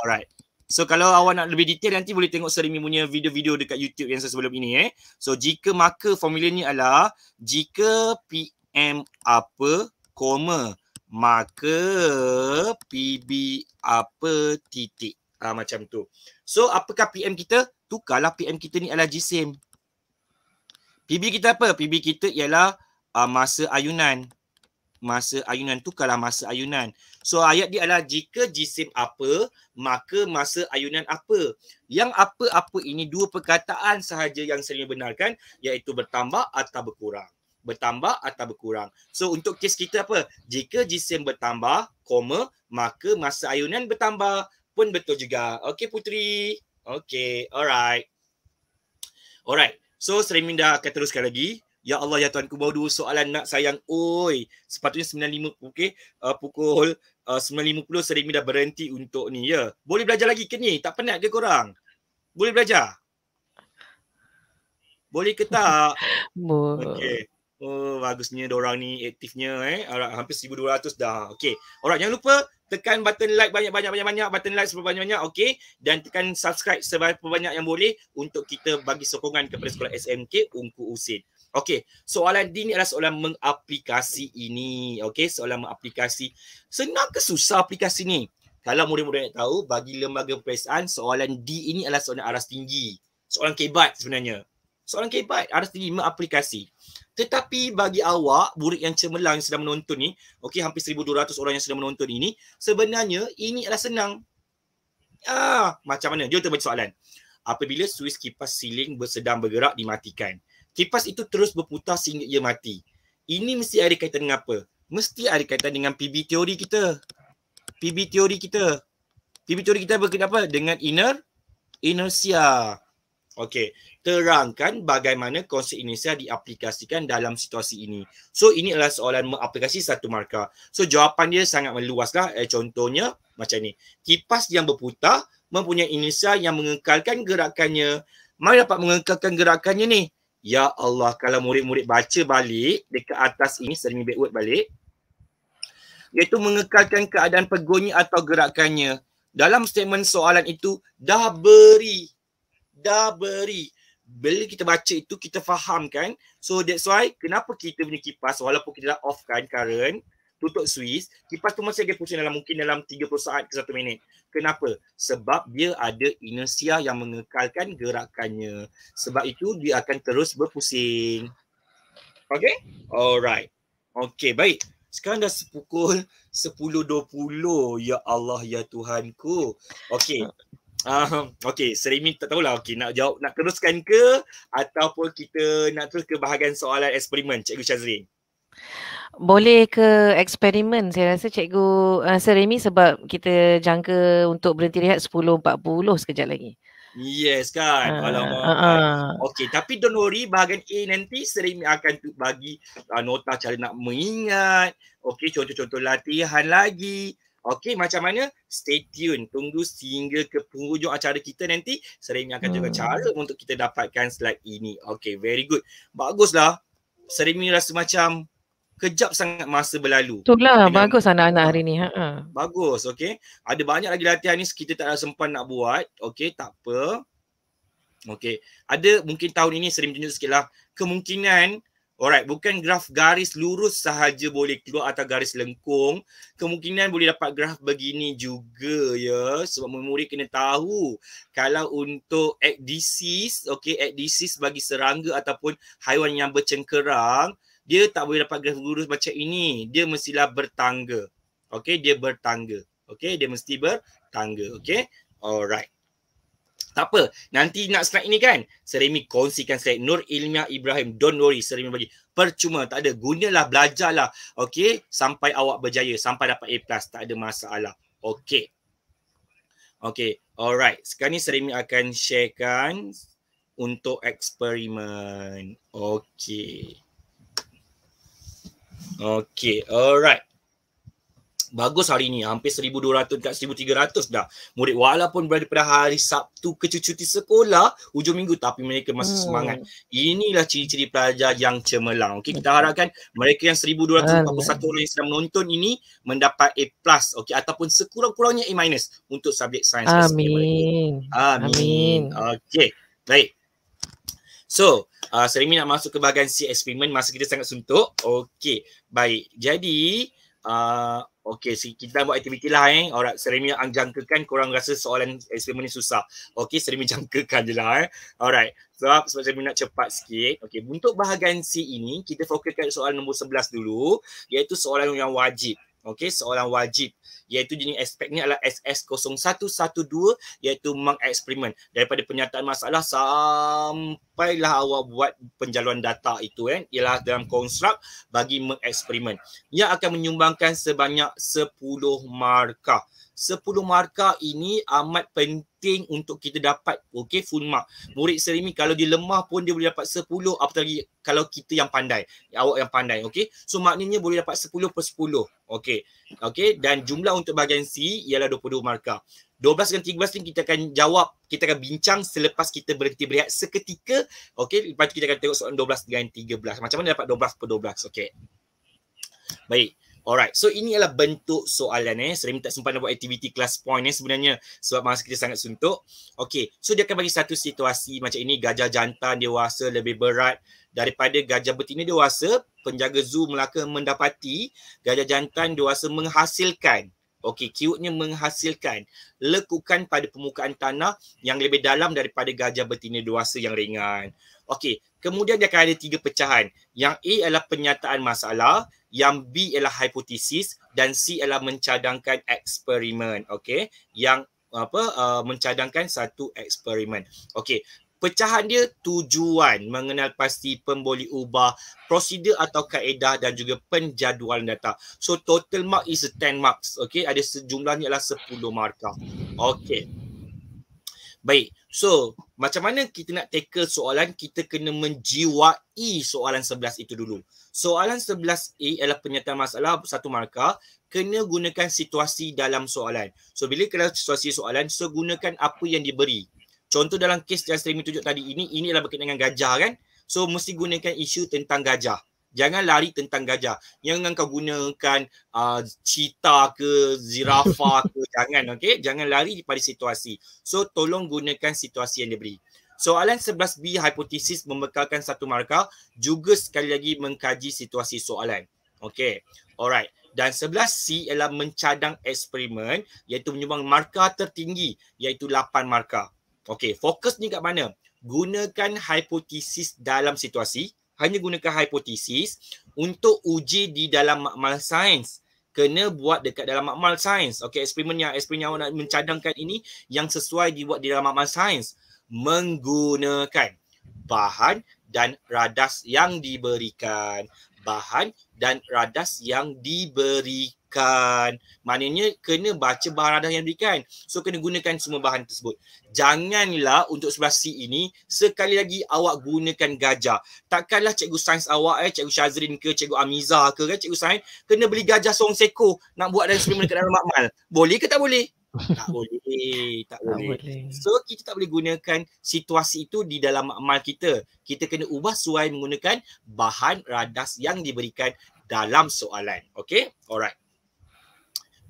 Alright. So kalau awak nak lebih detail nanti boleh tengok Serimi punya video-video dekat YouTube yang saya sebelum ini eh. So jika maka formula ni adalah jika PM apa, koma, maka PB apa titik. Ha, macam tu. So apakah PM kita? Tukarlah PM kita ni adalah jisim. PB kita apa? PB kita ialah uh, masa ayunan. Masa ayunan. Tukarlah masa ayunan. So ayat dia adalah jika jisim apa, maka masa ayunan apa. Yang apa-apa ini dua perkataan sahaja yang sering benarkan iaitu bertambah atau berkurang. Bertambah atau berkurang. So untuk kes kita apa? Jika jisim bertambah, koma, maka masa ayunan bertambah pun betul juga. Okey Putri. Okey, alright. Alright. So Sri Minda akan teruskan lagi. Ya Allah ya Tuhan, Tuhanku bawa dua soalan nak sayang. Oi, sepatutnya 95 okey, uh, pukul uh, 9.50 sering dah berhenti untuk ni ya. Boleh belajar lagi ke ni? Tak penat ke korang? Boleh belajar? Boleh ke tak? Okey. Oh, bagusnya orang ni aktifnya eh. Hampir 1200 dah. Okey. Orang jangan lupa tekan button like banyak-banyak banyak-banyak, button like sebanyak banyak okey dan tekan subscribe sebanyak banyak yang boleh untuk kita bagi sokongan kepada sekolah SMK Ungku Usin. Okey, soalan D ni adalah soalan mengaplikasi ini. Okey, soalan mengaplikasi. Senang ke susah aplikasi ni? Kalau murid-murid nak tahu, bagi lembaga perperiksaan, soalan D ini adalah soalan aras tinggi. Soalan kebat sebenarnya. Soalan kebat, aras tinggi, mengaplikasi. Tetapi bagi awak, murid yang cemerlang yang sedang menonton ni, okey, hampir 1,200 orang yang sedang menonton ini, sebenarnya ini adalah senang. Ah, macam mana? Jom kita baca soalan. Apabila suis kipas siling sedang bergerak dimatikan kipas itu terus berputar sehingga ia mati. Ini mesti ada kaitan dengan apa? Mesti ada kaitan dengan PB teori kita. PB teori kita. PB teori kita berkaitan apa? Dengan inner inersia. Okay. terangkan bagaimana konsep inersia diaplikasikan dalam situasi ini. So ini adalah soalan mengaplikasi satu markah. So jawapan dia sangat meluaslah. Eh, contohnya macam ni. Kipas yang berputar mempunyai inersia yang mengekalkan gerakannya. Mana dapat mengekalkan gerakannya ni. Ya Allah, kalau murid-murid baca balik dekat atas ini, sering backward balik. Iaitu mengekalkan keadaan pegunya atau gerakannya. Dalam statement soalan itu, dah beri. Dah beri. Bila kita baca itu, kita faham kan? So that's why kenapa kita punya kipas walaupun kita dah off kan current, tutup Swiss, kipas tu masih lagi pusing dalam mungkin dalam 30 saat ke 1 minit. Kenapa? Sebab dia ada inersia yang mengekalkan gerakannya. Sebab itu dia akan terus berpusing. Okay? Alright. Okay, baik. Sekarang dah pukul 10.20. Ya Allah, ya Tuhanku. Okay. Uh, ah, okay, Serimi tak tahulah okay, nak jawab, nak teruskan ke ataupun kita nak terus ke bahagian soalan eksperimen Cikgu Syazrin? boleh ke eksperimen saya rasa cikgu uh, eh, Sir sebab kita jangka untuk berhenti rehat 10.40 sekejap lagi. Yes kan. Uh, Alamak. Uh, uh. Okey tapi don't worry bahagian A nanti seremi akan bagi uh, nota cara nak mengingat. Okey contoh-contoh latihan lagi. Okey macam mana? Stay tune. Tunggu sehingga ke penghujung acara kita nanti seremi akan juga uh. Hmm. cara untuk kita dapatkan slide ini. Okey very good. Baguslah. Seremi Remy rasa macam kejap sangat masa berlalu. Itulah Bila bagus anak-anak hari ah, ni. Ha. Bagus, okay. Ada banyak lagi latihan ni kita tak ada sempat nak buat. okay tak apa. Okey. Ada mungkin tahun ini sering tunjuk sikitlah kemungkinan Alright, bukan graf garis lurus sahaja boleh keluar atau garis lengkung. Kemungkinan boleh dapat graf begini juga ya. Sebab murid kena tahu kalau untuk adhesis, okay, adhesis bagi serangga ataupun haiwan yang bercengkerang, dia tak boleh dapat graf lurus macam ini. Dia mestilah bertangga. okay? dia bertangga. okay? dia mesti bertangga. okay? alright. Tak apa, nanti nak slide ini kan? Seremi kongsikan slide Nur Ilmiah Ibrahim. Don't worry, Seremi bagi. Percuma, tak ada. Gunalah, belajarlah. okay? sampai awak berjaya. Sampai dapat A+. Plus. Tak ada masalah. okay? Okay. alright. Sekarang ni Seremi akan sharekan untuk eksperimen. okay? Okay, alright. Bagus hari ni, hampir 1,200 dekat 1,300 dah. Murid walaupun berada pada hari Sabtu kecuti sekolah, hujung minggu tapi mereka masih hmm. semangat. Inilah ciri-ciri pelajar yang cemerlang. Okay, kita harapkan mereka yang 1,241 orang yang sedang menonton ini mendapat A+, plus, okay, ataupun sekurang-kurangnya A- minus untuk subjek sains. Amin. Amin. Amin. Okay, baik. So, uh, Serimi nak masuk ke bahagian si experiment masa kita sangat suntuk. Okay, baik. Jadi, uh, okey, so kita buat aktiviti lah eh. Alright, Serimi yang jangkakan korang rasa soalan eksperimen ni susah. Okey, Serimi jangkakan je lah eh. Alright, so, sebab Serimi nak cepat sikit. Okey, untuk bahagian C ini, kita fokuskan soalan nombor 11 dulu. Iaitu soalan yang wajib. Okey, soalan wajib iaitu jenis aspeknya adalah SS0112 iaitu meng eksperimen daripada penyataan masalah sampailah awak buat penjaluan data itu kan eh, ialah dalam konstruk bagi mengeksperimen Ia akan menyumbangkan sebanyak 10 markah 10 markah ini amat penting penting untuk kita dapat okey full mark. Murid serimi kalau dia lemah pun dia boleh dapat 10 apatah lagi kalau kita yang pandai, awak yang pandai okey. So maknanya boleh dapat 10 per 10. Okey. Okey dan jumlah untuk bahagian C ialah 22 markah. 12 dan 13 ini kita akan jawab, kita akan bincang selepas kita berhenti berehat seketika. Okey, lepas tu kita akan tengok soalan 12 dan 13. Macam mana dapat 12 per 12. Okey. Baik. Alright, so ini adalah bentuk soalan eh. Sebenarnya tak sempat nak buat aktiviti kelas point eh sebenarnya sebab masa kita sangat suntuk. Okay, so dia akan bagi satu situasi macam ini gajah jantan dewasa lebih berat daripada gajah betina dewasa penjaga zoo Melaka mendapati gajah jantan dewasa menghasilkan Okey, keywordnya menghasilkan lekukan pada permukaan tanah yang lebih dalam daripada gajah betina dewasa yang ringan. Okey, kemudian dia akan ada tiga pecahan. Yang A ialah penyataan masalah, yang B ialah hipotesis dan C ialah mencadangkan eksperimen. Okey, yang apa uh, mencadangkan satu eksperimen. Okey, pecahan dia tujuan mengenal pasti pemboleh ubah prosedur atau kaedah dan juga penjadualan data. So total mark is 10 marks. Okay, ada sejumlahnya adalah 10 markah. Okay. Baik. So, macam mana kita nak tackle soalan, kita kena menjiwai soalan 11 itu dulu. Soalan 11A ialah penyataan masalah satu markah, kena gunakan situasi dalam soalan. So, bila kena situasi soalan, so gunakan apa yang diberi. Contoh dalam kes yang streaming tunjuk tadi ini, ini adalah berkaitan dengan gajah kan. So mesti gunakan isu tentang gajah. Jangan lari tentang gajah. Jangan kau gunakan uh, cita ke zirafa ke. jangan okay. Jangan lari daripada situasi. So tolong gunakan situasi yang diberi. Soalan 11B hipotesis membekalkan satu markah juga sekali lagi mengkaji situasi soalan. Okay. Alright. Dan 11C adalah mencadang eksperimen iaitu menyumbang markah tertinggi iaitu 8 markah. Okay, fokus ni kat mana? Gunakan hipotesis dalam situasi. Hanya gunakan hipotesis untuk uji di dalam makmal sains. Kena buat dekat dalam makmal sains. Okay, eksperimen yang, eksperimen yang awak nak mencadangkan ini yang sesuai dibuat di dalam makmal sains. Menggunakan bahan dan radas yang diberikan. Bahan dan radas yang diberikan makan. Maknanya kena baca bahan radang yang diberikan. So kena gunakan semua bahan tersebut. Janganlah untuk sebelah C ini sekali lagi awak gunakan gajah. Takkanlah cikgu sains awak eh, cikgu Syazrin ke cikgu Amiza ke kan cikgu sains kena beli gajah seorang seko nak buat dalam semua dekat dalam makmal. Boleh ke tak boleh? tak boleh, tak, boleh. boleh. So kita tak boleh gunakan situasi itu di dalam makmal kita. Kita kena ubah suai menggunakan bahan radas yang diberikan dalam soalan. Okay? Alright.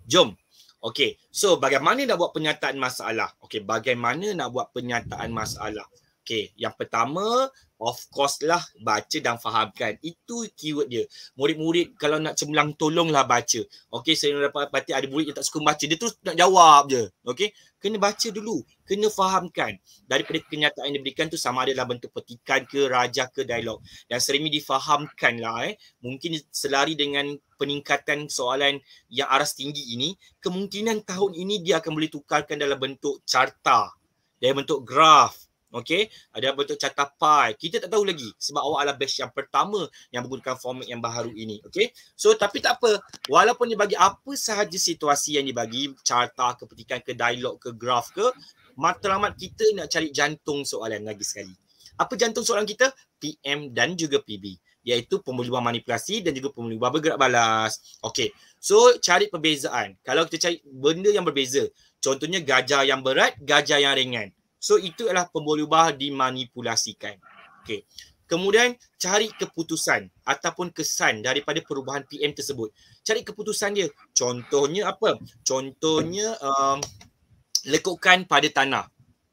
Jom. okay. So bagaimana nak buat penyataan masalah? Okay, bagaimana nak buat penyataan masalah? Okay, yang pertama of course lah baca dan fahamkan itu keyword dia murid-murid kalau nak cemlang tolonglah baca okey saya dapat pati ada murid yang tak suka baca dia terus nak jawab je okey kena baca dulu kena fahamkan daripada kenyataan yang diberikan tu sama ada dalam bentuk petikan ke rajah ke dialog dan seremi difahamkan lah eh mungkin selari dengan peningkatan soalan yang aras tinggi ini kemungkinan tahun ini dia akan boleh tukarkan dalam bentuk carta dalam bentuk graf Okay, ada bentuk tu carta pi. Kita tak tahu lagi sebab awak adalah batch yang pertama yang menggunakan format yang baru ini. Okay, so tapi tak apa. Walaupun dia bagi apa sahaja situasi yang dia bagi, carta ke petikan ke dialog ke graf ke, matlamat kita nak cari jantung soalan lagi sekali. Apa jantung soalan kita? PM dan juga PB iaitu pemulihan manipulasi dan juga pemulihan bergerak balas. Okay, so cari perbezaan. Kalau kita cari benda yang berbeza, contohnya gajah yang berat, gajah yang ringan. So itu adalah pembolubah dimanipulasikan. Okey. Kemudian cari keputusan ataupun kesan daripada perubahan PM tersebut. Cari keputusan dia. Contohnya apa? Contohnya um, lekukan pada tanah.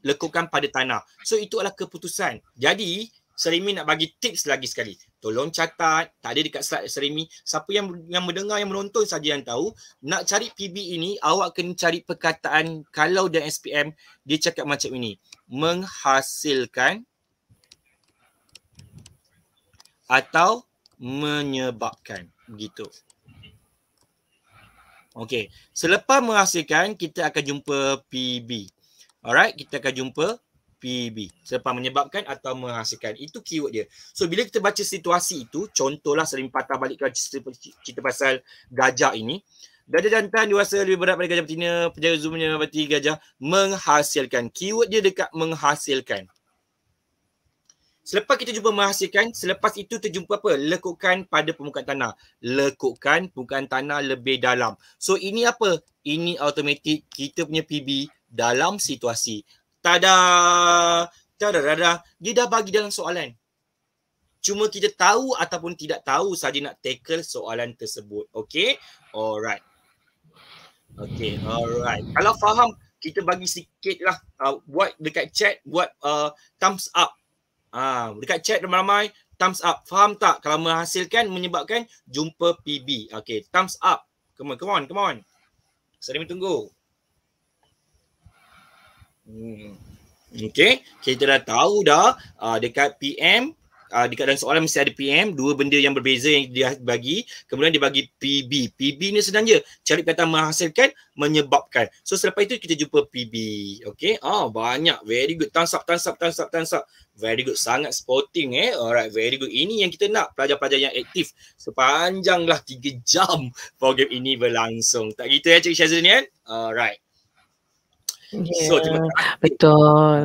Lekukan pada tanah. So itu adalah keputusan. Jadi Serimi nak bagi tips lagi sekali. Tolong catat, tak ada dekat slide Serimi. Siapa yang yang mendengar yang menonton saja yang tahu, nak cari PB ini awak kena cari perkataan kalau dan SPM dia cakap macam ini. Menghasilkan atau menyebabkan begitu. Okey, selepas menghasilkan kita akan jumpa PB. Alright, kita akan jumpa PB selepas menyebabkan atau menghasilkan itu keyword dia so bila kita baca situasi itu contohlah sering patah balik cerita, cerita pasal gajah ini gajah jantan dewasa lebih berat daripada gajah betina penjaga zoomnya berarti gajah menghasilkan keyword dia dekat menghasilkan Selepas kita jumpa menghasilkan, selepas itu terjumpa apa? Lekukan pada permukaan tanah. Lekukan permukaan tanah lebih dalam. So ini apa? Ini automatik kita punya PB dalam situasi. Tada, tada, tada. Dia dah bagi dalam soalan. Cuma kita tahu ataupun tidak tahu saja nak tackle soalan tersebut. Okay? Alright. Okay, alright. Kalau faham, kita bagi sikit lah. Uh, buat dekat chat, buat uh, thumbs up. Ah, uh, dekat chat ramai-ramai, thumbs up. Faham tak? Kalau menghasilkan, menyebabkan jumpa PB. Okay, thumbs up. Come on, come on, come on. Sering tunggu. Hmm. Okay, kita dah tahu dah uh, dekat PM, uh, dekat dalam soalan mesti ada PM, dua benda yang berbeza yang dia bagi. Kemudian dia bagi PB. PB ni senang je. Cari kata menghasilkan, menyebabkan. So selepas itu kita jumpa PB. Okay, oh, banyak. Very good. Thumbs up, thumbs up, thumbs up, thumbs up. Very good. Sangat sporting eh. Alright, very good. Ini yang kita nak pelajar-pelajar yang aktif. Sepanjanglah tiga jam program ini berlangsung. Tak gitu ya Cik Syazrin ya? Eh? Alright. Yeah. So terima ya, kasih. Betul.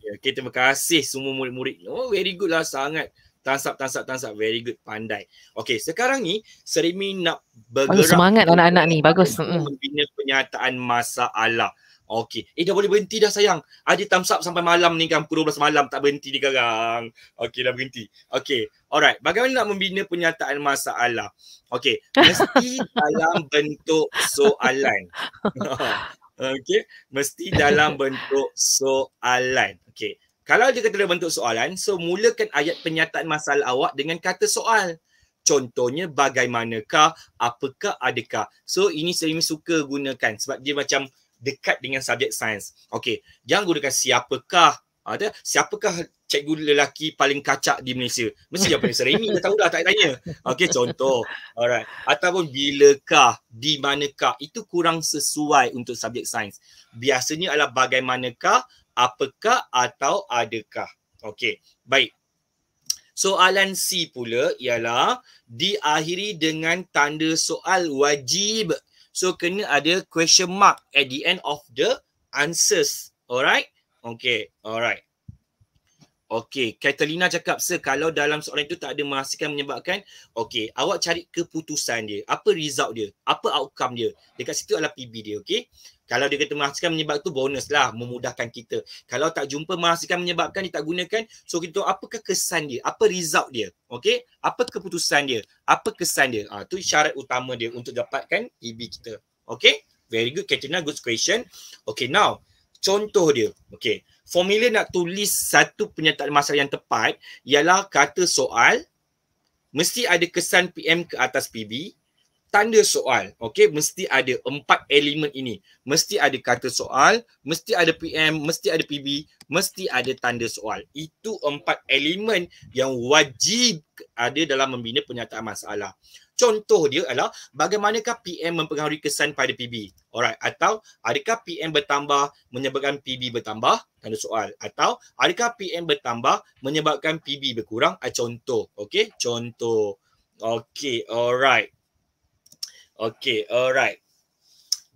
Yeah, okay, terima kasih semua murid-murid. Oh, very good lah sangat. Tansap, tansap, tansap. Very good. Pandai. Okay, sekarang ni Serimi nak bergerak. Bagus semangat anak-anak ni. Bagus. Membina penyataan masalah. Okay. Eh dah boleh berhenti dah sayang. Ada thumbs up sampai malam ni kan pukul 12 malam tak berhenti ni sekarang. Okay dah berhenti. Okay. Alright. Bagaimana nak membina penyataan masalah? Okay. Mesti dalam bentuk soalan. Okey, mesti dalam bentuk soalan. Okey. Kalau dia kata dalam bentuk soalan, so mulakan ayat penyataan masalah awak dengan kata soal. Contohnya bagaimanakah, apakah, adakah. So ini saya suka gunakan sebab dia macam dekat dengan subjek sains. Okey, jangan gunakan siapakah. Ada ha, ya. siapakah cikgu lelaki paling kacak di Malaysia. Mesti dia paling seremi dah tahu dah tak tanya. Okay, contoh. Alright. Ataupun bilakah, di manakah itu kurang sesuai untuk subjek sains. Biasanya adalah bagaimanakah, apakah atau adakah. Okay. Baik. Soalan C pula ialah diakhiri dengan tanda soal wajib. So kena ada question mark at the end of the answers. Alright. Okay, alright. Okey, Catalina cakap, se. kalau dalam soalan itu tak ada menghasilkan menyebabkan, okey, awak cari keputusan dia. Apa result dia? Apa outcome dia? Dekat situ adalah PB dia, okey? Kalau dia kata menghasilkan menyebabkan tu bonus lah, memudahkan kita. Kalau tak jumpa menghasilkan menyebabkan, dia tak gunakan, so kita tahu apakah kesan dia? Apa result dia? Okey? Apa keputusan dia? Apa kesan dia? Ah, tu syarat utama dia untuk dapatkan PB kita. Okey? Very good, Catalina. Good question. Okey, now, Contoh dia, okay. Formula nak tulis satu penyataan masalah yang tepat ialah kata soal mesti ada kesan PM ke atas PB tanda soal okay, mesti ada empat elemen ini mesti ada kata soal mesti ada PM mesti ada PB mesti ada tanda soal itu empat elemen yang wajib ada dalam membina penyataan masalah contoh dia adalah bagaimanakah PM mempengaruhi kesan pada PB. Alright, atau adakah PM bertambah menyebabkan PB bertambah? Tanda soal. Atau adakah PM bertambah menyebabkan PB berkurang? Ah, contoh. Okay, contoh. Okay, alright. Okay, alright.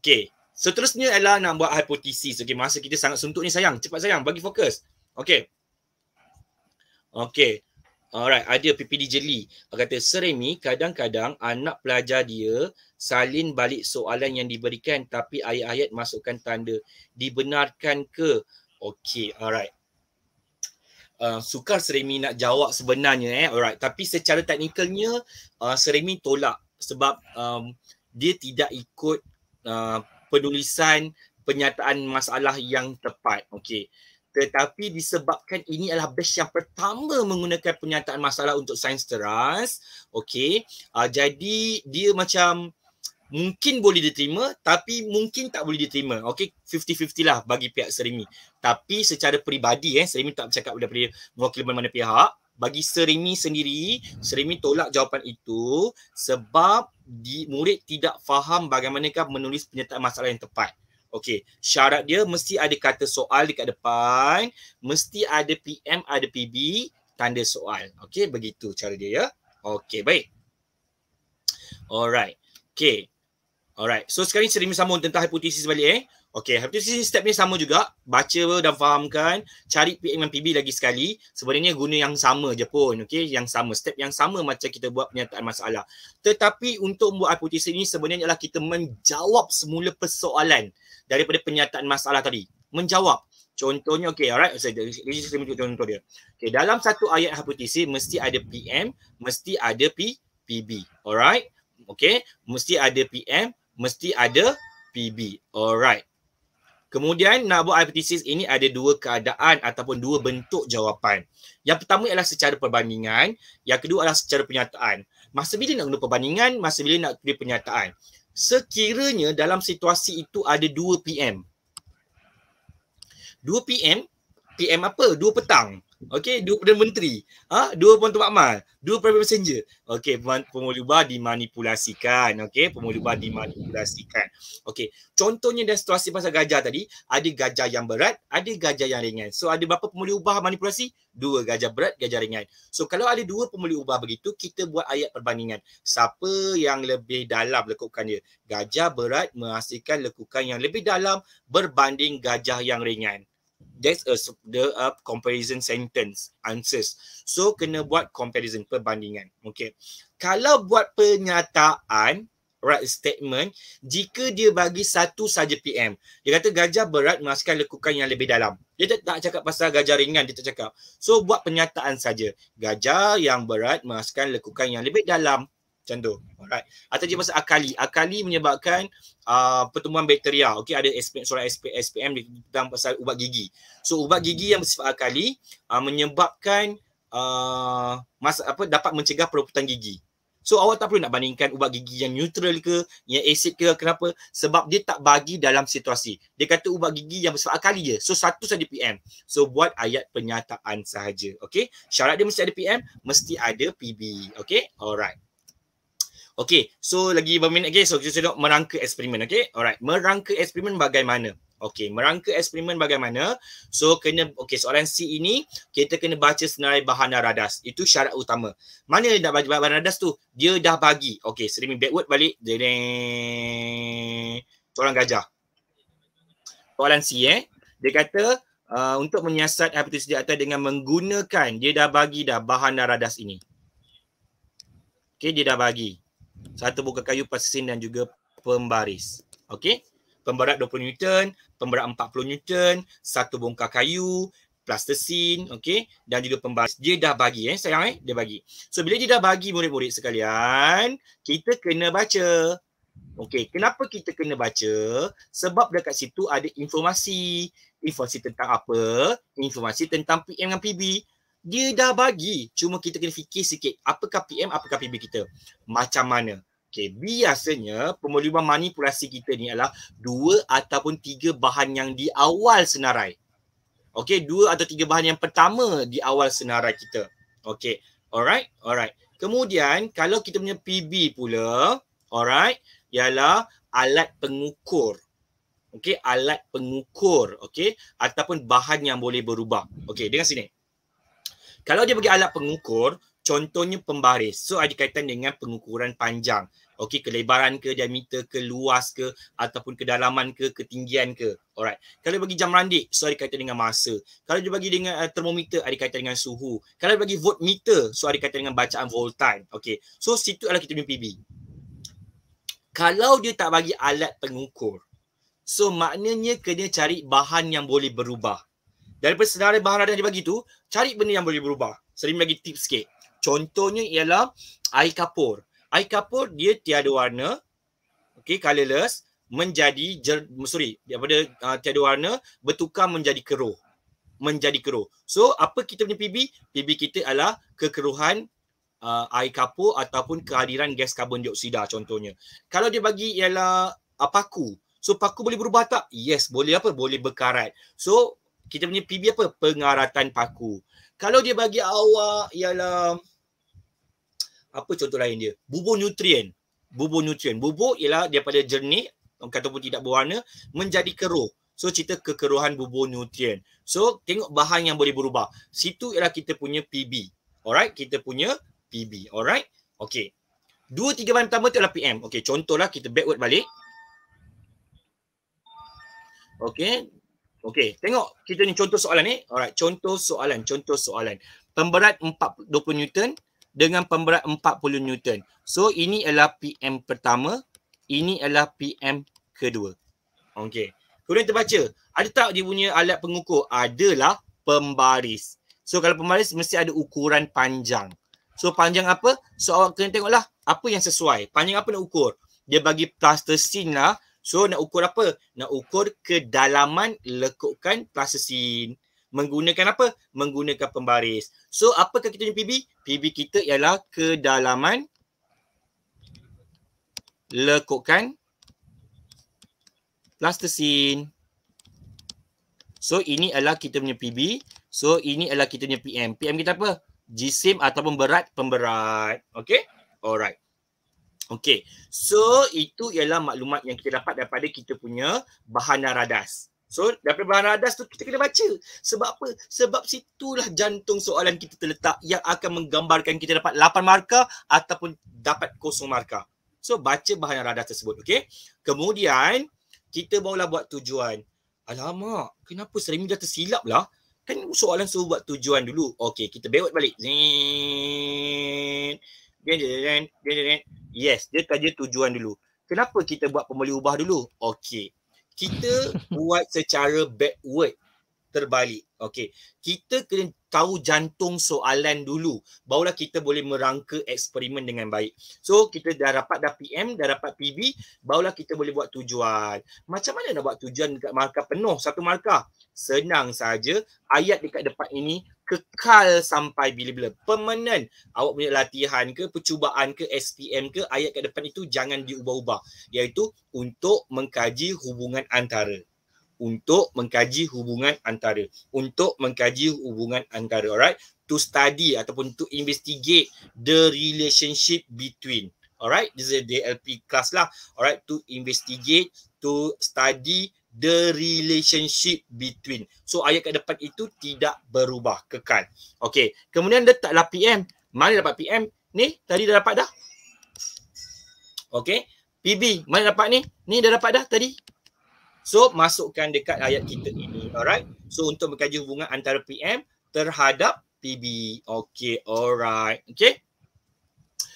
Okay, seterusnya adalah nak buat hipotesis. Okay, masa kita sangat suntuk ni sayang. Cepat sayang, bagi fokus. Okay. Okay. Alright, ada PPD Jeli. Dia kata, Seremi kadang-kadang anak pelajar dia salin balik soalan yang diberikan tapi ayat-ayat masukkan tanda. Dibenarkan ke? Okay, alright. Uh, sukar Seremi nak jawab sebenarnya eh. Alright, tapi secara teknikalnya uh, Seremi tolak sebab um, dia tidak ikut uh, penulisan penyataan masalah yang tepat. Okay. Tetapi disebabkan ini adalah batch yang pertama menggunakan pernyataan masalah untuk sains teras. Okey. Uh, jadi dia macam mungkin boleh diterima tapi mungkin tak boleh diterima. Okey, 50-50 lah bagi pihak Serimi. Tapi secara peribadi eh Serimi tak bercakap daripada mewakili mana-mana pihak. Bagi Serimi sendiri, Serimi tolak jawapan itu sebab di, murid tidak faham bagaimanakah menulis penyataan masalah yang tepat. Okey, syarat dia mesti ada kata soal dekat depan, mesti ada PM, ada PB, tanda soal. Okey, begitu cara dia ya. Okey, baik. Alright. Okey. Alright. So sekarang cerita sambung tentang hipotesis balik eh. Okay, habis tu sini step ni sama juga. Baca dan fahamkan. Cari PM PB lagi sekali. Sebenarnya guna yang sama je pun. Okay, yang sama. Step yang sama macam kita buat penyataan masalah. Tetapi untuk buat hipotesis ni sebenarnya adalah kita menjawab semula persoalan daripada penyataan masalah tadi. Menjawab. Contohnya, okay, alright. Saya tunjuk contoh dia. Okay, dalam satu ayat hipotesis mesti ada PM, mesti ada P, PB. Alright. Okay, mesti ada PM, mesti ada PB. Alright. Kemudian Nabok hypothesis ini ada dua keadaan ataupun dua bentuk jawapan. Yang pertama ialah secara perbandingan, yang kedua adalah secara pernyataan. Masa bila nak guna perbandingan, masa bila nak guna pernyataan. Sekiranya dalam situasi itu ada 2 PM. 2 PM, PM apa? 2 petang. Okey, dua Perdana Menteri. Ha? Dua Puan Tuan Pak Mal. Dua Private Messenger. Okey, pemulubah dimanipulasikan. Okey, pemulubah dimanipulasikan. Okey, contohnya dalam situasi pasal gajah tadi, ada gajah yang berat, ada gajah yang ringan. So, ada berapa pemulubah manipulasi? Dua gajah berat, gajah ringan. So, kalau ada dua pemulubah begitu, kita buat ayat perbandingan. Siapa yang lebih dalam lekukan dia? Gajah berat menghasilkan lekukan yang lebih dalam berbanding gajah yang ringan that's a the uh, comparison sentence answers so kena buat comparison perbandingan okey kalau buat pernyataan right statement jika dia bagi satu saja PM dia kata gajah berat menghasilkan lekukan yang lebih dalam dia tak, tak cakap pasal gajah ringan dia tak cakap so buat pernyataan saja gajah yang berat menghasilkan lekukan yang lebih dalam macam tu. Alright. Atau dia pasal akali. Akali menyebabkan uh, pertumbuhan bakteria. Okey, ada SP, seorang SP, SPM tentang pasal ubat gigi. So, ubat gigi yang bersifat akali uh, menyebabkan uh, masa, apa dapat mencegah perubatan gigi. So, awak tak perlu nak bandingkan ubat gigi yang neutral ke, yang asid ke, kenapa? Sebab dia tak bagi dalam situasi. Dia kata ubat gigi yang bersifat akali je. So, satu saja PM. So, buat ayat penyataan sahaja. okay? Syarat dia mesti ada PM, mesti ada PB. okay? Alright. Okay, so lagi beberapa minit lagi. So, kita tengok merangka eksperimen, okay? Alright, merangka eksperimen bagaimana? Okay, merangka eksperimen bagaimana? So, kena, okay, soalan C ini, kita kena baca senarai bahana radas. Itu syarat utama. Mana nak baca bahana radas tu? Dia dah bagi. Okay, streaming backward balik. Soalan gajah. Soalan C, eh? Dia kata, uh, untuk menyiasat hepatitis di atas dengan menggunakan, dia dah bagi dah bahana radas ini. Okay, dia dah bagi satu buka kayu pesin dan juga pembaris. Okey. Pemberat 20 Newton, pemberat 40 Newton, satu bongkar kayu, plastisin, okey, dan juga pembaris. Dia dah bagi eh, sayang eh, dia bagi. So bila dia dah bagi murid-murid sekalian, kita kena baca. Okey, kenapa kita kena baca? Sebab dekat situ ada informasi. Informasi tentang apa? Informasi tentang PM dan PB dia dah bagi cuma kita kena fikir sikit apakah PM apakah PB kita macam mana Okay, biasanya pemuluhan manipulasi kita ni adalah dua ataupun tiga bahan yang di awal senarai. Okay, dua atau tiga bahan yang pertama di awal senarai kita. Okay, alright, alright. Kemudian kalau kita punya PB pula, alright, ialah alat pengukur. Okay, alat pengukur, okay, ataupun bahan yang boleh berubah. Okay, dengar sini. Kalau dia bagi alat pengukur, contohnya pembaris. So ada kaitan dengan pengukuran panjang. Okey, kelebaran ke, diameter ke, luas ke, ataupun kedalaman ke, ketinggian ke. Alright. Kalau bagi jam randik, so ada kaitan dengan masa. Kalau dia bagi dengan uh, termometer, ada kaitan dengan suhu. Kalau dia bagi voltmeter, so ada kaitan dengan bacaan voltage. Okey. So situ adalah kita punya PB. Kalau dia tak bagi alat pengukur, so maknanya kena cari bahan yang boleh berubah daripada senarai bahan radang dia bagi tu, cari benda yang boleh berubah. Sering bagi tips sikit. Contohnya ialah air kapur. Air kapur dia tiada warna, okay, colorless, menjadi, jer, sorry, daripada uh, tiada warna, bertukar menjadi keruh. Menjadi keruh. So, apa kita punya PB? PB kita adalah kekeruhan uh, air kapur ataupun kehadiran gas karbon dioksida contohnya. Kalau dia bagi ialah uh, paku, So paku boleh berubah tak? Yes, boleh apa? Boleh berkarat. So kita punya PB apa? Pengaratan paku. Kalau dia bagi awak ialah apa contoh lain dia? Bubur nutrien. Bubur nutrien. Bubur ialah daripada jernih ataupun tidak berwarna menjadi keruh. So cerita kekeruhan bubur nutrien. So tengok bahan yang boleh berubah. Situ ialah kita punya PB. Alright, kita punya PB. Alright? Okay. Dua tiga bahan pertama tu adalah PM. Okay, contohlah kita backward balik. Okay, Okey, tengok kita ni contoh soalan ni. Alright, contoh soalan, contoh soalan. Pemberat 4, 20 Newton dengan pemberat 40 Newton. So, ini adalah PM pertama. Ini adalah PM kedua. Okey. Kemudian terbaca. Ada tak dia punya alat pengukur? Adalah pembaris. So, kalau pembaris mesti ada ukuran panjang. So, panjang apa? So, awak kena tengoklah apa yang sesuai. Panjang apa nak ukur? Dia bagi plaster lah. So nak ukur apa? Nak ukur kedalaman lekukan plastisin menggunakan apa? Menggunakan pembaris. So apakah kita punya PB? PB kita ialah kedalaman lekukan plastisin. So ini ialah kita punya PB. So ini ialah kita punya PM. PM kita apa? Jisim ataupun berat pemberat. Okay? Alright. Okey. So itu ialah maklumat yang kita dapat daripada kita punya bahan radas. So daripada bahan radas tu kita kena baca. Sebab apa? Sebab situlah jantung soalan kita terletak yang akan menggambarkan kita dapat 8 markah ataupun dapat kosong markah. So baca bahan radas tersebut. Okey. Kemudian kita barulah buat tujuan. Alamak, kenapa Sarimi dah tersilap lah? Kan soalan suruh buat tujuan dulu. Okey, kita berot balik. Zing. Yes, dia kerja tujuan dulu. Kenapa kita buat pembeli ubah dulu? Okey, Kita buat secara backward. Terbalik. Okey, Kita kena tahu jantung soalan dulu barulah kita boleh merangka eksperimen dengan baik so kita dah dapat dah PM dah dapat PB barulah kita boleh buat tujuan macam mana nak buat tujuan dekat markah penuh satu markah senang saja ayat dekat depan ini kekal sampai bila-bila permanen awak punya latihan ke percubaan ke SPM ke ayat kat depan itu jangan diubah-ubah iaitu untuk mengkaji hubungan antara untuk mengkaji hubungan antara untuk mengkaji hubungan antara alright to study ataupun to investigate the relationship between alright this is a DLP class lah alright to investigate to study the relationship between so ayat kat depan itu tidak berubah kekal Okay, kemudian letaklah PM mana dapat PM ni tadi dah dapat dah Okay, PB mana dapat ni ni dah dapat dah tadi So masukkan dekat ayat kita ini. Alright. So untuk mengkaji hubungan antara PM terhadap PB. Okay. Alright. Okay.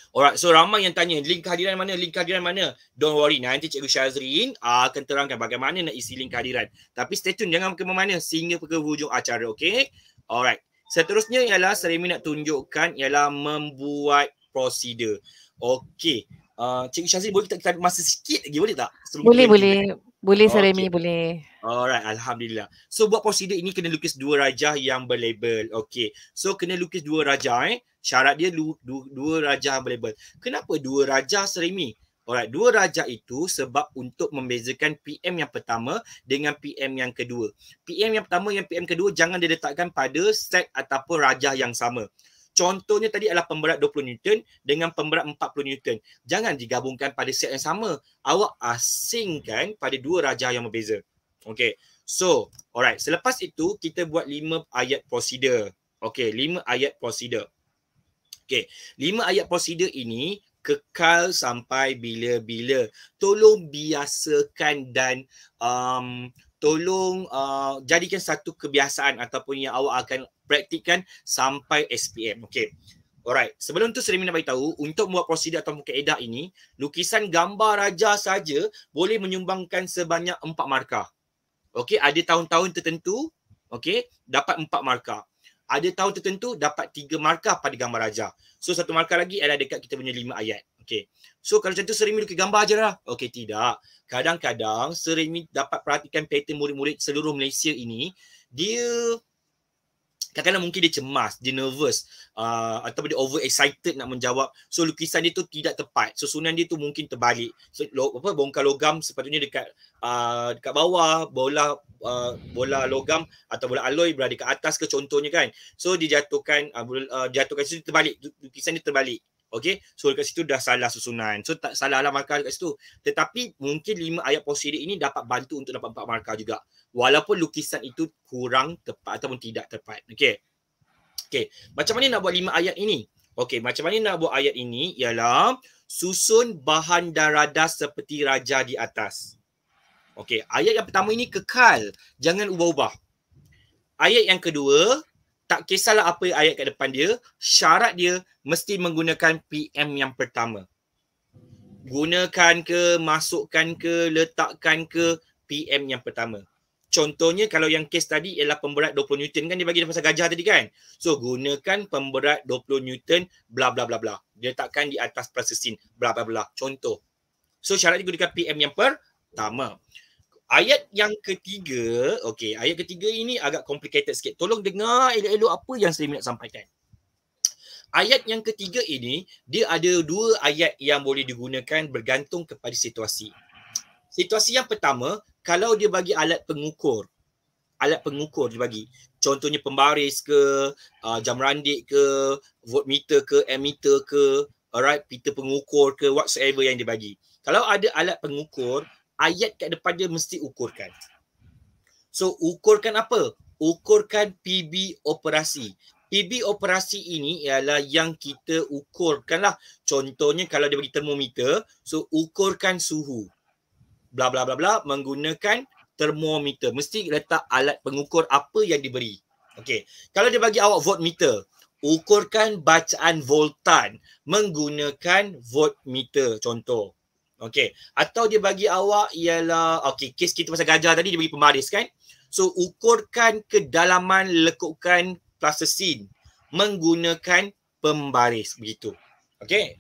Alright, so ramai yang tanya link kehadiran mana, link kehadiran mana. Don't worry, nanti Cikgu Syazrin ah, akan terangkan bagaimana nak isi link kehadiran. Tapi stay tune, jangan ke mana-mana sehingga ke hujung acara, okay? Alright, seterusnya ialah Sarimi nak tunjukkan ialah membuat prosedur. Okay, uh, ah, Cikgu Syazrin boleh kita, kita masa sikit lagi, boleh tak? Sebelum boleh, boleh. Boleh okay. Seremi, boleh. Alright, Alhamdulillah. So buat prosedur ini kena lukis dua rajah yang berlabel. Okay, so kena lukis dua rajah eh. Syarat dia lu, du, dua rajah yang berlabel. Kenapa dua rajah Seremi? Alright, dua rajah itu sebab untuk membezakan PM yang pertama dengan PM yang kedua. PM yang pertama yang PM kedua jangan diletakkan pada set ataupun rajah yang sama. Contohnya tadi adalah pemberat 20 Newton dengan pemberat 40 Newton. Jangan digabungkan pada set yang sama. Awak asingkan pada dua raja yang berbeza. Okay. So, alright. Selepas itu, kita buat lima ayat prosedur. Okay, lima ayat prosedur. Okay, lima ayat prosedur ini kekal sampai bila-bila. Tolong biasakan dan um, tolong uh, jadikan satu kebiasaan ataupun yang awak akan praktikan sampai SPM. okay. Alright, sebelum tu Serimina bagi tahu untuk membuat prosedur atau kaedah ini, lukisan gambar raja saja boleh menyumbangkan sebanyak empat markah. okay. ada tahun-tahun tertentu, okay, dapat empat markah. Ada tahun tertentu dapat tiga markah pada gambar raja. So satu markah lagi adalah dekat kita punya lima ayat. okay. So kalau macam tu Serimi lukis gambar aje lah. okay. tidak. Kadang-kadang Serimi dapat perhatikan pattern murid-murid seluruh Malaysia ini, dia kadang-kadang mungkin dia cemas, dia nervous uh, atau dia over excited nak menjawab. So lukisan dia tu tidak tepat. So sunan dia tu mungkin terbalik. So lo, apa bongkar logam sepatutnya dekat uh, dekat bawah, bola uh, bola logam atau bola alloy berada dekat atas ke contohnya kan. So dia jatuhkan uh, uh, jatuhkan situ terbalik. Lukisan dia terbalik. Okay. So dekat situ dah salah susunan. So tak salah lah markah dekat situ. Tetapi mungkin lima ayat posidik ini dapat bantu untuk dapat empat markah juga. Walaupun lukisan itu kurang tepat ataupun tidak tepat. Okay. Okay. Macam mana nak buat lima ayat ini? Okay. Macam mana nak buat ayat ini ialah susun bahan dan radas seperti raja di atas. Okay. Ayat yang pertama ini kekal. Jangan ubah-ubah. Ayat yang kedua, tak kisahlah apa ayat kat depan dia, syarat dia mesti menggunakan PM yang pertama. Gunakan ke, masukkan ke, letakkan ke PM yang pertama. Contohnya kalau yang kes tadi ialah pemberat 20 Newton kan dia bagi pasal gajah tadi kan. So gunakan pemberat 20 Newton bla bla bla bla. Letakkan di atas prosesin bla bla bla. Contoh. So syarat digunakan PM yang pertama. Ayat yang ketiga, okay, ayat ketiga ini agak complicated sikit. Tolong dengar elok-elok apa yang saya nak sampaikan. Ayat yang ketiga ini, dia ada dua ayat yang boleh digunakan bergantung kepada situasi. Situasi yang pertama, kalau dia bagi alat pengukur, alat pengukur dia bagi. Contohnya pembaris ke, uh, jam randik ke, voltmeter ke, ammeter ke, alright, pita pengukur ke, whatsoever yang dia bagi. Kalau ada alat pengukur, ayat kat depan dia mesti ukurkan. So ukurkan apa? Ukurkan PB operasi. PB operasi ini ialah yang kita ukurkan lah. Contohnya kalau dia bagi termometer, so ukurkan suhu. Bla bla bla bla menggunakan termometer. Mesti letak alat pengukur apa yang diberi. Okay. Kalau dia bagi awak voltmeter, ukurkan bacaan voltan menggunakan voltmeter contoh. Okay. Atau dia bagi awak ialah, okay, kes kita pasal gajah tadi dia bagi pembaris kan? So, ukurkan kedalaman lekukan plastisin menggunakan pembaris begitu. Okay.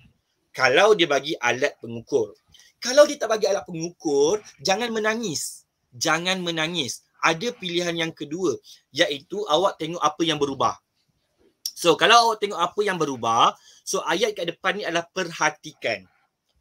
Kalau dia bagi alat pengukur. Kalau dia tak bagi alat pengukur, jangan menangis. Jangan menangis. Ada pilihan yang kedua iaitu awak tengok apa yang berubah. So, kalau awak tengok apa yang berubah, so ayat kat depan ni adalah perhatikan.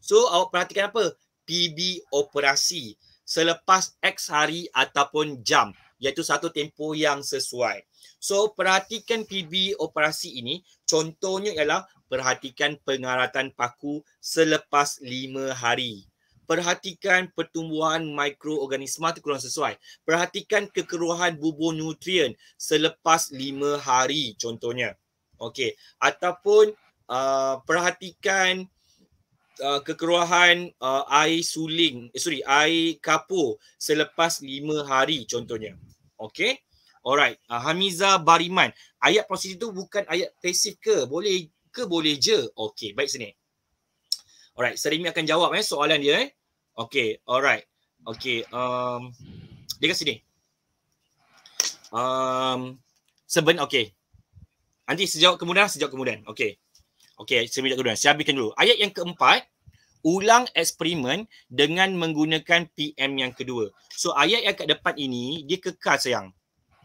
So awak perhatikan apa? PB operasi selepas X hari ataupun jam iaitu satu tempoh yang sesuai. So perhatikan PB operasi ini contohnya ialah perhatikan pengaratan paku selepas 5 hari. Perhatikan pertumbuhan mikroorganisma itu kurang sesuai. Perhatikan kekeruhan bubur nutrien selepas 5 hari contohnya. Okey. Ataupun uh, perhatikan uh, kekeruahan uh, air suling, eh, sorry, air kapur selepas lima hari contohnya. Okay. Alright. Uh, Hamiza Bariman. Ayat positif itu bukan ayat pasif ke? Boleh ke? Boleh je? Okay. Baik sini. Alright. Serimi akan jawab eh, soalan dia. Eh. Okay. Alright. Okay. Um, dia kat sini. Um, seben, okay. Nanti sejauh kemudian, sejauh kemudian. Okay. Okey, saya minta kedua. Saya habiskan dulu. Ayat yang keempat, ulang eksperimen dengan menggunakan PM yang kedua. So ayat yang kat depan ini, dia kekal sayang.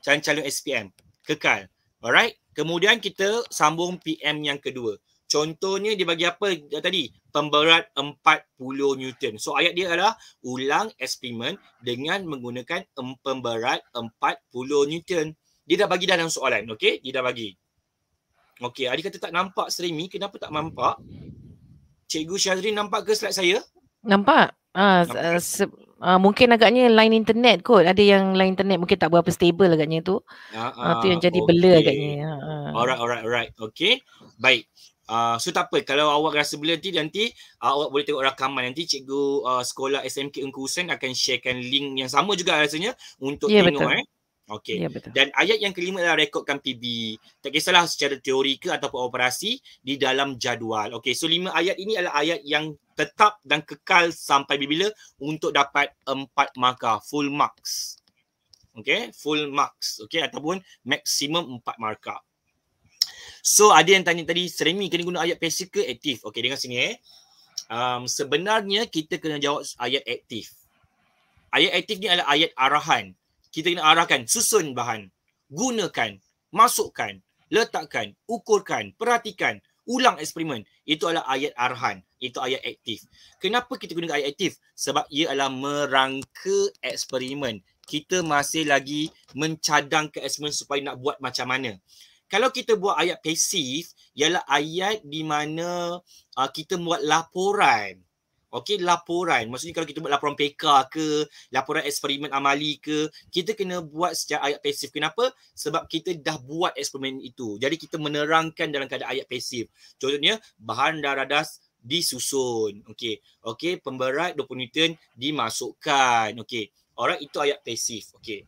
Calon-calon SPM. Kekal. Alright. Kemudian kita sambung PM yang kedua. Contohnya dia bagi apa tadi? Pemberat 40 Newton. So ayat dia adalah ulang eksperimen dengan menggunakan pemberat 40 Newton. Dia dah bagi dah dalam soalan. Okay. Dia dah bagi. Okey, Adi kata tak nampak streaming. Kenapa tak nampak? Cikgu Syazri nampak ke slide saya? Nampak. Ah, nampak. Ah, se- Uh, mungkin agaknya line internet kot. Ada yang line internet mungkin tak berapa stable agaknya tu. Itu uh, uh, uh, yang jadi okay. blur agaknya. Uh, Alright, alright, alright. Okay. Baik. Uh, so tak apa. Kalau awak rasa blur nanti, nanti uh, awak boleh tengok rakaman. Nanti cikgu uh, sekolah SMK Engku Hussein akan sharekan link yang sama juga rasanya untuk yeah, tengok. Betul. Eh. Okey. Ya, Dan ayat yang kelima adalah rekodkan PB. Tak kisahlah secara teori ke ataupun operasi di dalam jadual. Okey. So lima ayat ini adalah ayat yang tetap dan kekal sampai bila bila untuk dapat empat markah full marks. Okey, full marks. Okey ataupun maksimum empat markah. So ada yang tanya tadi Seremi kena guna ayat pasif ke aktif? Okey, dengar sini eh. Um, sebenarnya kita kena jawab ayat aktif. Ayat aktif ni adalah ayat arahan kita kena arahkan susun bahan gunakan masukkan letakkan ukurkan perhatikan ulang eksperimen itu adalah ayat arahan itu ayat aktif kenapa kita gunakan ayat aktif sebab ia adalah merangka eksperimen kita masih lagi mencadang ke eksperimen supaya nak buat macam mana kalau kita buat ayat pasif ialah ayat di mana uh, kita buat laporan Okey, laporan. Maksudnya kalau kita buat laporan PK ke, laporan eksperimen amali ke, kita kena buat secara ayat pasif. Kenapa? Sebab kita dah buat eksperimen itu. Jadi kita menerangkan dalam keadaan ayat pasif. Contohnya, bahan darah das disusun. Okey. Okey, pemberat 20 Newton dimasukkan. Okey. Orang itu ayat pasif. Okey.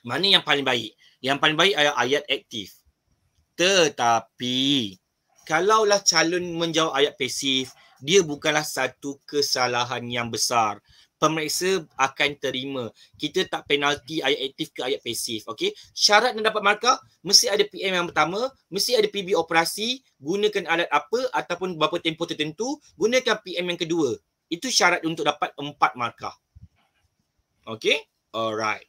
Mana yang paling baik? Yang paling baik adalah ayat aktif. Tetapi, kalaulah calon menjawab ayat pasif, dia bukanlah satu kesalahan yang besar pemeriksa akan terima. Kita tak penalti ayat aktif ke ayat pasif. Okay? Syarat nak dapat markah, mesti ada PM yang pertama, mesti ada PB operasi, gunakan alat apa ataupun berapa tempoh tertentu, gunakan PM yang kedua. Itu syarat untuk dapat empat markah. Okay? Alright.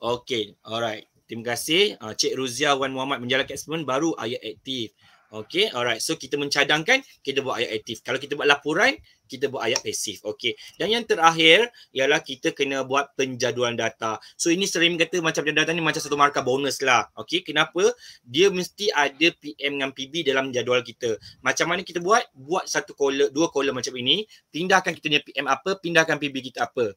Okay, alright. Terima kasih. Uh, Cik Ruzia Wan Muhammad menjalankan eksperimen baru ayat aktif. Okay, alright. So kita mencadangkan, kita buat ayat aktif. Kalau kita buat laporan, kita buat ayat pasif. Okay. Dan yang terakhir ialah kita kena buat penjadualan data. So ini sering kata macam penjadualan data ni macam satu markah bonus lah. Okay. Kenapa? Dia mesti ada PM dengan PB dalam jadual kita. Macam mana kita buat? Buat satu kolom, dua kolom macam ini. Pindahkan kita punya PM apa, pindahkan PB kita apa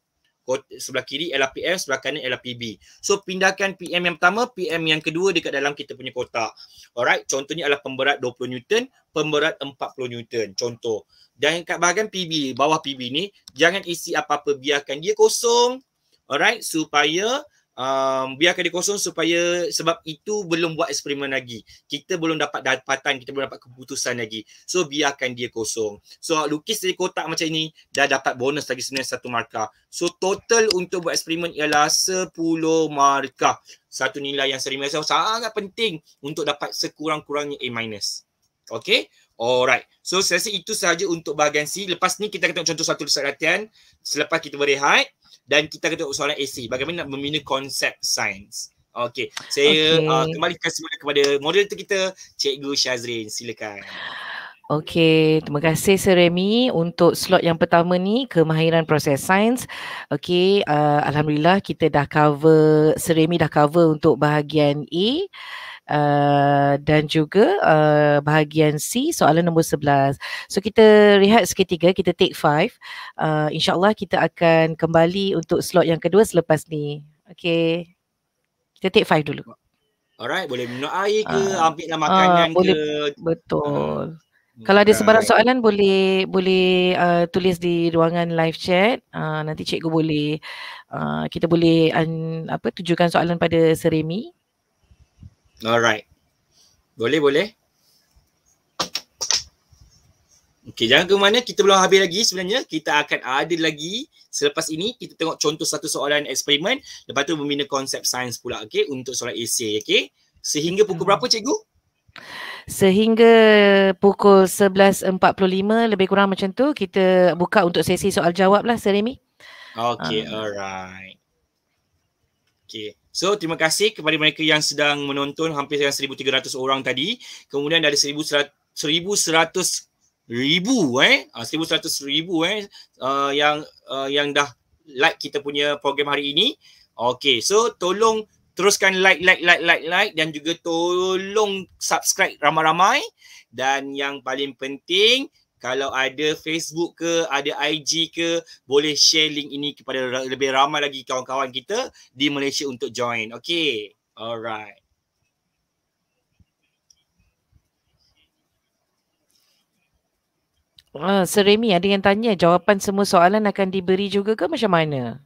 sebelah kiri LRPM, sebelah kanan LRPB. So pindahkan PM yang pertama, PM yang kedua dekat dalam kita punya kotak. Alright, contohnya adalah pemberat 20 Newton, pemberat 40 Newton, contoh. Dan kat bahagian PB, bawah PB ni, jangan isi apa-apa, biarkan dia kosong. Alright, supaya um, biarkan dia kosong supaya sebab itu belum buat eksperimen lagi. Kita belum dapat dapatan, kita belum dapat keputusan lagi. So biarkan dia kosong. So lukis dari kotak macam ini dah dapat bonus lagi sebenarnya satu markah. So total untuk buat eksperimen ialah 10 markah. Satu nilai yang sering saya sangat penting untuk dapat sekurang-kurangnya A minus. Okay? Alright. So saya rasa itu sahaja untuk bahagian C. Lepas ni kita akan tengok contoh satu latihan. Selepas kita berehat dan kita akan tengok soalan AC bagaimana nak membina konsep sains. Okey, saya okay. uh, kembali kasih kepada moderator kita Cikgu Syazrin. Silakan. Okey, terima kasih Sir Remy untuk slot yang pertama ni kemahiran proses sains. Okey, uh, alhamdulillah kita dah cover Sir Remy dah cover untuk bahagian A. Uh, dan juga uh, bahagian C soalan nombor 11. So kita rehat seketika, kita take five. Uh, InsyaAllah kita akan kembali untuk slot yang kedua selepas ni. Okay. Kita take five dulu. Alright, boleh minum air ke, uh, ambil lah ah, makanan uh, boleh, ke. Betul. Uh, Kalau ada sebarang right. soalan boleh boleh uh, tulis di ruangan live chat. Uh, nanti cikgu boleh, uh, kita boleh un, apa tujukan soalan pada Seremi. Alright. Boleh, boleh. Okay, jangan ke mana kita belum habis lagi sebenarnya. Kita akan ada lagi selepas ini kita tengok contoh satu soalan eksperimen lepas tu membina konsep sains pula okay untuk soalan essay Okay, Sehingga pukul hmm. berapa cikgu? Sehingga pukul 11.45 lebih kurang macam tu kita buka untuk sesi soal jawab lah Seremi. Okey, um. alright. Okay. So terima kasih kepada mereka yang sedang menonton hampir 1300 orang tadi. Kemudian ada 1100 ribu eh 1100 ah, ribu eh uh, yang uh, yang dah like kita punya program hari ini Okay, so tolong teruskan like like like like like dan juga tolong subscribe ramai-ramai dan yang paling penting kalau ada Facebook ke, ada IG ke, boleh share link ini kepada lebih ramai lagi kawan-kawan kita di Malaysia untuk join. Okay. Alright. Uh, ah, Seremi, ada yang tanya jawapan semua soalan akan diberi juga ke macam mana?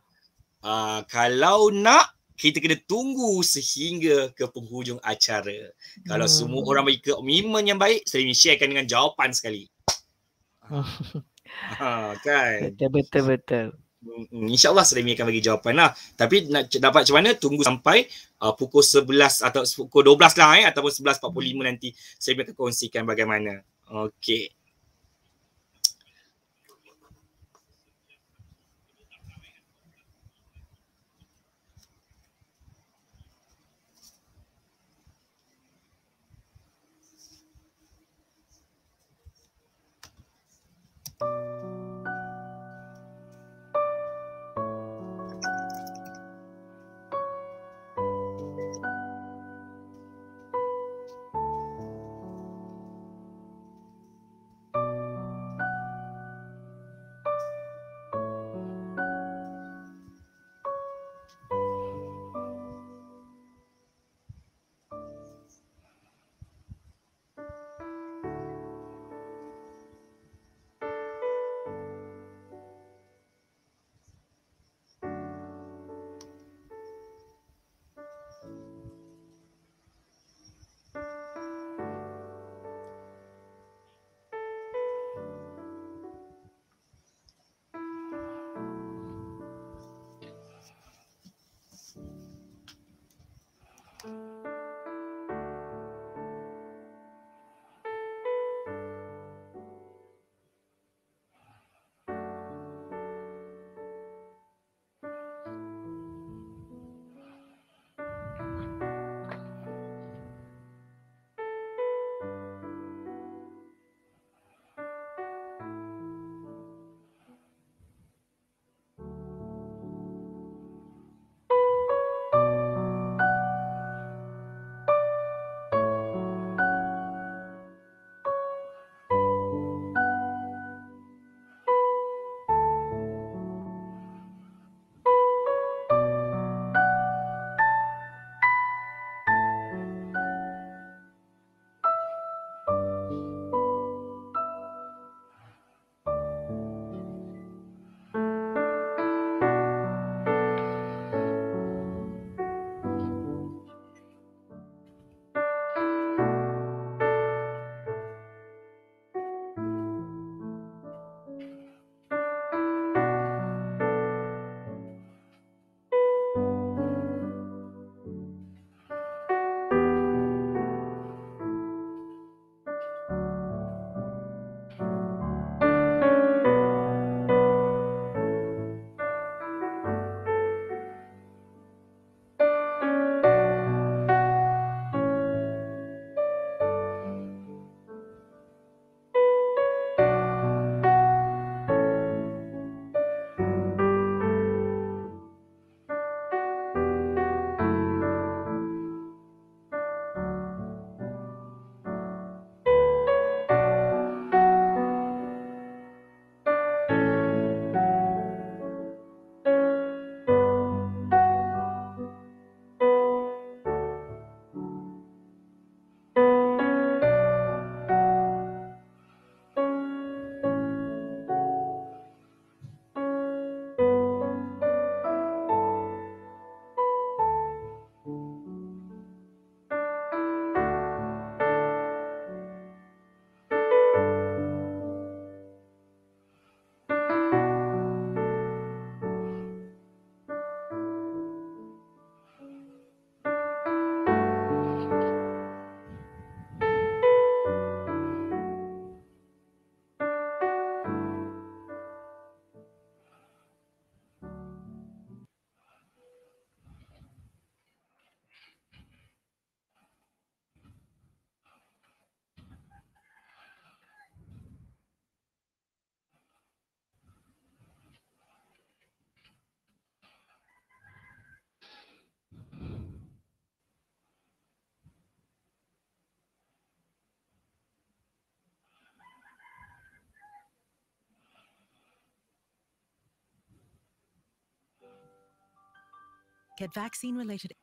Uh, kalau nak, kita kena tunggu sehingga ke penghujung acara. Hmm. Kalau semua hmm. orang bagi komitmen yang baik, Seremi sharekan dengan jawapan sekali. Ah, kan? Betul-betul. betul. Hmm, InsyaAllah Serimi akan bagi jawapan lah. Tapi nak dapat macam mana tunggu sampai uh, pukul 11 atau pukul 12 lah eh. Ataupun 11.45 nanti Serimi akan kongsikan bagaimana. Okay. vaccine-related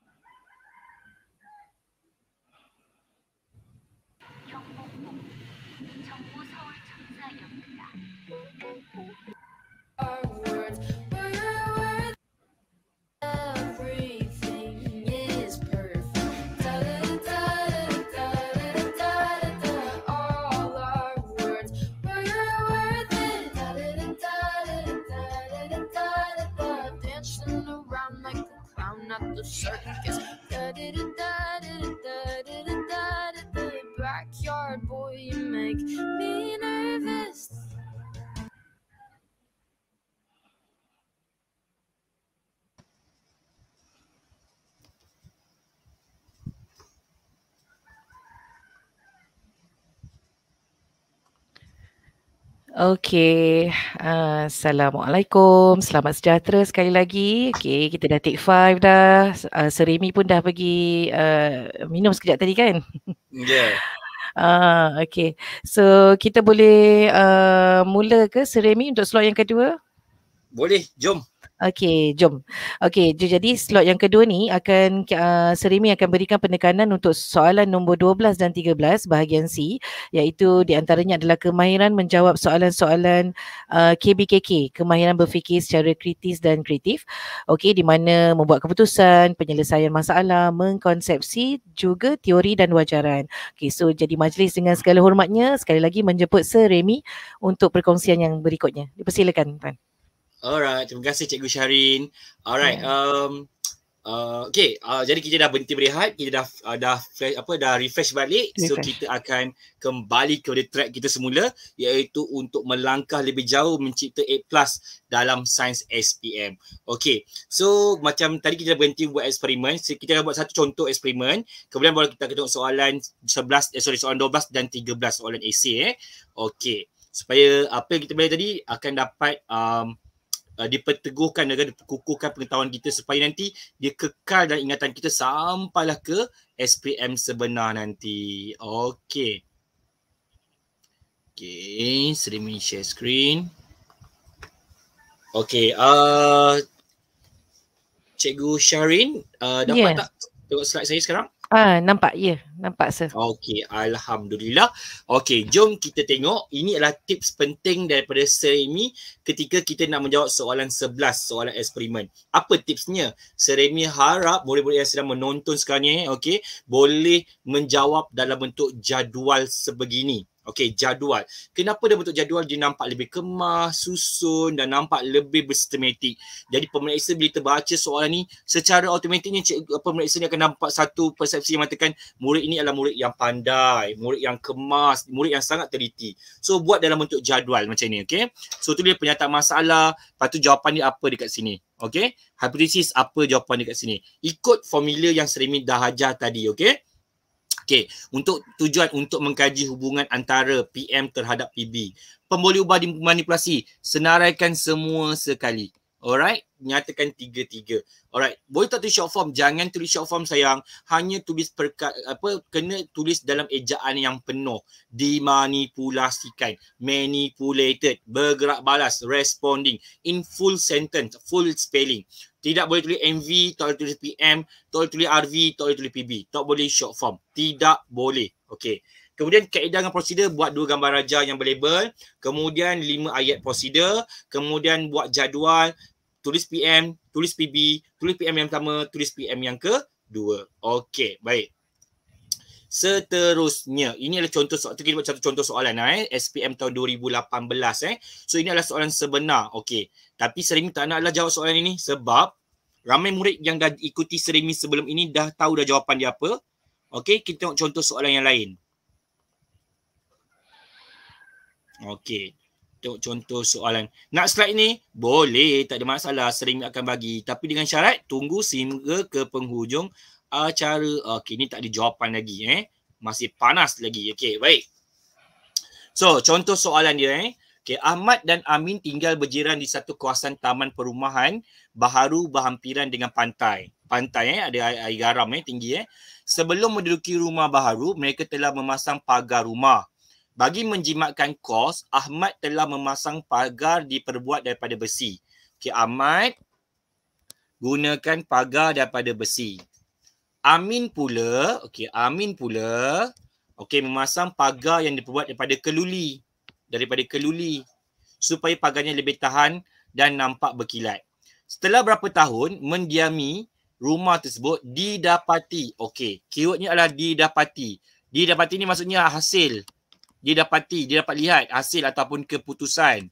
Okay, uh, ah, Assalamualaikum, selamat sejahtera sekali lagi Okay, kita dah take five dah uh, Serimi pun dah pergi uh, minum sekejap tadi kan? Yeah uh, Okay, so kita boleh uh, mula ke Serimi untuk slot yang kedua? Boleh, jom Okey, jom. Okey, jadi slot yang kedua ni akan uh, Serimi akan berikan penekanan untuk soalan nombor 12 dan 13 bahagian C iaitu di antaranya adalah kemahiran menjawab soalan-soalan uh, ah, KBKK, kemahiran berfikir secara kritis dan kreatif. Okey, di mana membuat keputusan, penyelesaian masalah, mengkonsepsi juga teori dan wajaran. Okey, so jadi majlis dengan segala hormatnya sekali lagi menjemput Serimi untuk perkongsian yang berikutnya. Dipersilakan, Tuan. Alright, terima kasih Cikgu Syahrin. Alright, hmm. um, Uh, okay, uh, jadi kita dah berhenti berehat, kita dah uh, dah flash, apa dah refresh balik, so kita akan kembali ke track kita semula iaitu untuk melangkah lebih jauh mencipta A+ plus dalam sains SPM. Okay, so macam tadi kita dah berhenti buat eksperimen, so, kita dah buat satu contoh eksperimen, kemudian baru kita akan tengok soalan 11, eh, sorry, soalan 12 dan 13 soalan AC eh. Okay, supaya apa yang kita belajar tadi akan dapat um, uh, diperteguhkan dan dikukuhkan pengetahuan kita supaya nanti dia kekal dalam ingatan kita sampailah ke SPM sebenar nanti. Okey. Okey, sedia me share screen. Okey, uh, Cikgu Syarin, uh, dapat yes. tak tengok slide saya sekarang? Ah, nampak ya. Yeah. Nampak sir. Okay, alhamdulillah. Okay, jom kita tengok. Ini adalah tips penting daripada Sir Remy ketika kita nak menjawab soalan 11, soalan eksperimen. Apa tipsnya? Sir Remy harap boleh-boleh yang sedang menonton sekarang ni, okay? boleh menjawab dalam bentuk jadual sebegini. Okey, jadual. Kenapa dia bentuk jadual? Dia nampak lebih kemas, susun dan nampak lebih bersistematik. Jadi pemeriksa bila terbaca soalan ni, secara automatiknya pemeriksa ni akan nampak satu persepsi yang mengatakan murid ini adalah murid yang pandai, murid yang kemas, murid yang sangat teliti. So buat dalam bentuk jadual macam ni, okey. So tu dia penyataan masalah, lepas tu jawapan dia apa dekat sini. Okey, hypothesis apa jawapan dekat sini. Ikut formula yang Serimi dah ajar tadi, okey. Okey, untuk tujuan untuk mengkaji hubungan antara PM terhadap PB. Pemboleh ubah dimanipulasi, senaraikan semua sekali. Alright, nyatakan tiga-tiga. Alright, boleh tak tulis short form? Jangan tulis short form sayang. Hanya tulis perkat, apa, kena tulis dalam ejaan yang penuh. Dimanipulasikan, manipulated, bergerak balas, responding, in full sentence, full spelling. Tidak boleh tulis MV, tak boleh tulis PM, tak boleh tulis RV, tak boleh tulis PB. Tak boleh short form. Tidak boleh. Okay. Kemudian kaedah dengan prosedur buat dua gambar raja yang berlabel. Kemudian lima ayat prosedur. Kemudian buat jadual. Tulis PM, tulis PB, tulis PM yang pertama, tulis PM yang kedua. Okey, baik. Seterusnya, ini adalah contoh soalan. Kita buat satu contoh soalan lah, eh. SPM tahun 2018 eh. So, ini adalah soalan sebenar. Okey. Tapi sering tak naklah jawab soalan ini sebab ramai murid yang dah ikuti Serimi sebelum ini dah tahu dah jawapan dia apa. Okey, kita tengok contoh soalan yang lain. Okey. Tengok contoh soalan. Nak slide ni? Boleh. Tak ada masalah. Sering akan bagi. Tapi dengan syarat, tunggu sehingga ke penghujung acara. Okey, ni tak ada jawapan lagi. Eh. Masih panas lagi. Okey, baik. So, contoh soalan dia. Eh. Okey, Ahmad dan Amin tinggal berjiran di satu kawasan taman perumahan baharu berhampiran dengan pantai. Pantai eh, ada air, air garam eh, tinggi eh. Sebelum menduduki rumah baharu, mereka telah memasang pagar rumah. Bagi menjimatkan kos, Ahmad telah memasang pagar diperbuat daripada besi. Okey, Ahmad gunakan pagar daripada besi. Amin pula, okey, Amin pula okey memasang pagar yang diperbuat daripada keluli. Daripada keluli supaya pagarnya lebih tahan dan nampak berkilat. Setelah berapa tahun mendiami rumah tersebut didapati. Okey, keywordnya adalah didapati. Didapati ni maksudnya hasil dia dapati, dia dapat lihat hasil ataupun keputusan.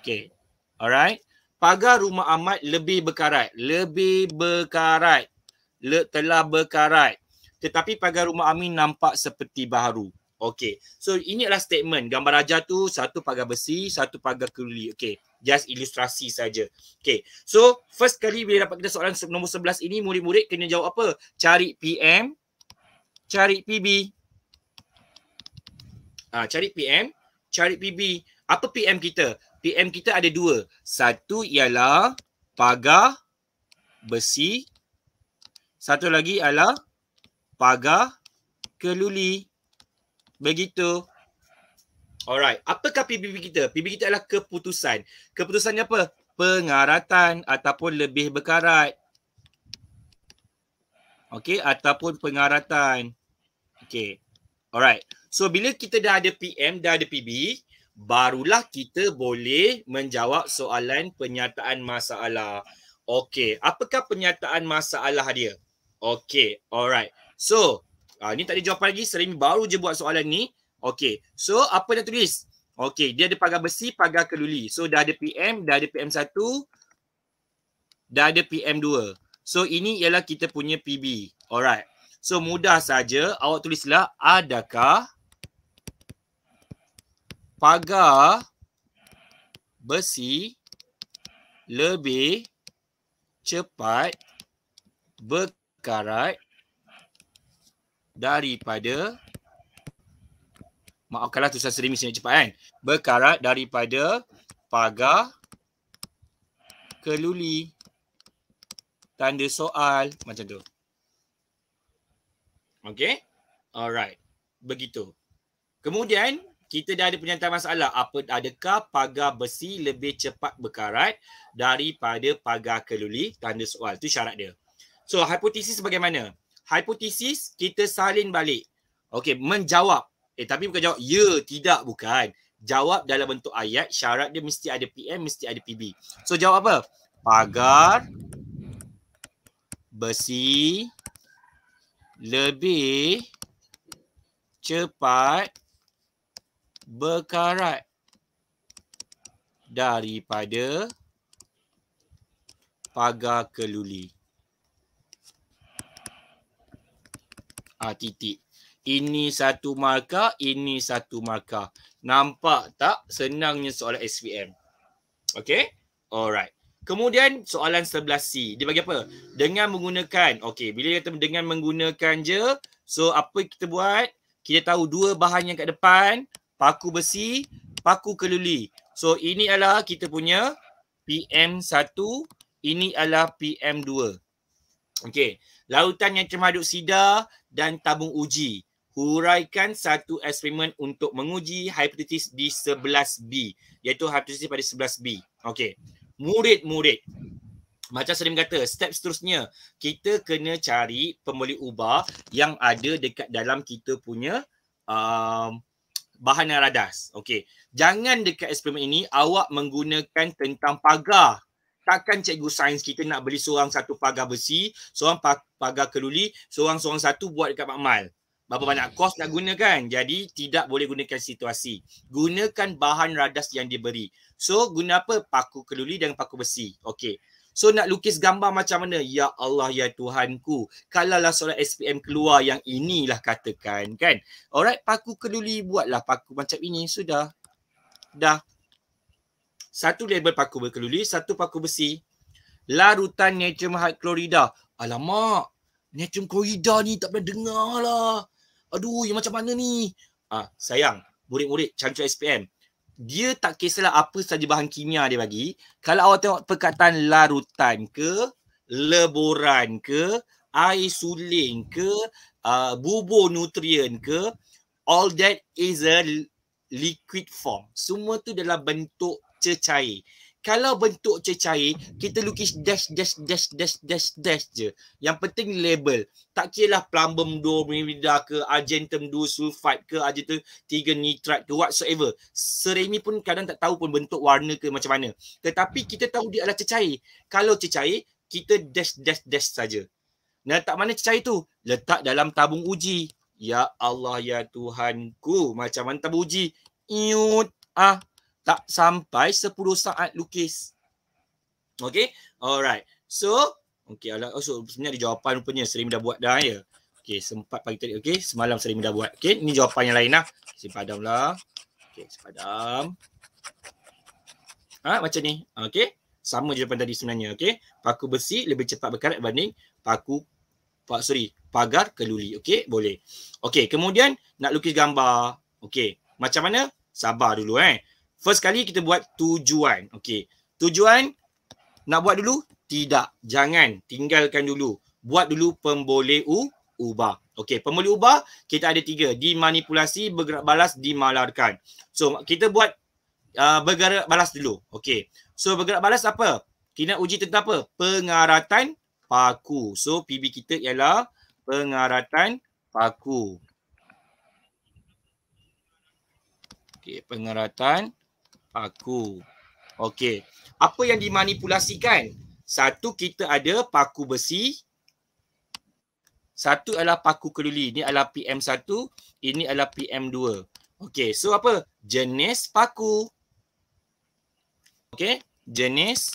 Okay. Alright. Pagar rumah amat lebih berkarat. Lebih berkarat. Le, telah berkarat. Tetapi pagar rumah amin nampak seperti baru. Okay. So ini adalah statement. Gambar raja tu satu pagar besi, satu pagar keruli. Okay. Just ilustrasi saja. Okay. So first kali bila dapat kita soalan nombor 11 ini, murid-murid kena jawab apa? Cari PM, cari PB uh, cari PM, cari PB. Apa PM kita? PM kita ada dua. Satu ialah pagar besi. Satu lagi ialah pagar keluli. Begitu. Alright. Apakah PBB kita? PBB kita adalah keputusan. Keputusannya apa? Pengaratan ataupun lebih berkarat. Okay. Ataupun pengaratan. Okay. Alright. So bila kita dah ada PM, dah ada PB, barulah kita boleh menjawab soalan penyataan masalah. Okey, apakah penyataan masalah dia? Okey, alright. So, uh, ni tak ada jawapan lagi, Serimi baru je buat soalan ni. Okey, so apa dia tulis? Okey, dia ada pagar besi, pagar keluli. So dah ada PM, dah ada PM1, dah ada PM2. So ini ialah kita punya PB. Alright. So mudah saja awak tulislah adakah pagar besi lebih cepat berkarat daripada maafkanlah saya seri mesin cepat kan berkarat daripada pagar keluli tanda soal macam tu okey alright begitu kemudian kita dah ada penyataan masalah apa adakah pagar besi lebih cepat berkarat daripada pagar keluli tanda soal tu syarat dia so hipotesis bagaimana hipotesis kita salin balik Okay, menjawab eh tapi bukan jawab ya tidak bukan jawab dalam bentuk ayat syarat dia mesti ada PM mesti ada PB so jawab apa pagar besi lebih cepat berkarat daripada pagar keluli. Ah, titik. Ini satu markah, ini satu markah. Nampak tak senangnya soalan SPM. Okay? Alright. Kemudian soalan 11C. Dia bagi apa? Dengan menggunakan. Okay, bila kita dengan menggunakan je. So, apa kita buat? Kita tahu dua bahan yang kat depan paku besi, paku keluli. So ini adalah kita punya PM1, ini adalah PM2. Okey, lautan yang cemaduk sida dan tabung uji. Huraikan satu eksperimen untuk menguji hipotesis di 11B. Iaitu hipotesis pada 11B. Okey, murid-murid. Macam sering kata, step seterusnya, kita kena cari pembeli ubah yang ada dekat dalam kita punya um, bahan yang radas. Okey. Jangan dekat eksperimen ini awak menggunakan tentang pagar. Takkan cikgu sains kita nak beli seorang satu pagar besi, seorang pagar keluli, seorang-seorang satu buat dekat mal. Berapa banyak kos nak gunakan? Jadi tidak boleh gunakan situasi. Gunakan bahan radas yang diberi. So guna apa? Paku keluli dan paku besi. Okey. So nak lukis gambar macam mana? Ya Allah, ya Tuhanku. Kalaulah surat SPM keluar yang inilah katakan kan. Alright, paku keduli buatlah paku macam ini. Sudah. Dah. Satu label paku berkeluli, satu paku besi. Larutan Natrium Hydrochlorida. Alamak, Natrium Chlorida ni tak pernah dengar lah. Aduh, yang macam mana ni? Ah, sayang, murid-murid cangcut SPM dia tak kisahlah apa sahaja bahan kimia dia bagi. Kalau awak tengok perkataan larutan ke, leburan ke, air suling ke, uh, bubur nutrien ke, all that is a liquid form. Semua tu dalam bentuk cecair kalau bentuk cecair, kita lukis dash, dash, dash, dash, dash, dash je. Yang penting label. Tak kira lah plumbum 2, mirida ke, argentum 2, sulfat ke, argentum 3, nitrat ke, whatsoever. Seremi pun kadang tak tahu pun bentuk warna ke macam mana. Tetapi kita tahu dia adalah cecair. Kalau cecair, kita dash, dash, dash saja. Nak letak mana cecair tu? Letak dalam tabung uji. Ya Allah, ya Tuhanku. Macam mana tabung uji? Iut. Ah, tak sampai 10 saat lukis. Okay. Alright. So. Okay. Alah, oh, so sebenarnya ada jawapan rupanya. Serimi dah buat dah ya. Okay. Sempat pagi tadi. Okay. Semalam Serimi dah buat. Okay. Ni jawapan yang lain lah. Sepadam lah. Okay. Sepadam. Ah ha, macam ni. Okay. Sama jawapan tadi sebenarnya. Okay. Paku besi lebih cepat berkarat berbanding paku. Pak sorry. Pagar keluli. Okay. Boleh. Okay. Kemudian nak lukis gambar. Okay. Macam mana? Sabar dulu eh. First kali kita buat tujuan. Okey. Tujuan nak buat dulu? Tidak. Jangan. Tinggalkan dulu. Buat dulu pemboleh u ubah. Okey, pemboleh ubah kita ada tiga. Dimanipulasi, bergerak balas, dimalarkan. So kita buat uh, bergerak balas dulu. Okey. So bergerak balas apa? Kita uji tentang apa? Pengaratan paku. So PB kita ialah pengaratan paku. Okey, pengaratan Paku, Okey. Apa yang dimanipulasikan? Satu kita ada paku besi. Satu adalah paku keluli. Ini adalah PM1. Ini adalah PM2. Okey. So apa? Jenis paku. Okey. Jenis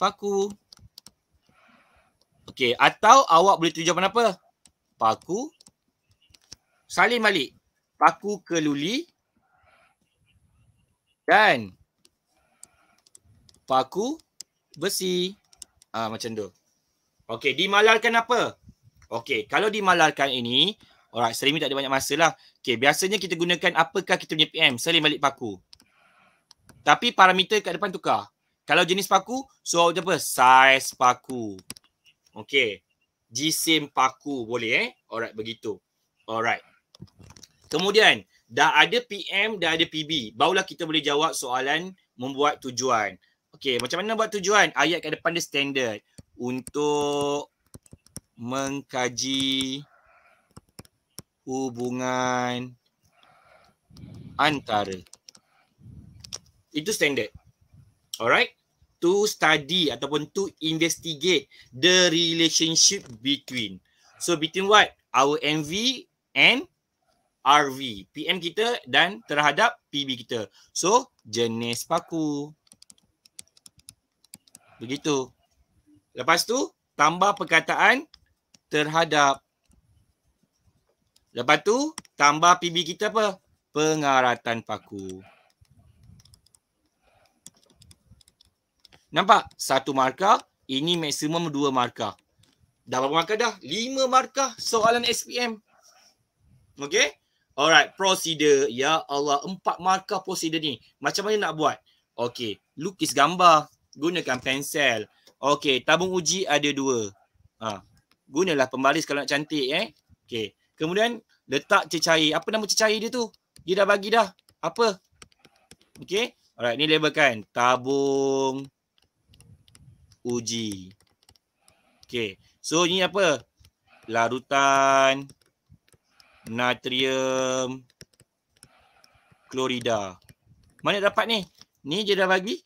paku. Okey. Atau awak boleh tuju jawapan apa? Paku. Salin balik. Paku keluli. Paku keluli. Dan Paku besi. Ah macam tu. Okey, dimalarkan apa? Okey, kalau dimalarkan ini, alright, Selim tak ada banyak masa lah. Okey, biasanya kita gunakan apakah kita punya PM? Selim balik paku. Tapi parameter kat depan tukar. Kalau jenis paku, so apa? Saiz paku. Okey. Jisim paku boleh eh? Alright, begitu. Alright. Kemudian, dah ada PM dah ada PB barulah kita boleh jawab soalan membuat tujuan okey macam mana buat tujuan ayat kat depan dia standard untuk mengkaji hubungan antara itu standard alright to study ataupun to investigate the relationship between so between what our envy and RV, PM kita dan terhadap PB kita. So, jenis paku. Begitu. Lepas tu, tambah perkataan terhadap. Lepas tu, tambah PB kita apa? Pengaratan paku. Nampak? Satu markah. Ini maksimum dua markah. Dah berapa markah dah? Lima markah soalan SPM. Okay? Alright, prosedur. Ya Allah, empat markah prosedur ni. Macam mana nak buat? Okay, lukis gambar. Gunakan pensel. Okay, tabung uji ada dua. Ha. Gunalah pembalis kalau nak cantik eh. Okay, kemudian letak cecair. Apa nama cecair dia tu? Dia dah bagi dah. Apa? Okay, alright. Ni labelkan. Tabung uji. Okay, so ni apa? Larutan. Larutan natrium klorida. Mana dapat ni? Ni je dah bagi.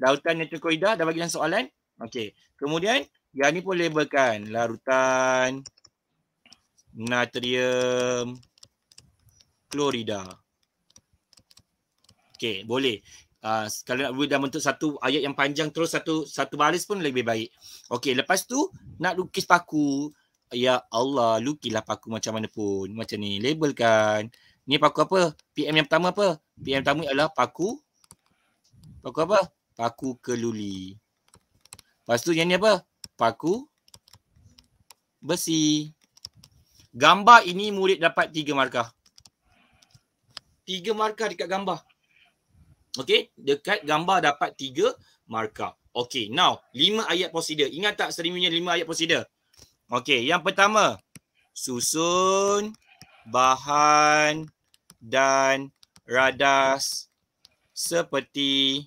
Lautan natrium klorida dah bagi dalam soalan. Okey. Kemudian yang ni pun labelkan larutan natrium klorida. Okey, boleh. Uh, kalau nak dalam bentuk satu ayat yang panjang terus satu satu baris pun lebih baik. Okey, lepas tu nak lukis paku, Ya Allah, lukilah paku macam mana pun. Macam ni, label kan. Ni paku apa? PM yang pertama apa? PM yang pertama ialah paku. Paku apa? Paku keluli. Lepas tu yang ni apa? Paku besi. Gambar ini murid dapat tiga markah. Tiga markah dekat gambar. Okay, dekat gambar dapat tiga markah. Okay, now lima ayat prosedur. Ingat tak seringnya lima ayat prosedur? Okey, yang pertama. Susun bahan dan radas seperti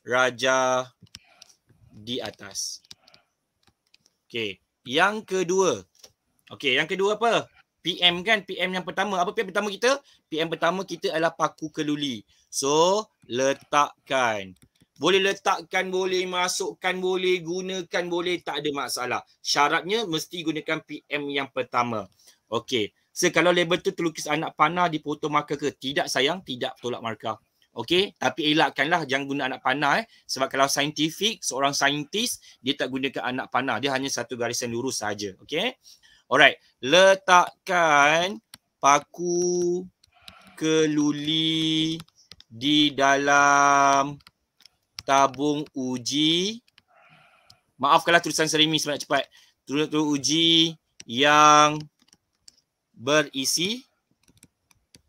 raja di atas. Okey, yang kedua. Okey, yang kedua apa? PM kan? PM yang pertama. Apa PM pertama kita? PM pertama kita adalah paku keluli. So, letakkan boleh letakkan, boleh masukkan, boleh gunakan, boleh tak ada masalah. Syaratnya mesti gunakan PM yang pertama. Okey. So kalau label tu terlukis anak panah dipotong markah ke? Tidak sayang, tidak tolak markah. Okey, tapi elakkanlah jangan guna anak panah eh. Sebab kalau saintifik, seorang saintis, dia tak gunakan anak panah. Dia hanya satu garisan lurus saja. Okey. Alright. Letakkan paku keluli di dalam tabung uji maaf kalau tulisan serimi sangat cepat tulis tu uji yang berisi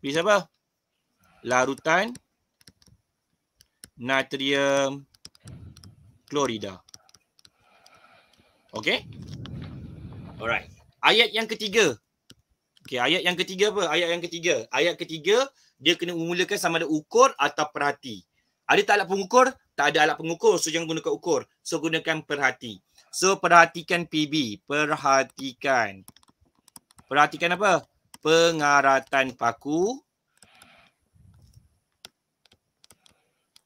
berisi apa larutan natrium klorida okey alright ayat yang ketiga okey ayat yang ketiga apa ayat yang ketiga ayat ketiga dia kena memulakan sama ada ukur atau perhati ada tak alat pengukur tak ada alat pengukur so jangan gunakan ukur so gunakan perhati so perhatikan PB perhatikan perhatikan apa pengaratan paku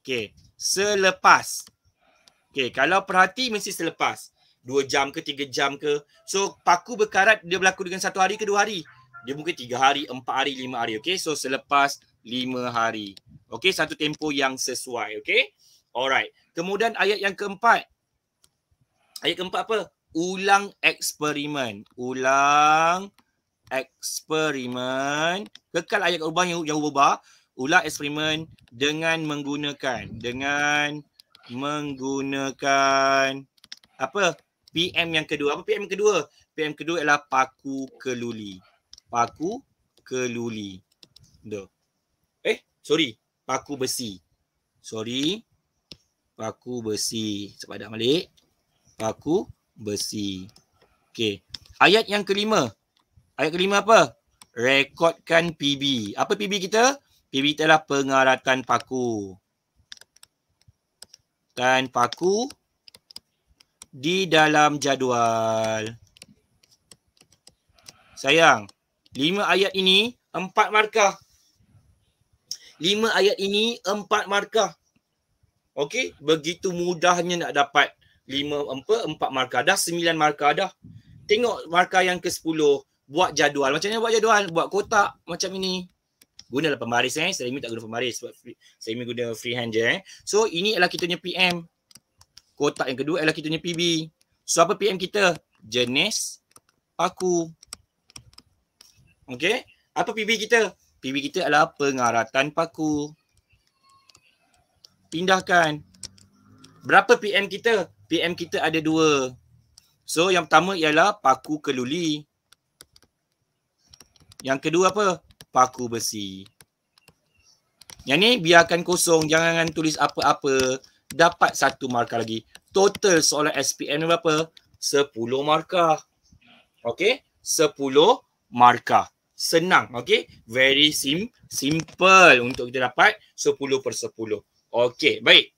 Okay, selepas Okay, kalau perhati mesti selepas dua jam ke tiga jam ke so paku berkarat dia berlaku dengan satu hari ke 2 hari dia mungkin tiga hari empat hari lima hari Okay, so selepas lima hari Okay, satu tempo yang sesuai Okay. Alright. Kemudian ayat yang keempat. Ayat keempat apa? Ulang eksperimen. Ulang eksperimen. Kekal ayat ubah yang, yang ubah. Ulang eksperimen dengan menggunakan. Dengan menggunakan apa? PM yang kedua. Apa PM kedua? PM kedua ialah paku keluli. Paku keluli. Duh. Eh, sorry. Paku besi. Sorry paku besi. Sepadat balik. Paku besi. Okey. Ayat yang kelima. Ayat kelima apa? Rekodkan PB. Apa PB kita? PB adalah pengaratan paku. Dan paku di dalam jadual. Sayang, lima ayat ini empat markah. Lima ayat ini empat markah. Okey, begitu mudahnya nak dapat 5 empat markah dah 9 markah dah. Tengok markah yang ke-10, buat jadual. Macam mana buat jadual? Buat kotak macam ini. Gunalah pembaris eh. Selimi tak guna pembaris sebab Selimi guna freehand je eh. So ini adalah kita punya PM. Kotak yang kedua adalah kita punya PB. So apa PM kita? Jenis paku. Okey. Apa PB kita? PB kita adalah pengaratan paku pindahkan berapa PM kita? PM kita ada dua. So yang pertama ialah paku keluli. Yang kedua apa? Paku besi. Yang ni biarkan kosong. Jangan tulis apa-apa. Dapat satu markah lagi. Total soalan SPM ni berapa? Sepuluh markah. Okay? Sepuluh markah. Senang. Okay? Very sim simple untuk kita dapat sepuluh per sepuluh. Okey, baik.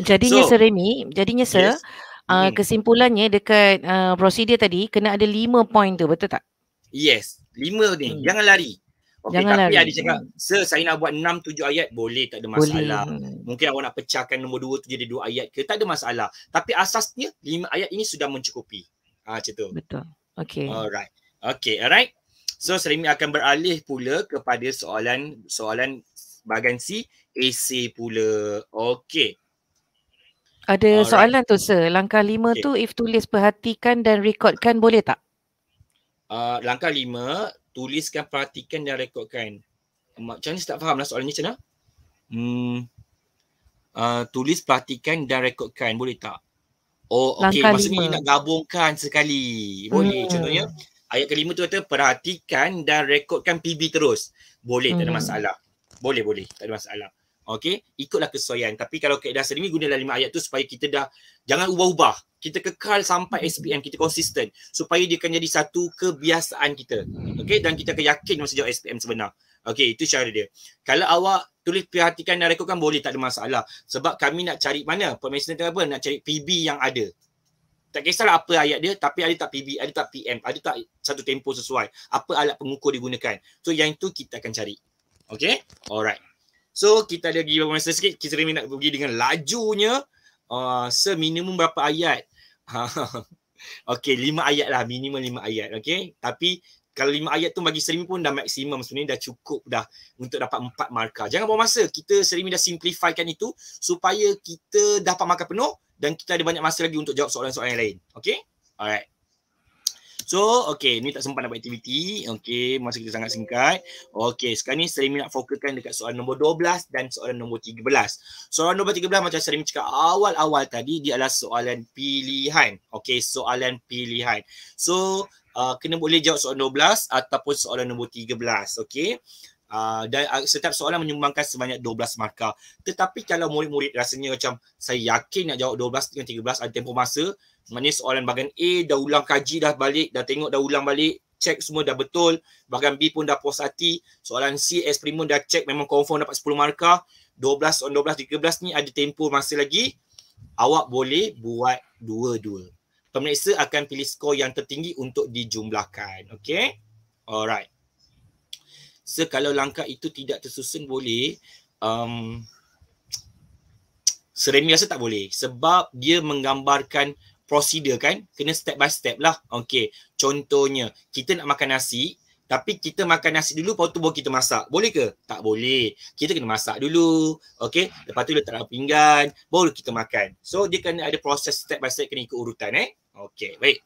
Jadinya so, Seremi, jadinya Sir, yes. uh, hmm. kesimpulannya dekat uh, prosedur tadi kena ada lima point tu, betul tak? Yes, lima ni. Hmm. Jangan lari. Okay, Jangan tapi lari. cakap, Sir, saya nak buat enam, tujuh ayat, boleh tak ada masalah. Boleh. Mungkin awak nak pecahkan nombor dua tu jadi dua ayat ke, tak ada masalah. Tapi asasnya, lima ayat ini sudah mencukupi. Ha, macam tu. Betul. Okey. Alright. okey. alright. So, Seremi akan beralih pula kepada soalan soalan bahagian C esay pula. Okey. Ada Alright. soalan tu sir, langkah lima okay. tu if tulis perhatikan dan rekodkan boleh tak? Uh, langkah lima, tuliskan perhatikan dan rekodkan. Macam ni tak faham lah soalan ni macam mana? Hmm, uh, tulis perhatikan dan rekodkan boleh tak? Oh okey maksudnya lima. nak gabungkan sekali. Boleh hmm. contohnya ayat kelima tu kata perhatikan dan rekodkan PB terus. Boleh hmm. tak ada hmm. masalah. Boleh boleh tak ada masalah. Okay, ikutlah kesesuaian. Tapi kalau keadaan sendiri gunalah lima ayat tu supaya kita dah jangan ubah-ubah. Kita kekal sampai SPM mhm. kita konsisten supaya dia akan jadi satu kebiasaan kita. Okay, dan kita akan yakin masa jawab SPM sebenar. Okay, itu cara dia. Kalau awak tulis perhatikan dan rekodkan boleh tak ada masalah. Sebab kami nak cari mana? Permission tu apa? Nak cari PB yang ada. Tak kisahlah apa ayat dia tapi ada tak PB, ada tak PM, ada tak satu tempo sesuai. Apa alat pengukur digunakan. So yang itu kita akan cari. Okay, Alright. So kita ada pergi masa sikit kita ni nak pergi dengan lajunya uh, seminimum berapa ayat. okay, lima ayat lah. Minimum lima ayat. Okay. Tapi kalau lima ayat tu bagi serimi pun dah maksimum sebenarnya dah cukup dah untuk dapat empat markah. Jangan buang masa. Kita serimi dah simplifikan itu supaya kita dapat markah penuh dan kita ada banyak masa lagi untuk jawab soalan-soalan lain. Okay? Alright. So, okay, ni tak sempat nak buat aktiviti. Okay, masa kita sangat singkat. Okay, sekarang ni Serimi nak fokuskan dekat soalan nombor 12 dan soalan nombor 13. Soalan nombor 13 macam Serimi cakap awal-awal tadi, dia adalah soalan pilihan. Okay, soalan pilihan. So, uh, kena boleh jawab soalan 12 ataupun soalan nombor 13. Okay. Uh, dan uh, setiap soalan menyumbangkan sebanyak 12 markah. Tetapi kalau murid-murid rasanya macam saya yakin nak jawab 12 dengan 13 ada tempoh masa, Maksudnya soalan bahagian A dah ulang kaji dah balik, dah tengok dah ulang balik, cek semua dah betul. Bahagian B pun dah puas hati. Soalan C, eksperimen dah cek memang confirm dapat 10 markah. 12 on 12, 13 ni ada tempoh masa lagi. Awak boleh buat dua-dua. Pemeriksa akan pilih skor yang tertinggi untuk dijumlahkan. Okay? Alright. So kalau langkah itu tidak tersusun boleh, um, Seremi rasa tak boleh sebab dia menggambarkan prosedur kan kena step by step lah Okay, contohnya kita nak makan nasi tapi kita makan nasi dulu lepas tu baru kita masak boleh ke tak boleh kita kena masak dulu okay. lepas tu letak dalam pinggan baru kita makan so dia kena ada proses step by step kena ikut urutan eh okey baik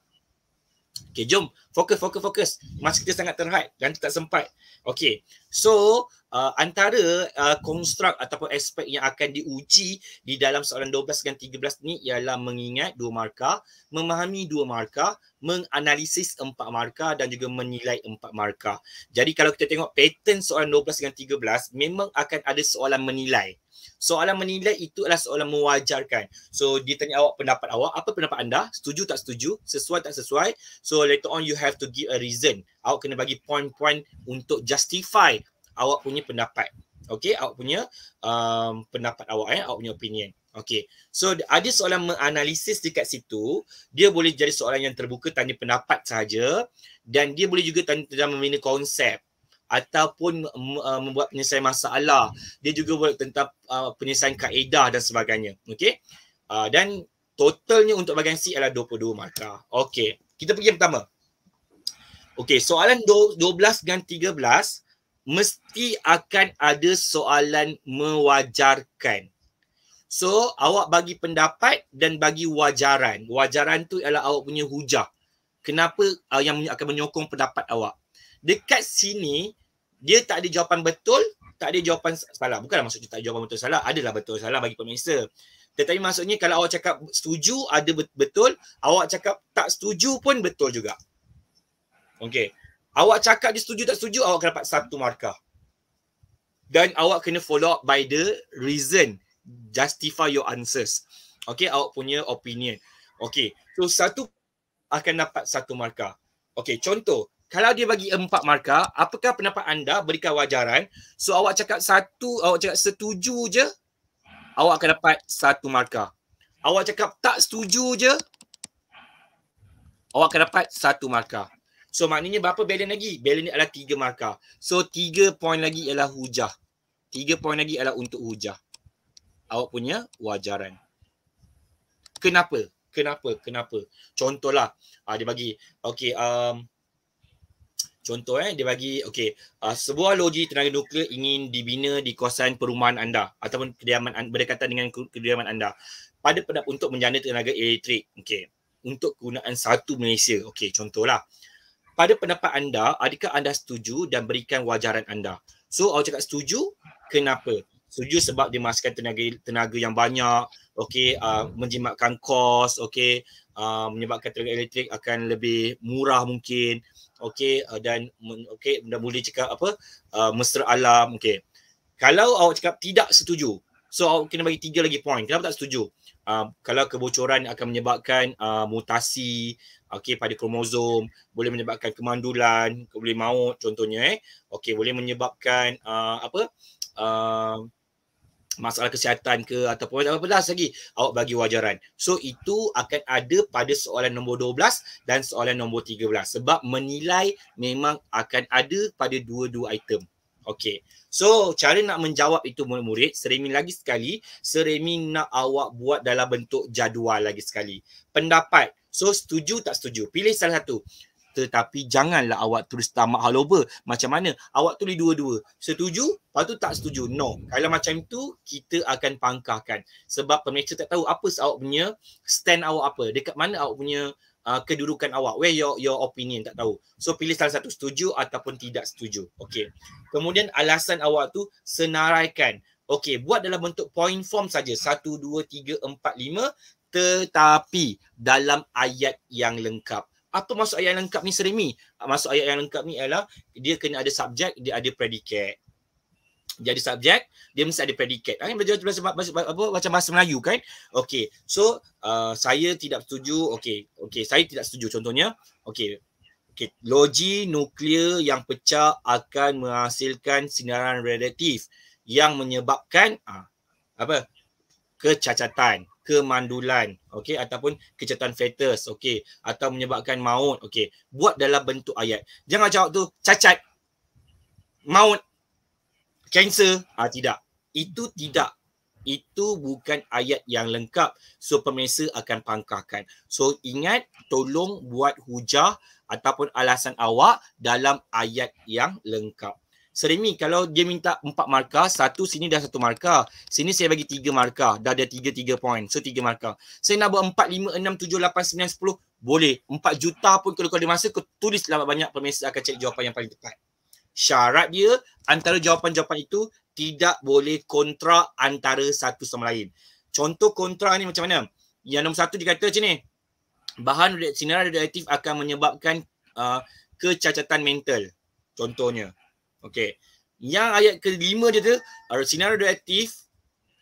Okay, jom. Fokus, fokus, fokus. Masa kita sangat terhad dan tak sempat. Okay. So, uh, antara uh, konstruk uh, ataupun aspek yang akan diuji di dalam soalan 12 dan 13 ni ialah mengingat dua markah, memahami dua markah, menganalisis empat markah dan juga menilai empat markah. Jadi kalau kita tengok pattern soalan 12 dan 13, memang akan ada soalan menilai. Soalan menilai itu adalah soalan mewajarkan. So dia tanya awak pendapat awak, apa pendapat anda? Setuju tak setuju? Sesuai tak sesuai? So later on you have to give a reason. Awak kena bagi point-point untuk justify awak punya pendapat. Okay, awak punya um, pendapat awak eh, awak punya opinion. Okay, so ada soalan menganalisis dekat situ, dia boleh jadi soalan yang terbuka tanya pendapat saja, dan dia boleh juga tanya, tanya membina konsep ataupun uh, membuat penyelesaian masalah dia juga buat tentang uh, penyelesaian kaedah dan sebagainya okey uh, dan totalnya untuk bagian C adalah 22 markah okey kita pergi yang pertama okey soalan do- 12 dan 13 mesti akan ada soalan mewajarkan so awak bagi pendapat dan bagi wajaran wajaran tu ialah awak punya hujah kenapa uh, yang akan menyokong pendapat awak dekat sini dia tak ada jawapan betul, tak ada jawapan salah. Bukanlah maksudnya tak ada jawapan betul salah, adalah betul salah bagi pemirsa. Tetapi maksudnya kalau awak cakap setuju ada betul, awak cakap tak setuju pun betul juga. Okey. Awak cakap dia setuju tak setuju, awak akan dapat satu markah. Dan awak kena follow up by the reason. Justify your answers. Okey, awak punya opinion. Okey, so satu akan dapat satu markah. Okey, contoh kalau dia bagi empat markah, apakah pendapat anda berikan wajaran? So awak cakap satu, awak cakap setuju je, awak akan dapat satu markah. Awak cakap tak setuju je, awak akan dapat satu markah. So maknanya berapa balance lagi? Balance ni adalah tiga markah. So tiga point lagi ialah hujah. Tiga point lagi ialah untuk hujah. Awak punya wajaran. Kenapa? Kenapa? Kenapa? Contohlah, uh, dia bagi, okay, um, Contoh eh, dia bagi, okay, uh, ah, sebuah logi tenaga nuklear ingin dibina di kawasan perumahan anda ataupun kediaman berdekatan dengan kediaman anda pada pendapat untuk menjana tenaga elektrik, okay, untuk kegunaan satu Malaysia, okay, contohlah. Pada pendapat anda, adakah anda setuju dan berikan wajaran anda? So, awak cakap setuju, kenapa? Setuju sebab dia masukkan tenaga, tenaga yang banyak, okay, uh, ah, menjimatkan kos, okay, Uh, menyebabkan tenaga elektrik akan lebih murah mungkin okey uh, dan okey dan boleh cakap apa uh, mesra alam okey kalau awak cakap tidak setuju so awak kena bagi tiga lagi point kenapa tak setuju Uh, kalau kebocoran akan menyebabkan uh, mutasi okey pada kromosom boleh menyebabkan kemandulan boleh maut contohnya eh okey boleh menyebabkan uh, apa uh, masalah kesihatan ke ataupun apa-apa lagi awak bagi wajaran. So itu akan ada pada soalan nombor 12 dan soalan nombor 13 sebab menilai memang akan ada pada dua-dua item. Okay. So cara nak menjawab itu murid-murid, sereming lagi sekali, sereming nak awak buat dalam bentuk jadual lagi sekali. Pendapat, so setuju tak setuju? Pilih salah satu tetapi janganlah awak tulis tamak hal over. Macam mana? Awak tulis dua-dua. Setuju? Lepas tu tak setuju. No. Kalau macam tu, kita akan pangkahkan. Sebab pemerintah tak tahu apa awak punya stand awak apa. Dekat mana awak punya uh, kedudukan awak. Where your, your opinion tak tahu. So pilih salah satu setuju ataupun tidak setuju. Okay. Kemudian alasan awak tu senaraikan. Okay, buat dalam bentuk point form saja. Satu, dua, tiga, empat, lima. Tetapi dalam ayat yang lengkap apa maksud ayat yang lengkap ni seremi? Ah, maksud ayat yang lengkap ni ialah dia kena ada subjek, dia ada predikat. Dia ada subjek, dia mesti ada predikat. Kan belajar bahasa, bahasa, bahasa, bahasa, bahasa, bahasa Melayu kan? Okay, so uh, saya tidak setuju. Okay, okay, saya tidak setuju contohnya. Okay, okay. Logi nuklear yang pecah akan menghasilkan sinaran relatif yang menyebabkan uh, apa? kecacatan kemandulan okey ataupun kecetan fetus okey atau menyebabkan maut okey buat dalam bentuk ayat jangan jawab tu cacat maut kanser ah tidak itu tidak itu bukan ayat yang lengkap so pemirsa akan pangkahkan so ingat tolong buat hujah ataupun alasan awak dalam ayat yang lengkap Seremi kalau dia minta empat markah, satu sini dah satu markah. Sini saya bagi tiga markah. Dah ada tiga, tiga poin. So tiga markah. Saya nak buat empat, lima, enam, tujuh, lapan, sembilan, sepuluh. Boleh. Empat juta pun kalau kau ada masa, kau tulis lah banyak pemirsa akan cek jawapan yang paling tepat. Syarat dia antara jawapan-jawapan itu tidak boleh kontra antara satu sama lain. Contoh kontra ni macam mana? Yang nombor satu dikata macam ni. Bahan sinar radioaktif akan menyebabkan uh, kecacatan mental. Contohnya. Okey. Yang ayat kelima dia tu, uh, senario radioaktif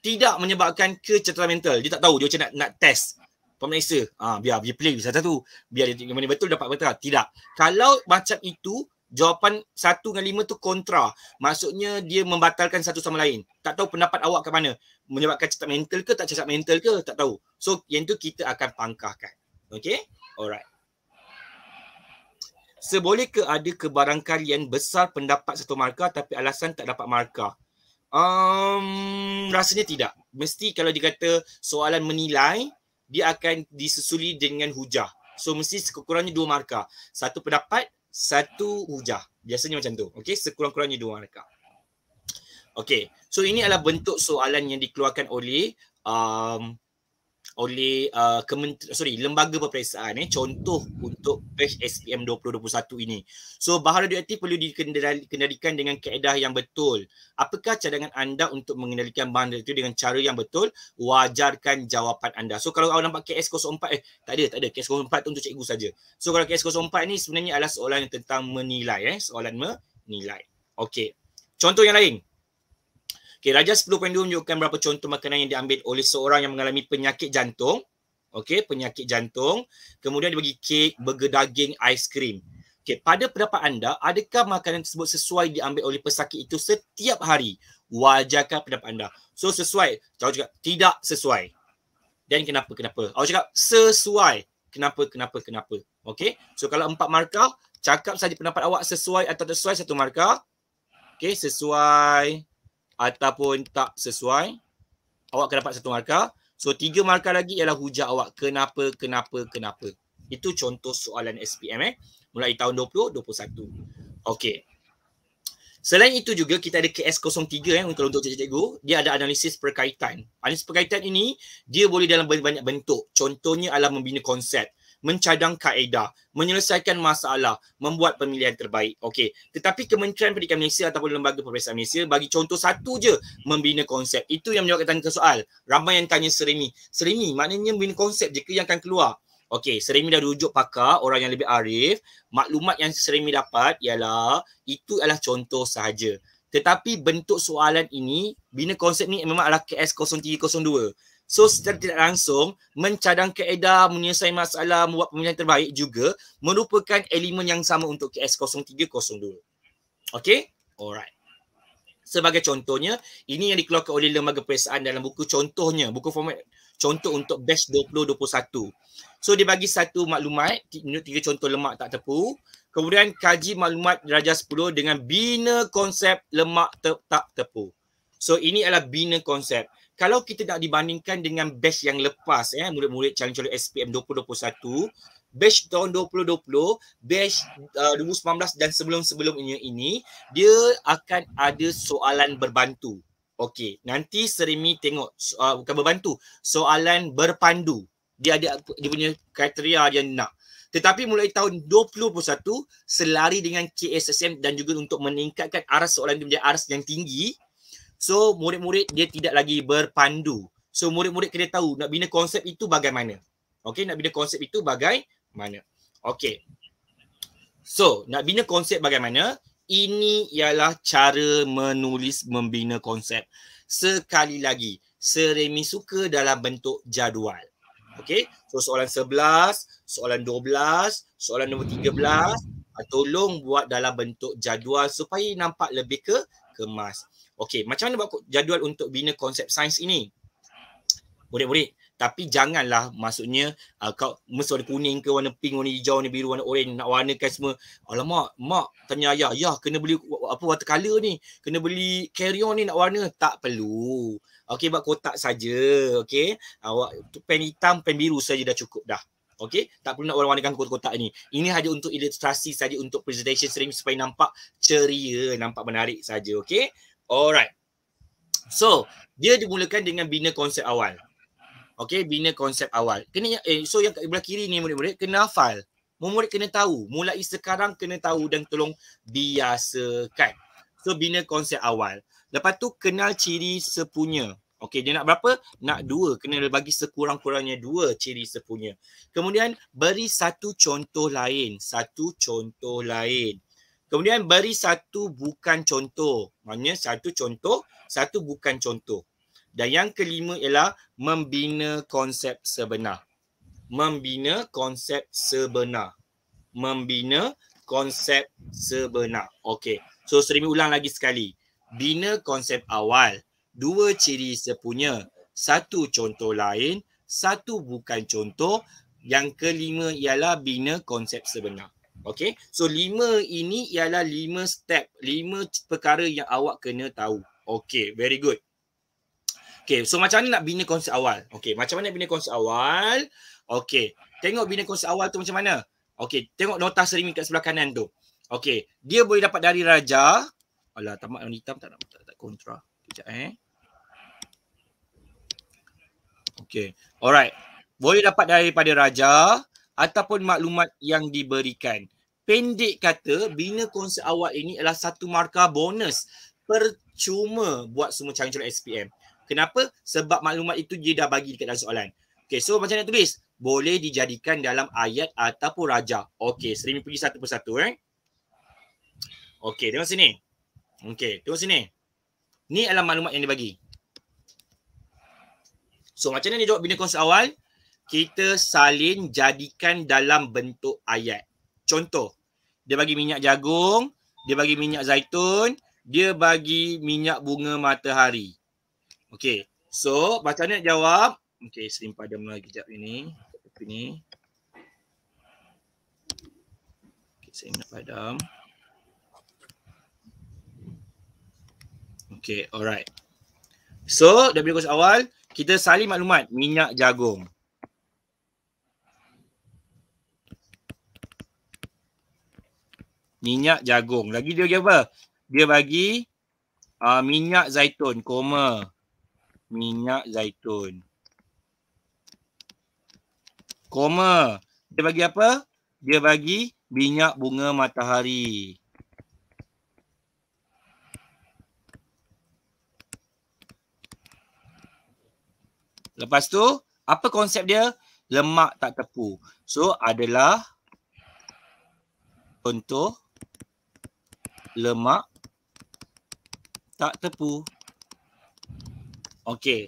tidak menyebabkan kecederaan mental. Dia tak tahu. Dia macam nak, nak test. Pemeriksa. Ha, ah, biar dia play satu tu. Biar dia tengok mana betul dapat betul. Tidak. Kalau macam itu, jawapan satu dengan lima tu kontra. Maksudnya dia membatalkan satu sama lain. Tak tahu pendapat awak ke mana. Menyebabkan cacat mental ke tak cacat mental ke tak tahu. So yang tu kita akan pangkahkan. Okay? Alright. Seboleh ke ada kebarangkalian besar pendapat satu markah tapi alasan tak dapat markah? Um, rasanya tidak. Mesti kalau dikata soalan menilai, dia akan disusuli dengan hujah. So mesti sekurang-kurangnya dua markah. Satu pendapat, satu hujah. Biasanya macam tu. Okay, sekurang-kurangnya dua markah. Okay, so ini adalah bentuk soalan yang dikeluarkan oleh um, oleh uh, sorry lembaga peperiksaan eh contoh untuk batch SPM 2021 ini. So bahan radioaktif perlu dikendalikan dengan kaedah yang betul. Apakah cadangan anda untuk mengendalikan bahan itu dengan cara yang betul? Wajarkan jawapan anda. So kalau awak nampak KS04 eh tak ada tak ada KS04 tu untuk cikgu saja. So kalau KS04 ni sebenarnya adalah soalan tentang menilai eh soalan menilai. Okey. Contoh yang lain. Okey, rajah 10.2 menunjukkan berapa contoh makanan yang diambil oleh seorang yang mengalami penyakit jantung. Okey, penyakit jantung. Kemudian dia bagi kek, burger daging, aiskrim. Okey, pada pendapat anda, adakah makanan tersebut sesuai diambil oleh pesakit itu setiap hari? Wajarkah pendapat anda? So, sesuai. Awak cakap, tidak sesuai. Dan kenapa, kenapa? Awak cakap, sesuai. Kenapa, kenapa, kenapa? Okey, so kalau empat markah, cakap saja pendapat awak sesuai atau tak sesuai satu markah. Okey, sesuai. Sesuai ataupun tak sesuai awak akan dapat satu markah so tiga markah lagi ialah hujah awak kenapa kenapa kenapa itu contoh soalan SPM eh mulai tahun 20 21 Okay. selain itu juga kita ada KS03 eh kalau untuk cikgu-cikgu dia ada analisis perkaitan analisis perkaitan ini dia boleh dalam banyak-banyak bentuk contohnya adalah membina konsep mencadang kaedah, menyelesaikan masalah, membuat pemilihan terbaik. Okey, tetapi Kementerian Pendidikan Malaysia ataupun Lembaga Perpisahan Malaysia bagi contoh satu je membina konsep. Itu yang menjawab tanya soal. Ramai yang tanya Serimi. Serimi, maknanya membina konsep je ke yang akan keluar? Okey, Serimi dah rujuk pakar, orang yang lebih arif. Maklumat yang Serimi dapat ialah itu adalah contoh sahaja. Tetapi bentuk soalan ini, bina konsep ni memang adalah KS0302. So secara tidak langsung mencadang keedah, menyelesaikan masalah, membuat pemilihan terbaik juga merupakan elemen yang sama untuk KS0302. Okay? Alright. Sebagai contohnya, ini yang dikeluarkan oleh lembaga perisaan dalam buku contohnya, buku format contoh untuk batch 2021. So dia bagi satu maklumat, tiga contoh lemak tak tepu. Kemudian kaji maklumat darjah 10 dengan bina konsep lemak te- tak tepu. So ini adalah bina konsep kalau kita nak dibandingkan dengan batch yang lepas ya eh, murid-murid calon-calon SPM 2021 batch tahun 2020 batch uh, 2019 dan sebelum sebelum ini dia akan ada soalan berbantu okey nanti serimi tengok uh, bukan berbantu soalan berpandu dia ada dia punya kriteria dia nak tetapi mulai tahun 2021 selari dengan KSSM dan juga untuk meningkatkan aras soalan dia menjadi aras yang tinggi So murid-murid dia tidak lagi berpandu. So murid-murid kena tahu nak bina konsep itu bagaimana. Okay, nak bina konsep itu bagaimana. Okay. So nak bina konsep bagaimana? Ini ialah cara menulis membina konsep. Sekali lagi, seremi suka dalam bentuk jadual. Okay, so soalan 11, soalan 12, soalan nombor 13, ah, tolong buat dalam bentuk jadual supaya nampak lebih ke kemas. Okey, macam mana buat jadual untuk bina konsep sains ini? Murid-murid, tapi janganlah maksudnya uh, kau mesti warna kuning ke warna pink, warna hijau, warna biru, warna oranye, nak warnakan semua. Alamak, mak tanya ayah, ya kena beli apa watercolor ni? Kena beli crayon ni nak warna? Tak perlu. Okey, buat kotak saja. Okey, awak pen hitam, pen biru saja dah cukup dah. Okey, tak perlu nak warna-warnakan kotak-kotak ni. Ini hanya untuk ilustrasi saja untuk presentation stream supaya nampak ceria, nampak menarik saja. Okey, Alright. So, dia dimulakan dengan bina konsep awal. Okay, bina konsep awal. Kena, eh, so yang kat kiri ni murid-murid, kena hafal. Murid kena tahu. Mulai sekarang kena tahu dan tolong biasakan. So, bina konsep awal. Lepas tu, kenal ciri sepunya. Okay, dia nak berapa? Nak dua. Kena bagi sekurang-kurangnya dua ciri sepunya. Kemudian, beri satu contoh lain. Satu contoh lain. Kemudian beri satu bukan contoh. maksudnya satu contoh, satu bukan contoh. Dan yang kelima ialah membina konsep sebenar. Membina konsep sebenar. Membina konsep sebenar. Okey. So serimi ulang lagi sekali. Bina konsep awal. Dua ciri sepunya. Satu contoh lain. Satu bukan contoh. Yang kelima ialah bina konsep sebenar. Okay. So lima ini ialah lima step, lima perkara yang awak kena tahu. Okay. Very good. Okay. So macam mana nak bina konsep awal? Okay. Macam mana bina konsep awal? Okay. Tengok bina konsep awal tu macam mana? Okay. Tengok nota sering kat sebelah kanan tu. Okay. Dia boleh dapat dari raja. Alah, tamat yang hitam tak nak tak, tak, kontra. Sekejap eh. Okay. Alright. Boleh dapat daripada raja ataupun maklumat yang diberikan pendek kata bina konsep awal ini adalah satu markah bonus percuma buat semua calon-calon SPM. Kenapa? Sebab maklumat itu dia dah bagi dekat dalam soalan. Okay, so macam nak tulis? Boleh dijadikan dalam ayat ataupun raja. Okay, sering pergi satu persatu eh. Okay, tengok sini. Okay, tengok sini. Ni adalah maklumat yang dia bagi. So macam mana dia jawab bina konsep awal? Kita salin jadikan dalam bentuk ayat. Contoh, dia bagi minyak jagung, dia bagi minyak zaitun, dia bagi minyak bunga matahari. okay. So, macam mana jawab? Okey, selimpa dia lagi kejap ini. Ini. Okey, saya nak padam. Okey, alright. So, dari kursus awal, kita saling maklumat minyak jagung. minyak jagung. Lagi dia bagi apa? Dia bagi uh, minyak zaitun, koma. Minyak zaitun. Koma. Dia bagi apa? Dia bagi minyak bunga matahari. Lepas tu, apa konsep dia? Lemak tak tepu. So, adalah contoh lemak tak tepu. Okey.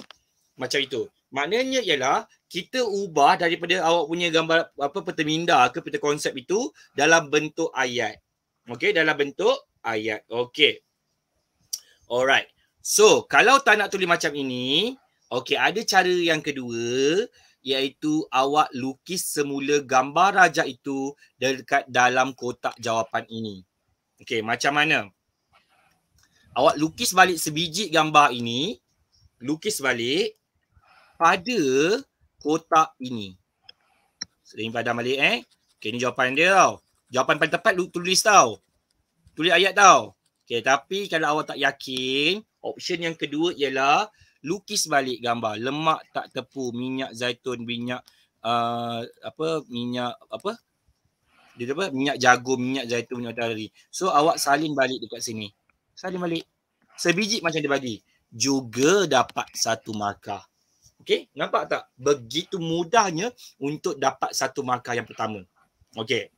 Macam itu. Maknanya ialah kita ubah daripada awak punya gambar apa peta minda ke peta konsep itu dalam bentuk ayat. Okey, dalam bentuk ayat. Okey. Alright. So, kalau tak nak tulis macam ini, okey, ada cara yang kedua iaitu awak lukis semula gambar rajah itu dekat dalam kotak jawapan ini. Okay, macam mana? Awak lukis balik sebiji gambar ini, lukis balik pada kotak ini. Sering pada balik eh. Okay, ni jawapan dia tau. Jawapan paling tepat tulis tau. Tulis ayat tau. Okay, tapi kalau awak tak yakin, option yang kedua ialah lukis balik gambar. Lemak tak tepu, minyak zaitun, minyak uh, apa, minyak apa, dia apa minyak jagung minyak zaitun minyak matahari so awak salin balik dekat sini salin balik sebiji macam dia bagi juga dapat satu markah Okay? nampak tak begitu mudahnya untuk dapat satu markah yang pertama Okay?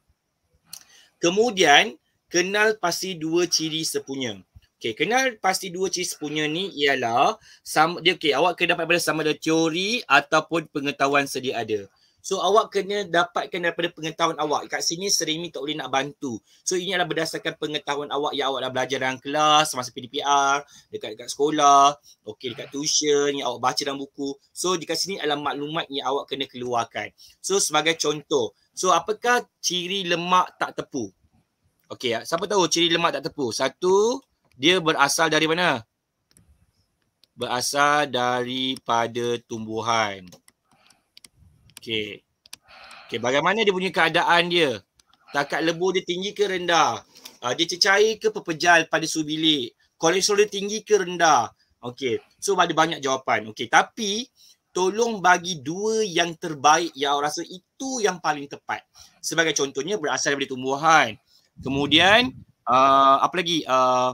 kemudian kenal pasti dua ciri sepunya Okay? kenal pasti dua ciri sepunya ni ialah sama dia okay, awak kena dapat pada sama ada teori ataupun pengetahuan sedia ada So awak kena dapatkan daripada pengetahuan awak. Kat sini sering tak boleh nak bantu. So ini adalah berdasarkan pengetahuan awak yang awak dah belajar dalam kelas, masa PDPR, dekat dekat sekolah, okay, dekat tuition, yang awak baca dalam buku. So di sini adalah maklumat yang awak kena keluarkan. So sebagai contoh, so apakah ciri lemak tak tepu? Okey, siapa tahu ciri lemak tak tepu? Satu, dia berasal dari mana? Berasal daripada tumbuhan. Okay. Okay, bagaimana dia punya keadaan dia? Takat lebu dia tinggi ke rendah? Uh, dia cecair ke pepejal pada suhu bilik? Kolesterol dia tinggi ke rendah? Okay. So, ada banyak jawapan. Okay. Tapi, tolong bagi dua yang terbaik yang awak rasa itu yang paling tepat. Sebagai contohnya, berasal daripada tumbuhan. Kemudian, uh, apa lagi? Uh,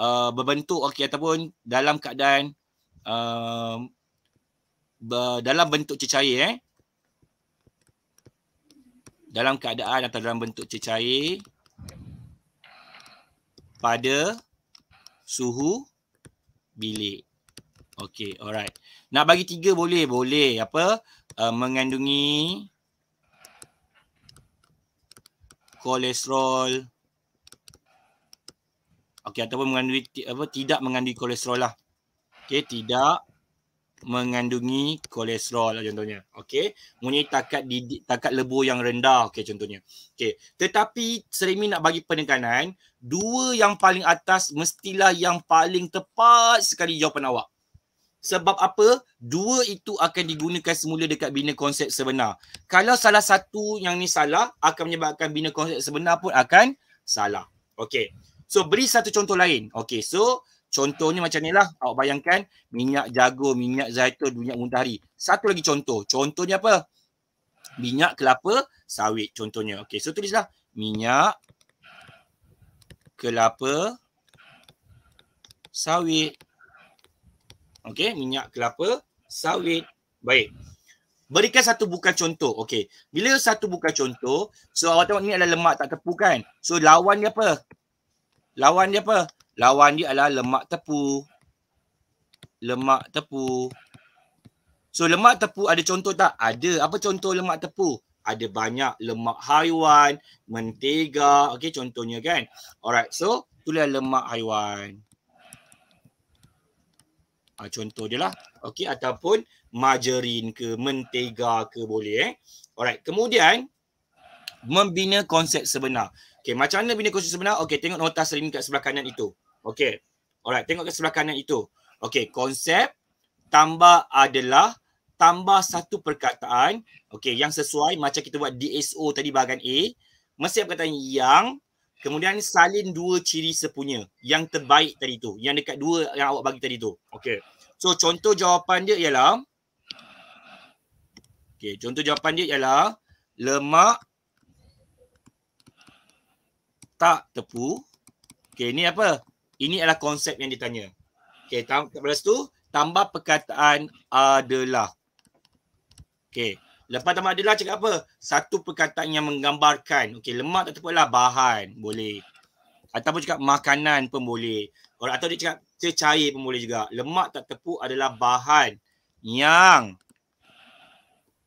Uh, berbentuk okey ataupun dalam keadaan uh, dalam bentuk cecair eh dalam keadaan atau dalam bentuk cecair pada suhu bilik. Okey, alright. Nak bagi tiga boleh, boleh. Apa? Uh, mengandungi kolesterol. Okey, ataupun mengandungi apa? Tidak mengandungi kolesterol lah. Okey, tidak mengandungi kolesterol lah contohnya. Okey. Mempunyai takat didik, takat lebu yang rendah okey contohnya. Okey. Tetapi Serimi nak bagi penekanan dua yang paling atas mestilah yang paling tepat sekali jawapan awak. Sebab apa? Dua itu akan digunakan semula dekat bina konsep sebenar. Kalau salah satu yang ni salah akan menyebabkan bina konsep sebenar pun akan salah. Okey. So beri satu contoh lain. Okey. So Contohnya macam ni lah. Awak bayangkan minyak jagung, minyak zaitun, minyak muntahari. Satu lagi contoh. Contohnya apa? Minyak kelapa sawit contohnya. Okey, so tulislah. Minyak kelapa sawit. Okey, minyak kelapa sawit. Baik. Berikan satu bukan contoh. Okey. Bila satu bukan contoh, so awak tengok ni adalah lemak tak tepu kan? So lawan dia apa? Lawan dia apa? Lawan dia adalah lemak tepu. Lemak tepu. So lemak tepu ada contoh tak? Ada. Apa contoh lemak tepu? Ada banyak lemak haiwan, mentega. Okay contohnya kan. Alright so itulah lemak haiwan. Ha, contoh dia lah. Okay ataupun margarin ke mentega ke boleh eh. Alright kemudian membina konsep sebenar. Okay macam mana bina konsep sebenar? Okay tengok nota sering kat sebelah kanan itu. Okay. Alright, tengok ke sebelah kanan itu. Okay, konsep tambah adalah tambah satu perkataan. Okay, yang sesuai macam kita buat DSO tadi bahagian A. Mesti perkataan yang kemudian salin dua ciri sepunya. Yang terbaik tadi tu. Yang dekat dua yang awak bagi tadi tu. Okay. So, contoh jawapan dia ialah Okay, contoh jawapan dia ialah lemak tak tepu. Okay, ni apa? Ini adalah konsep yang ditanya. Okey, tam- lepas tu tambah perkataan adalah. Okey, lepas tambah adalah cakap apa? Satu perkataan yang menggambarkan. Okey, lemak tak terpulah bahan, boleh. Atau pun cakap makanan pun boleh. Orang atau dia cakap cecair pun boleh juga. Lemak tak tepuk adalah bahan yang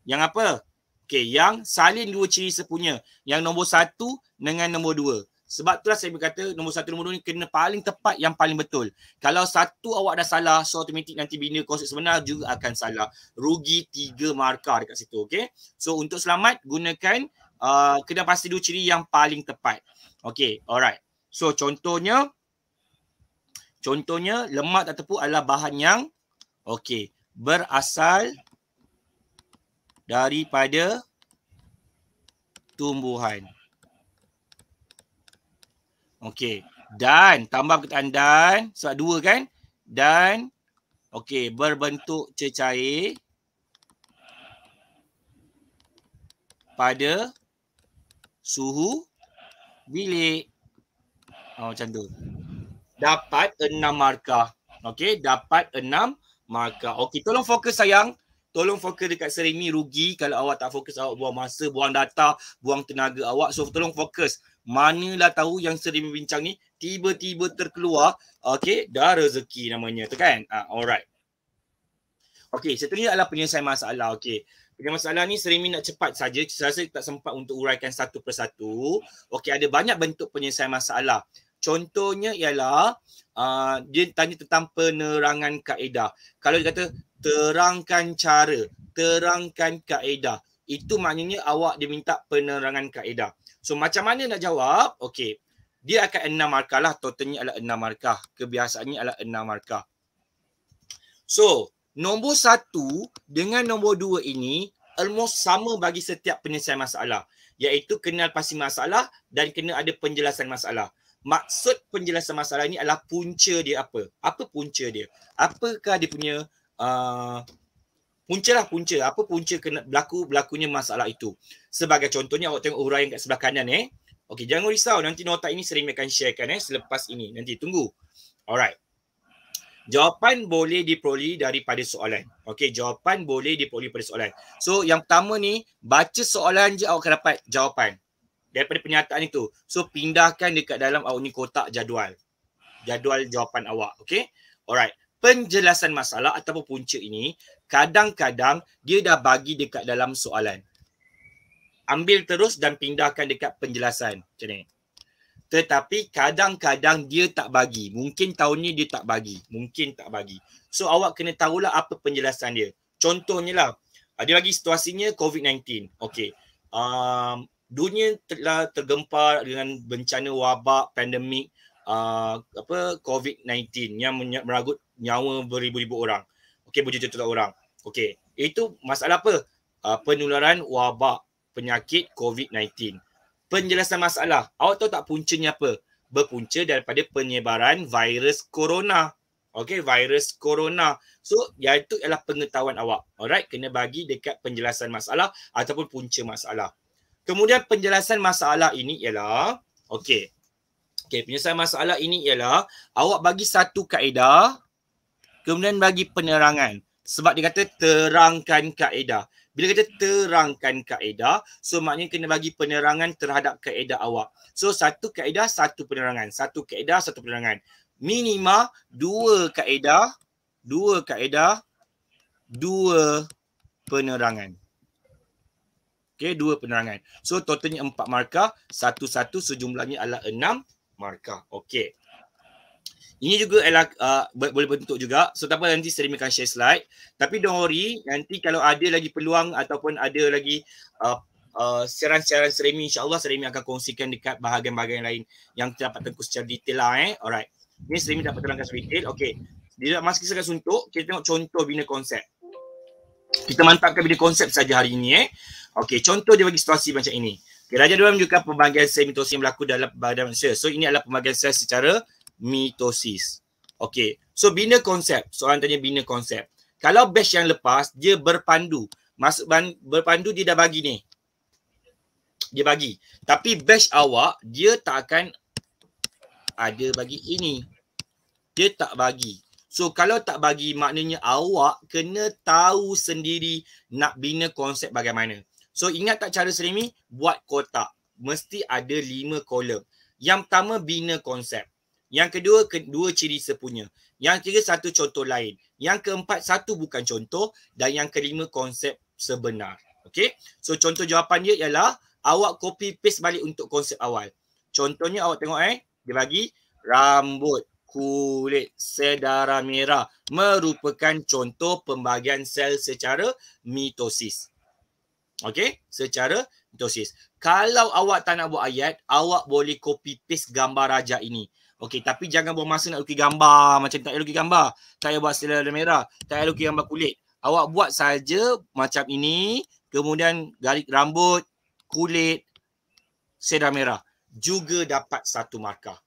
yang apa? Okey, yang salin dua ciri sepunya. Yang nombor satu dengan nombor dua. Sebab itulah saya berkata nombor satu nombor dua ni kena paling tepat yang paling betul. Kalau satu awak dah salah, so automatic nanti bina konsep sebenar juga akan salah. Rugi tiga markah dekat situ, okay? So untuk selamat, gunakan uh, kena pasti dua ciri yang paling tepat. Okay, alright. So contohnya, contohnya lemak tak tepuk adalah bahan yang, okay, berasal daripada tumbuhan. Okey. Dan tambah perkataan dan sebab dua kan? Dan okey berbentuk cecair pada suhu bilik. Oh macam tu. Dapat enam markah. Okey, dapat enam markah. Okey, tolong fokus sayang. Tolong fokus dekat seri ni rugi kalau awak tak fokus awak buang masa, buang data, buang tenaga awak. So tolong fokus manalah tahu yang sering bincang ni tiba-tiba terkeluar okey dah rezeki namanya tu kan ah, alright okey seterusnya adalah penyelesaian masalah okey Penyelesaian masalah ni sering nak cepat saja saya rasa tak sempat untuk uraikan satu persatu okey ada banyak bentuk penyelesaian masalah contohnya ialah uh, dia tanya tentang penerangan kaedah kalau dia kata terangkan cara terangkan kaedah itu maknanya awak diminta penerangan kaedah So macam mana nak jawab? Okay. Dia akan enam markah lah. Totalnya adalah enam markah. Kebiasaannya adalah enam markah. So nombor satu dengan nombor dua ini almost sama bagi setiap penyelesaian masalah. Iaitu kenal pasti masalah dan kena ada penjelasan masalah. Maksud penjelasan masalah ini adalah punca dia apa? Apa punca dia? Apakah dia punya uh, punca lah punca. Apa punca kena berlaku berlakunya masalah itu. Sebagai contohnya awak tengok huraian kat sebelah kanan eh. Okey jangan risau nanti nota ini sering akan sharekan eh selepas ini. Nanti tunggu. Alright. Jawapan boleh diperoleh daripada soalan. Okey, jawapan boleh diperoleh daripada soalan. So, yang pertama ni, baca soalan je awak akan dapat jawapan. Daripada pernyataan itu. So, pindahkan dekat dalam awak ni kotak jadual. Jadual jawapan awak. Okey? Alright penjelasan masalah ataupun punca ini kadang-kadang dia dah bagi dekat dalam soalan. Ambil terus dan pindahkan dekat penjelasan. Macam ni. Tetapi kadang-kadang dia tak bagi. Mungkin tahun ni dia tak bagi. Mungkin tak bagi. So awak kena tahulah apa penjelasan dia. Contohnya lah. ada ah, lagi situasinya COVID-19. Okay. Um, dunia telah tergempar dengan bencana wabak, pandemik, uh, apa COVID-19 yang meragut nyawa beribu-ribu orang. Okey, berjuta-juta orang. Okey, itu masalah apa? Uh, penularan wabak penyakit COVID-19. Penjelasan masalah. Awak tahu tak puncanya apa? Berpunca daripada penyebaran virus corona. Okey, virus corona. So, itu ialah pengetahuan awak. Alright, kena bagi dekat penjelasan masalah ataupun punca masalah. Kemudian penjelasan masalah ini ialah, okey. Okey, penjelasan masalah ini ialah awak bagi satu kaedah kemudian bagi penerangan sebab dia kata terangkan kaedah bila kata terangkan kaedah so maknanya kena bagi penerangan terhadap kaedah awak so satu kaedah satu penerangan satu kaedah satu penerangan minima dua kaedah dua kaedah dua penerangan Okay, dua penerangan. So totalnya empat markah, satu-satu sejumlahnya adalah enam markah. Okay. Ini juga adalah uh, boleh bentuk juga. So tak apa nanti streaming akan share slide. Tapi don't worry, nanti kalau ada lagi peluang ataupun ada lagi uh, uh, siaran-siaran streaming, insyaAllah streaming akan kongsikan dekat bahagian-bahagian lain yang dapat tengok secara detail lah eh. Alright. Ini streaming dapat terangkan secara detail. Okay. Di dalam masa kita suntuk, kita tengok contoh bina konsep. Kita mantapkan bina konsep saja hari ini eh. Okay, contoh dia bagi situasi macam ini. Kerajaan okay, Dua menunjukkan pembagian semitosis yang berlaku dalam badan manusia. So, ini adalah pembagian sel secara uh, mitosis. okay. So bina konsep. Soalan tanya bina konsep. Kalau batch yang lepas dia berpandu. Masuk berpandu dia dah bagi ni. Dia bagi. Tapi batch awak dia tak akan ada bagi ini. Dia tak bagi. So kalau tak bagi maknanya awak kena tahu sendiri nak bina konsep bagaimana. So ingat tak cara Selimi? Buat kotak. Mesti ada lima kolom. Yang pertama bina konsep. Yang kedua, kedua ciri sepunya. Yang ketiga, satu contoh lain. Yang keempat, satu bukan contoh. Dan yang kelima, konsep sebenar. Okay? So, contoh jawapan dia ialah awak copy paste balik untuk konsep awal. Contohnya awak tengok eh. Dia bagi rambut, kulit, sedara merah merupakan contoh pembahagian sel secara mitosis. Okey. Secara mitosis. Kalau awak tak nak buat ayat, awak boleh copy paste gambar raja ini. Okey, tapi jangan buang masa nak lukis gambar macam tak payah lukis gambar. Tak payah buat selera merah. Tak payah lukis gambar kulit. Awak buat saja macam ini. Kemudian garik rambut, kulit, selera merah. Juga dapat satu markah.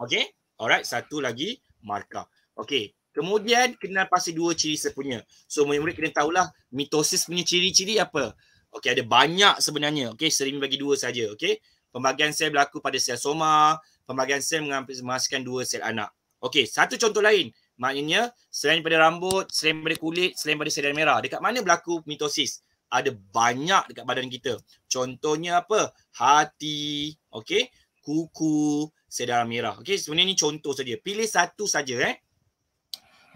Okey? Alright, satu lagi markah. Okey, kemudian kenal pasti dua ciri sepunya. So, murid-murid kena tahulah mitosis punya ciri-ciri apa. Okey, ada banyak sebenarnya. Okey, sering bagi dua saja. Okey, pembagian sel berlaku pada sel soma, pemakaian sel menghasilkan dua sel anak. Okey, satu contoh lain. Maknanya, selain daripada rambut, selain daripada kulit, selain daripada sel darah merah. Dekat mana berlaku mitosis? Ada banyak dekat badan kita. Contohnya apa? Hati, okey? Kuku, sel darah merah. Okey, sebenarnya ni contoh saja. Pilih satu saja eh.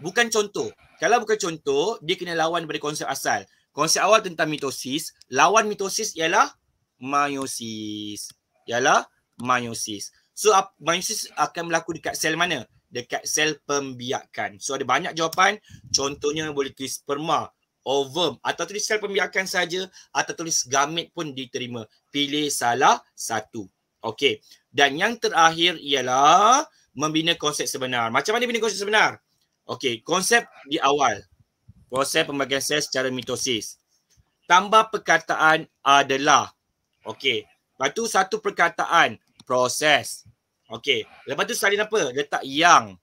Bukan contoh. Kalau bukan contoh, dia kena lawan daripada konsep asal. Konsep awal tentang mitosis, lawan mitosis ialah meiosis. Ialah meiosis. So uh, mitosis akan berlaku dekat sel mana? Dekat sel pembiakan. So ada banyak jawapan. Contohnya boleh tulis sperma, ovum atau tulis sel pembiakan saja atau tulis gamet pun diterima. Pilih salah satu. Okay. Dan yang terakhir ialah membina konsep sebenar. Macam mana bina konsep sebenar? Okay. konsep di awal. Proses pembagian sel secara mitosis. Tambah perkataan adalah. Okay. Lepas tu satu perkataan proses. Okey. Lepas tu salin apa? Letak yang.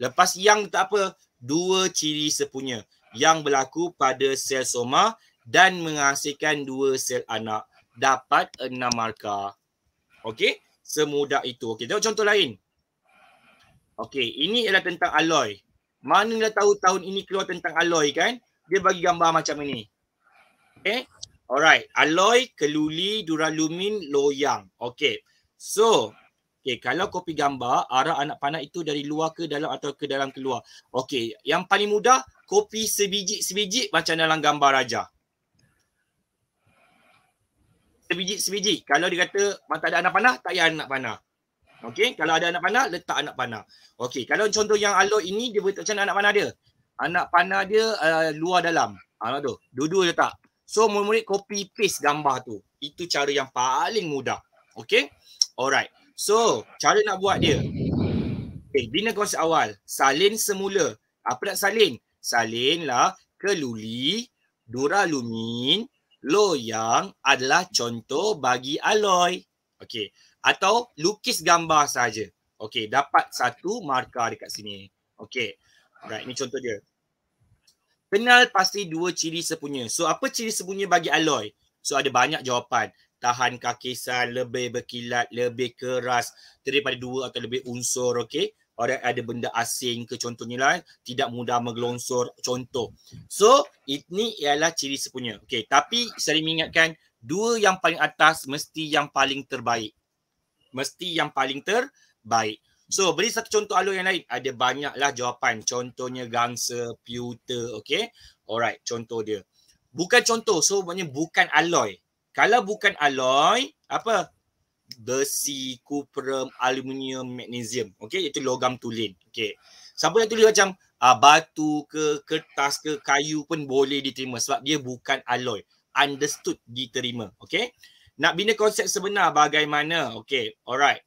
Lepas yang letak apa? Dua ciri sepunya. Yang berlaku pada sel soma dan menghasilkan dua sel anak. Dapat enam markah. Okey. Semudah itu. Okey. Tengok contoh lain. Okey. Ini adalah tentang alloy. Mana dah tahu tahun ini keluar tentang alloy kan? Dia bagi gambar macam ini. Okey. Alright. Alloy, keluli, duralumin, loyang. Okey. So, okay, kalau kopi gambar, arah anak panah itu dari luar ke dalam atau ke dalam keluar. Okay, yang paling mudah, kopi sebiji-sebiji macam dalam gambar raja. Sebiji-sebiji. Kalau dia kata tak ada anak panah, tak payah anak panah. Okay, kalau ada anak panah, letak anak panah. Okay, kalau contoh yang alur ini, dia boleh macam anak panah dia. Anak panah dia uh, luar dalam. Ha, tu. Dua-dua letak. So, murid-murid copy paste gambar tu. Itu cara yang paling mudah. Okay. Alright. So, cara nak buat dia. Okay, eh, bina konsep awal. Salin semula. Apa nak salin? Salinlah keluli, duralumin, loyang adalah contoh bagi aloi. Okay. Atau lukis gambar saja. Okay, dapat satu markah dekat sini. Okay. Alright, ini contoh dia. Kenal pasti dua ciri sepunya. So, apa ciri sepunya bagi aloi? So, ada banyak jawapan tahan kakisan lebih berkilat, lebih keras daripada dua atau lebih unsur, okey? Orang ada benda asing ke contohnya lah, eh. tidak mudah menggelonsor, contoh. So, ini ialah ciri sepunya. okay? tapi sering ingatkan, dua yang paling atas mesti yang paling terbaik. Mesti yang paling terbaik. So, beri satu contoh alur yang lain. Ada banyaklah jawapan. Contohnya gangsa, pewter, okay? Alright, contoh dia. Bukan contoh, so maknanya bukan alloy. Kalau bukan alloy, apa? Besi, kuprum, aluminium, magnesium. okay, itu logam tulen. okay. Siapa yang tulis macam uh, batu ke kertas ke kayu pun boleh diterima sebab dia bukan alloy. Understood diterima. okay. Nak bina konsep sebenar bagaimana? okay, Alright.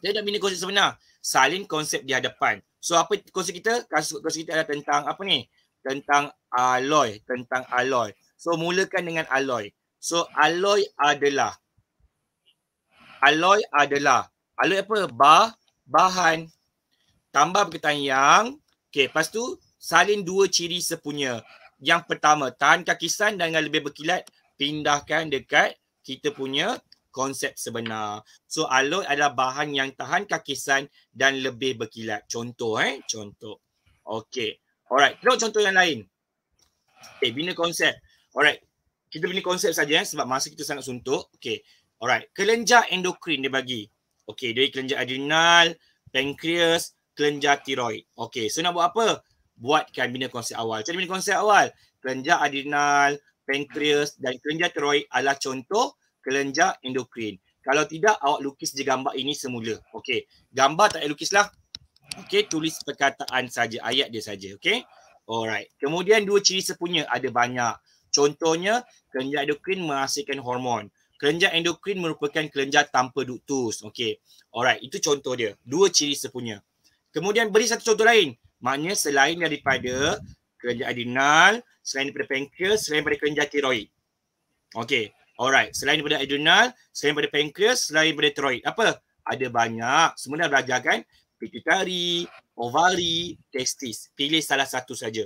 Kita nak bina konsep sebenar. Salin konsep di hadapan. So apa konsep kita? Konsep kita adalah tentang apa ni? Tentang alloy. Tentang alloy. So mulakan dengan alloy. So alloy adalah alloy adalah alloy apa? Bah, bahan tambah berkaitan yang okay lepas tu salin dua ciri sepunya. Yang pertama tahan kakisan dan yang lebih berkilat pindahkan dekat kita punya konsep sebenar. So alloy adalah bahan yang tahan kakisan dan lebih berkilat. Contoh eh, contoh. okay Alright, tengok contoh yang lain. Okay, bina konsep. Alright, kita punya konsep saja eh, sebab masa kita sangat suntuk. Okay. Alright. Kelenjar endokrin dia bagi. Okay. Dari kelenjar adrenal, pancreas, kelenjar tiroid. Okay. So nak buat apa? Buatkan bina konsep awal. Jadi bina konsep awal. Kelenjar adrenal, pancreas dan kelenjar tiroid adalah contoh kelenjar endokrin. Kalau tidak, awak lukis je gambar ini semula. Okay. Gambar tak payah lukislah. Okay. Tulis perkataan saja. Ayat dia saja. Okay. Alright. Kemudian dua ciri sepunya ada banyak. Contohnya, kelenjar endokrin menghasilkan hormon. Kelenjar endokrin merupakan kelenjar tanpa duktus. Okay, Alright, itu contoh dia. Dua ciri sepunya. Kemudian beri satu contoh lain. Maknanya selain daripada kelenjar adrenal, selain daripada pankreas, selain daripada kelenjar tiroid. Okay, Alright, selain daripada adrenal, selain daripada pankreas, selain daripada tiroid. Apa? Ada banyak. Semua dah belajar kan? Pituitari, ovari, testis. Pilih salah satu saja.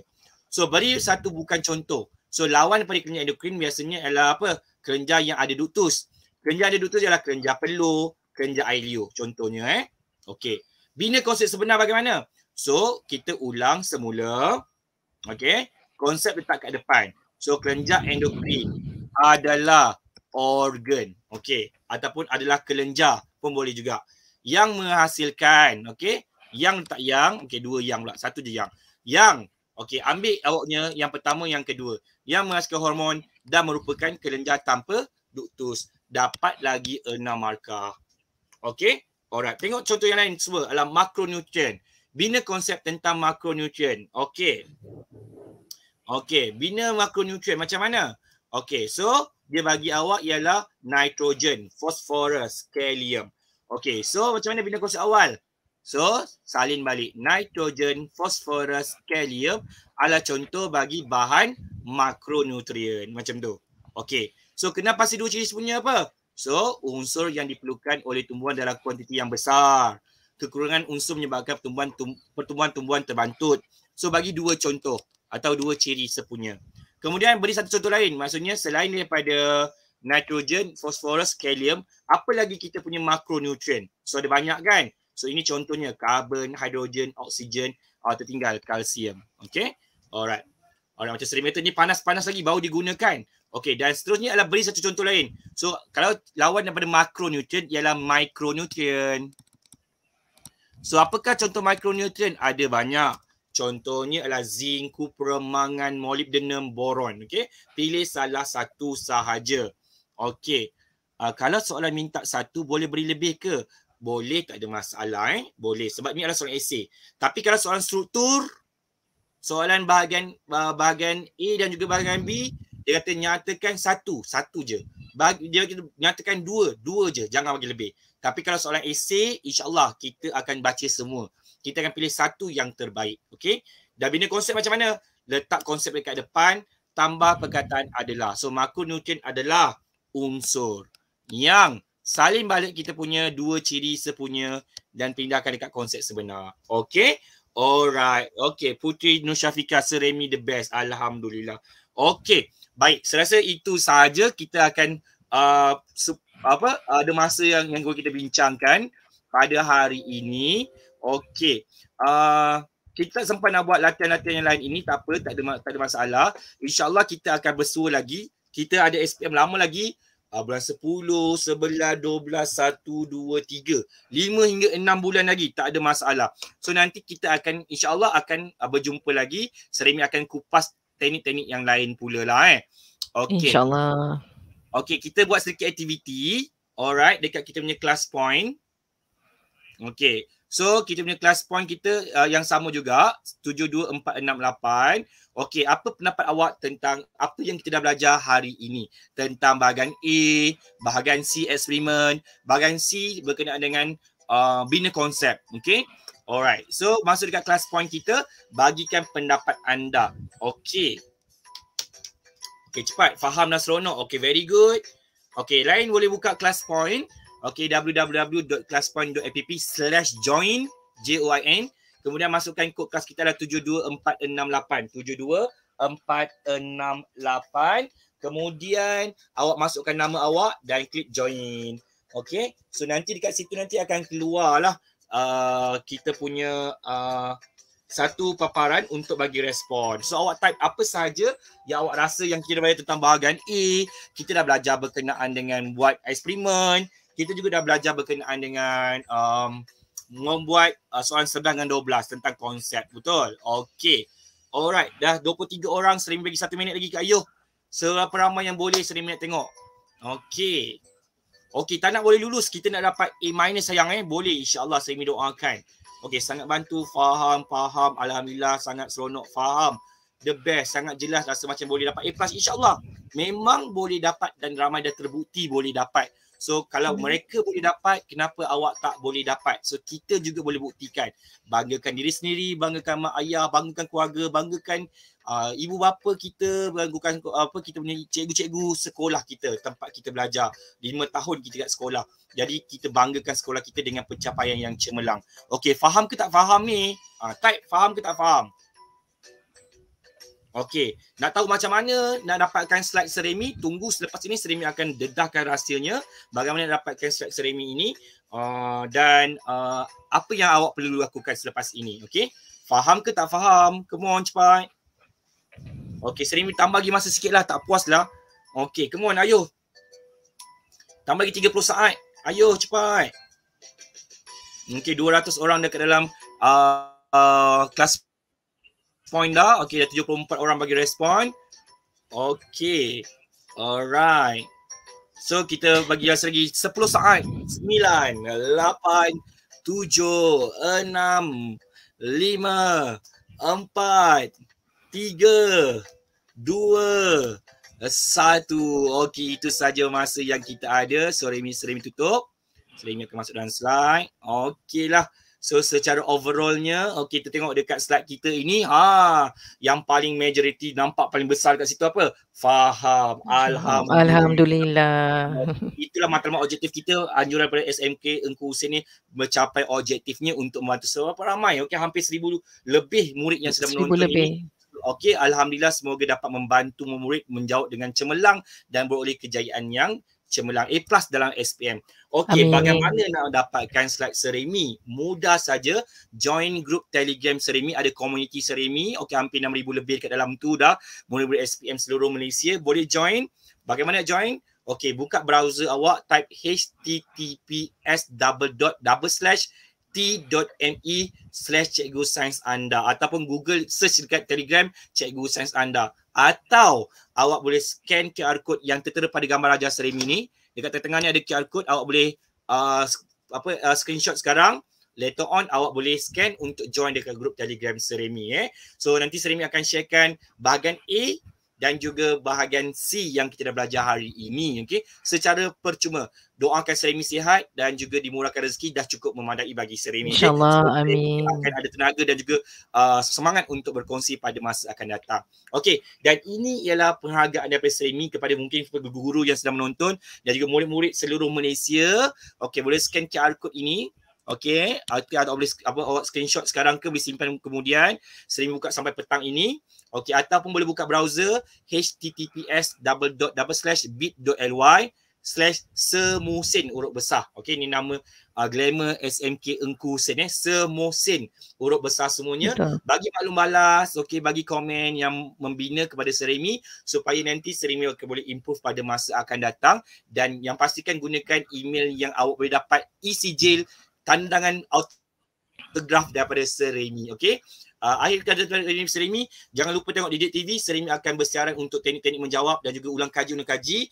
So beri satu bukan contoh. So lawan daripada kelenjar endokrin biasanya adalah apa? Kelenjar yang ada duktus. Kelenjar ada duktus ialah kelenjar pelur, kelenjar air liur contohnya eh. Okey. Bina konsep sebenar bagaimana? So kita ulang semula. Okey. Konsep letak kat depan. So kelenjar endokrin adalah organ. Okey. Ataupun adalah kelenjar pun boleh juga. Yang menghasilkan. Okey. Yang tak yang. Okey dua yang pula. Satu je yang. Yang Okey, ambil awaknya yang pertama, yang kedua. Yang menghasilkan hormon dan merupakan kelenjar tanpa duktus. Dapat lagi 6 markah. Okey, alright. Tengok contoh yang lain semua adalah makronutrien. Bina konsep tentang makronutrien. Okey. Okey, bina makronutrien macam mana? Okey, so dia bagi awak ialah nitrogen, fosforus, kalium. Okey, so macam mana bina konsep awal? So, salin balik. Nitrogen, fosforus, kalium adalah contoh bagi bahan makronutrien. Macam tu. Okay. So, kenapa pasti dua ciri punya apa? So, unsur yang diperlukan oleh tumbuhan dalam kuantiti yang besar. Kekurangan unsur menyebabkan pertumbuhan, tum, pertumbuhan tumbuhan terbantut. So, bagi dua contoh atau dua ciri sepunya. Kemudian beri satu contoh lain. Maksudnya selain daripada nitrogen, fosforus, kalium, apa lagi kita punya makronutrien? So ada banyak kan? So ini contohnya carbon, hydrogen, oksigen, uh, tertinggal kalsium. Okay. Alright. Alright macam serimeter ni panas-panas lagi baru digunakan. Okay dan seterusnya adalah beri satu contoh lain. So kalau lawan daripada makronutrien ialah mikronutrien. So apakah contoh mikronutrien? Ada banyak. Contohnya adalah zinc, kuprum, mangan, molybdenum, boron. Okay. Pilih salah satu sahaja. Okay. Uh, kalau soalan minta satu boleh beri lebih ke? boleh tak ada masalah eh boleh sebab ni adalah soalan esei tapi kalau soalan struktur soalan bahagian uh, bahagian A dan juga bahagian B dia kata nyatakan satu satu je bagi dia kata nyatakan dua dua je jangan bagi lebih tapi kalau soalan esei insyaallah kita akan baca semua kita akan pilih satu yang terbaik Okay? dah bina konsep macam mana letak konsep dekat depan tambah perkataan adalah so makronutrien adalah unsur yang salin balik kita punya dua ciri sepunya dan pindahkan dekat konsep sebenar. Okay? Alright. Okay. Putri Nushafika Seremi the best. Alhamdulillah. Okay. Baik. Saya itu saja kita akan uh, apa ada masa yang yang kita bincangkan pada hari ini Okay. uh, kita tak sempat nak buat latihan-latihan yang lain ini tak apa tak ada tak ada masalah insyaallah kita akan bersua lagi kita ada SPM lama lagi uh, bulan 10, 11, 12, 1, 2, 3, 5 hingga 6 bulan lagi tak ada masalah. So nanti kita akan insya Allah akan uh, berjumpa lagi. Seremi akan kupas teknik-teknik yang lain pula lah eh. Okay. Allah. Okay kita buat sedikit aktiviti. Alright dekat kita punya class point. Okay. So kita punya class point kita uh, yang sama juga 72468. Okey, apa pendapat awak tentang apa yang kita dah belajar hari ini tentang bahagian A, bahagian C eksperimen, bahagian C berkenaan dengan uh, bina konsep, okey? Alright. So, masuk dekat kelas point kita, bagikan pendapat anda. Okey. Okey, cepat. Faham dah seronok. Okey, very good. Okey, lain boleh buka kelas point. Okey, www.classpoint.app slash join J-O-I-N. j o i n Kemudian masukkan kod kas kita adalah 72468. 72468. Kemudian awak masukkan nama awak dan klik join. Okay. So nanti dekat situ nanti akan keluarlah uh, kita punya uh, satu paparan untuk bagi respon. So awak type apa sahaja yang awak rasa yang kira banyak tentang bahagian A. Kita dah belajar berkenaan dengan buat eksperimen. Kita juga dah belajar berkenaan dengan um, membuat uh, soalan 11 dengan 12 tentang konsep betul Okay, alright dah 23 orang sering bagi satu minit lagi kat Ayuh seberapa ramai yang boleh sering minit tengok Okay, okay. tak nak boleh lulus kita nak dapat A minus sayang eh boleh insyaallah streaming doakan Okay sangat bantu faham faham alhamdulillah sangat seronok faham the best sangat jelas rasa macam boleh dapat A plus insyaallah memang boleh dapat dan ramai dah terbukti boleh dapat So kalau hmm. mereka boleh dapat, kenapa awak tak boleh dapat? So kita juga boleh buktikan. Banggakan diri sendiri, banggakan mak ayah, banggakan keluarga, banggakan uh, ibu bapa kita, banggakan uh, apa kita punya cikgu-cikgu sekolah kita, tempat kita belajar. lima tahun kita kat sekolah. Jadi kita banggakan sekolah kita dengan pencapaian yang cemerlang. Okay, faham ke tak faham ni? uh, type faham ke tak faham? Okey, nak tahu macam mana nak dapatkan slide seremi? Tunggu selepas ini seremi akan dedahkan rahsianya bagaimana dapatkan slide seremi ini uh, dan uh, apa yang awak perlu lakukan selepas ini. Okey, faham ke tak faham? Come on cepat. Okey, seremi tambah lagi masa sikit lah, tak puas lah. Okey, come on, ayuh. Tambah lagi 30 saat. Ayuh, cepat. Okey, 200 orang dekat dalam uh, uh, kelas poin dah. Okey, dah 74 orang bagi respon. Okey. Alright. So, kita bagi last lagi 10 saat. 9, 8, 7, 6, 5, 4, 3, 2, 1. Okey, itu saja masa yang kita ada. So, Remy, Remy tutup. Remy akan masuk dalam slide. Okeylah. So secara overallnya okay, kita tengok dekat slide kita ini ha yang paling majoriti nampak paling besar dekat situ apa? Faham. Alhamdulillah. Alhamdulillah. Itulah matlamat objektif kita anjuran pada SMK Engku Husin ni mencapai objektifnya untuk membantu seberapa ramai. Okey hampir seribu lebih murid yang sedang menonton lebih. ini. Okey, Alhamdulillah semoga dapat membantu murid menjawab dengan cemerlang dan beroleh kejayaan yang cemerlang A+ plus dalam SPM. Okey, bagaimana nak dapatkan slide Seremi? Mudah saja join group Telegram Seremi, ada community Seremi. Okey, hampir 6000 lebih kat dalam tu dah. Murid-murid SPM seluruh Malaysia boleh join. Bagaimana join? Okey, buka browser awak type https double dot double slash t.me slash cikgu sains anda ataupun google search dekat telegram cikgu sains anda atau awak boleh scan QR code yang tertera pada gambar Raja Serim ini. Dekat tengah-tengah ni ada QR code, awak boleh uh, apa uh, screenshot sekarang. Later on awak boleh scan untuk join dekat grup Telegram Seremi eh. So nanti Seremi akan sharekan bahagian A dan juga bahagian C yang kita dah belajar hari ini Okay, secara percuma doakan Serimi sihat dan juga dimurahkan rezeki dah cukup memadai bagi Serimi insyaallah okay? amin akan ada tenaga dan juga uh, semangat untuk berkongsi pada masa akan datang okey dan ini ialah penghargaan daripada Serimi kepada mungkin guru-guru yang sedang menonton dan juga murid-murid seluruh Malaysia okey boleh scan QR code ini Okay, uh, atau boleh apa awak screenshot sekarang ke boleh simpan kemudian. Sering buka sampai petang ini. Okey, ataupun boleh buka browser https double dot double slash bit.ly slash semusin urut besar. Okay, ini nama uh, glamour SMK Engku Sen eh. Semusin urut besar semuanya. Betul. Bagi maklum balas, okay, bagi komen yang membina kepada Seremi supaya nanti Seremi akan boleh improve pada masa akan datang dan yang pastikan gunakan email yang awak boleh dapat isi e jail tandangan autograf daripada seremi, Remy. Okay. Uh, ah, akhir kata dari Sir Remy, jangan lupa tengok Didik TV. seremi akan bersiaran untuk teknik-teknik menjawab dan juga ulang kaji ulang kaji.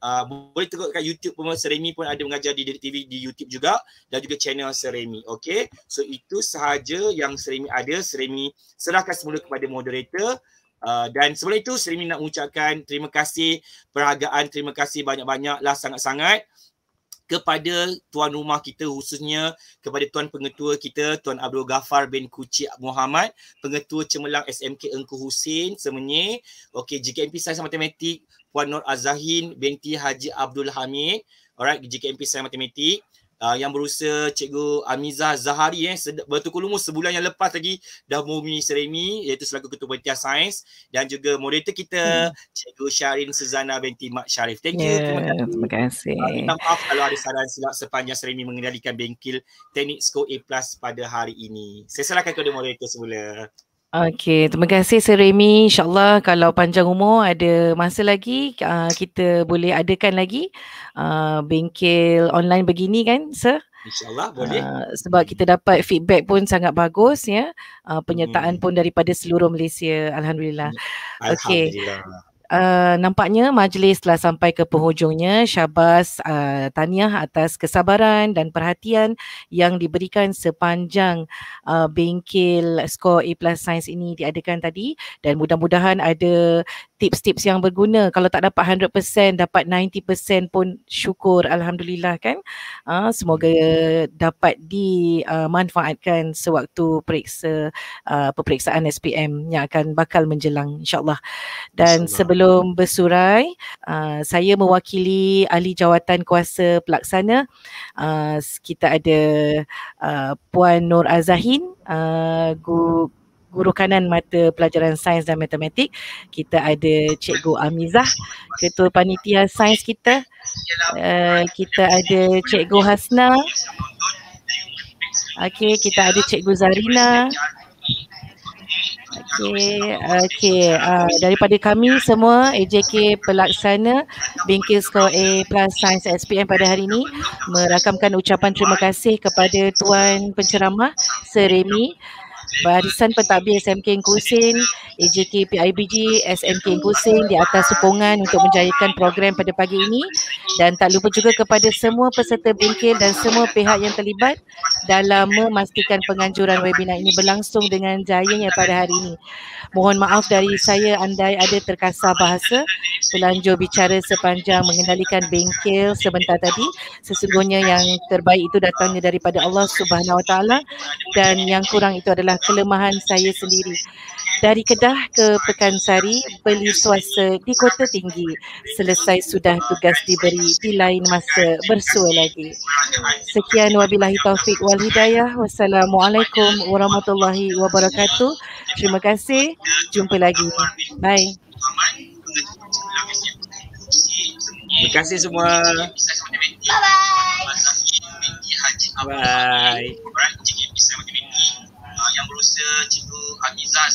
Uh, boleh tengok kat YouTube pun seremi pun ada mengajar di Didik TV di YouTube juga dan juga channel seremi, Remy. Okay. So itu sahaja yang seremi ada. seremi serahkan semula kepada moderator. Uh, dan sebelum itu Sir nak mengucapkan terima kasih perhargaan, terima kasih banyak-banyaklah sangat-sangat kepada tuan rumah kita khususnya kepada tuan pengetua kita tuan Abdul Ghaffar bin Kuci Muhammad pengetua cemerlang SMK Engku Husin Semenye okey JKMP Sains Matematik puan Nur Azahin binti Haji Abdul Hamid alright JKMP Sains Matematik uh, yang berusaha Cikgu Amiza Zahari eh, bertukul lumus sebulan yang lepas lagi dah mumi Seremi iaitu selaku Ketua Pertia Sains dan juga moderator kita hmm. Cikgu Syarin Suzana binti Mak Syarif. Thank you. Yeah, terima kasih. Terima kasih. Uh, maaf kalau ada saran silap sepanjang Seremi mengendalikan bengkil teknik skor A+, plus pada hari ini. Saya serahkan kepada moderator semula. Okay, terima kasih Sir Remy. InsyaAllah kalau panjang umur ada masa lagi, uh, kita boleh adakan lagi uh, bengkel online begini kan Sir? InsyaAllah boleh. Uh, sebab kita dapat feedback pun sangat bagus ya. Uh, penyertaan hmm. pun daripada seluruh Malaysia. Alhamdulillah. Alhamdulillah. Okay. Alhamdulillah. Uh, nampaknya majlis telah sampai ke penghujungnya. Syabas uh, eh, taniah atas kesabaran dan perhatian yang diberikan sepanjang uh, eh, bengkel skor A plus sains ini diadakan tadi dan mudah-mudahan ada tips-tips yang berguna. Kalau tak dapat 100% dapat 90% pun syukur Alhamdulillah kan. Uh, semoga dapat dimanfaatkan uh, sewaktu periksa uh, peperiksaan SPM yang akan bakal menjelang insyaAllah. Dan sebelum sebelum bersurai, uh, saya mewakili ahli jawatan kuasa pelaksana. Uh, kita ada uh, Puan Nur Azahin, uh, guru guru kanan mata pelajaran sains dan matematik. Kita ada Cikgu Amizah, ketua panitia sains kita. Uh, kita ada Cikgu Hasna. Okey, kita ada Cikgu Zarina. Okay, okay. Uh, ah, daripada kami semua AJK pelaksana Bingkis Kau A Plus Science SPM pada hari ini merakamkan ucapan terima kasih kepada Tuan Penceramah Seremi barisan pentadbir SMK Kusin, AJK PIBG, SMK Kusin di atas sokongan untuk menjayakan program pada pagi ini dan tak lupa juga kepada semua peserta bengkel dan semua pihak yang terlibat dalam memastikan penganjuran webinar ini berlangsung dengan jayanya pada hari ini. Mohon maaf dari saya andai ada terkasar bahasa selanjur bicara sepanjang mengendalikan bengkel sebentar tadi. Sesungguhnya yang terbaik itu datangnya daripada Allah Subhanahu Wa dan yang kurang itu adalah kelemahan saya sendiri. Dari Kedah ke Pekansari, beli suasa di Kota Tinggi. Selesai sudah tugas diberi, di lain masa bersua lagi. Sekian wabilahi taufiq wal hidayah. Wassalamualaikum warahmatullahi wabarakatuh. Terima kasih. Jumpa lagi. Bye. Terima kasih semua. Bye-bye. Bye. Bye yang berusaha Cikgu Hafizah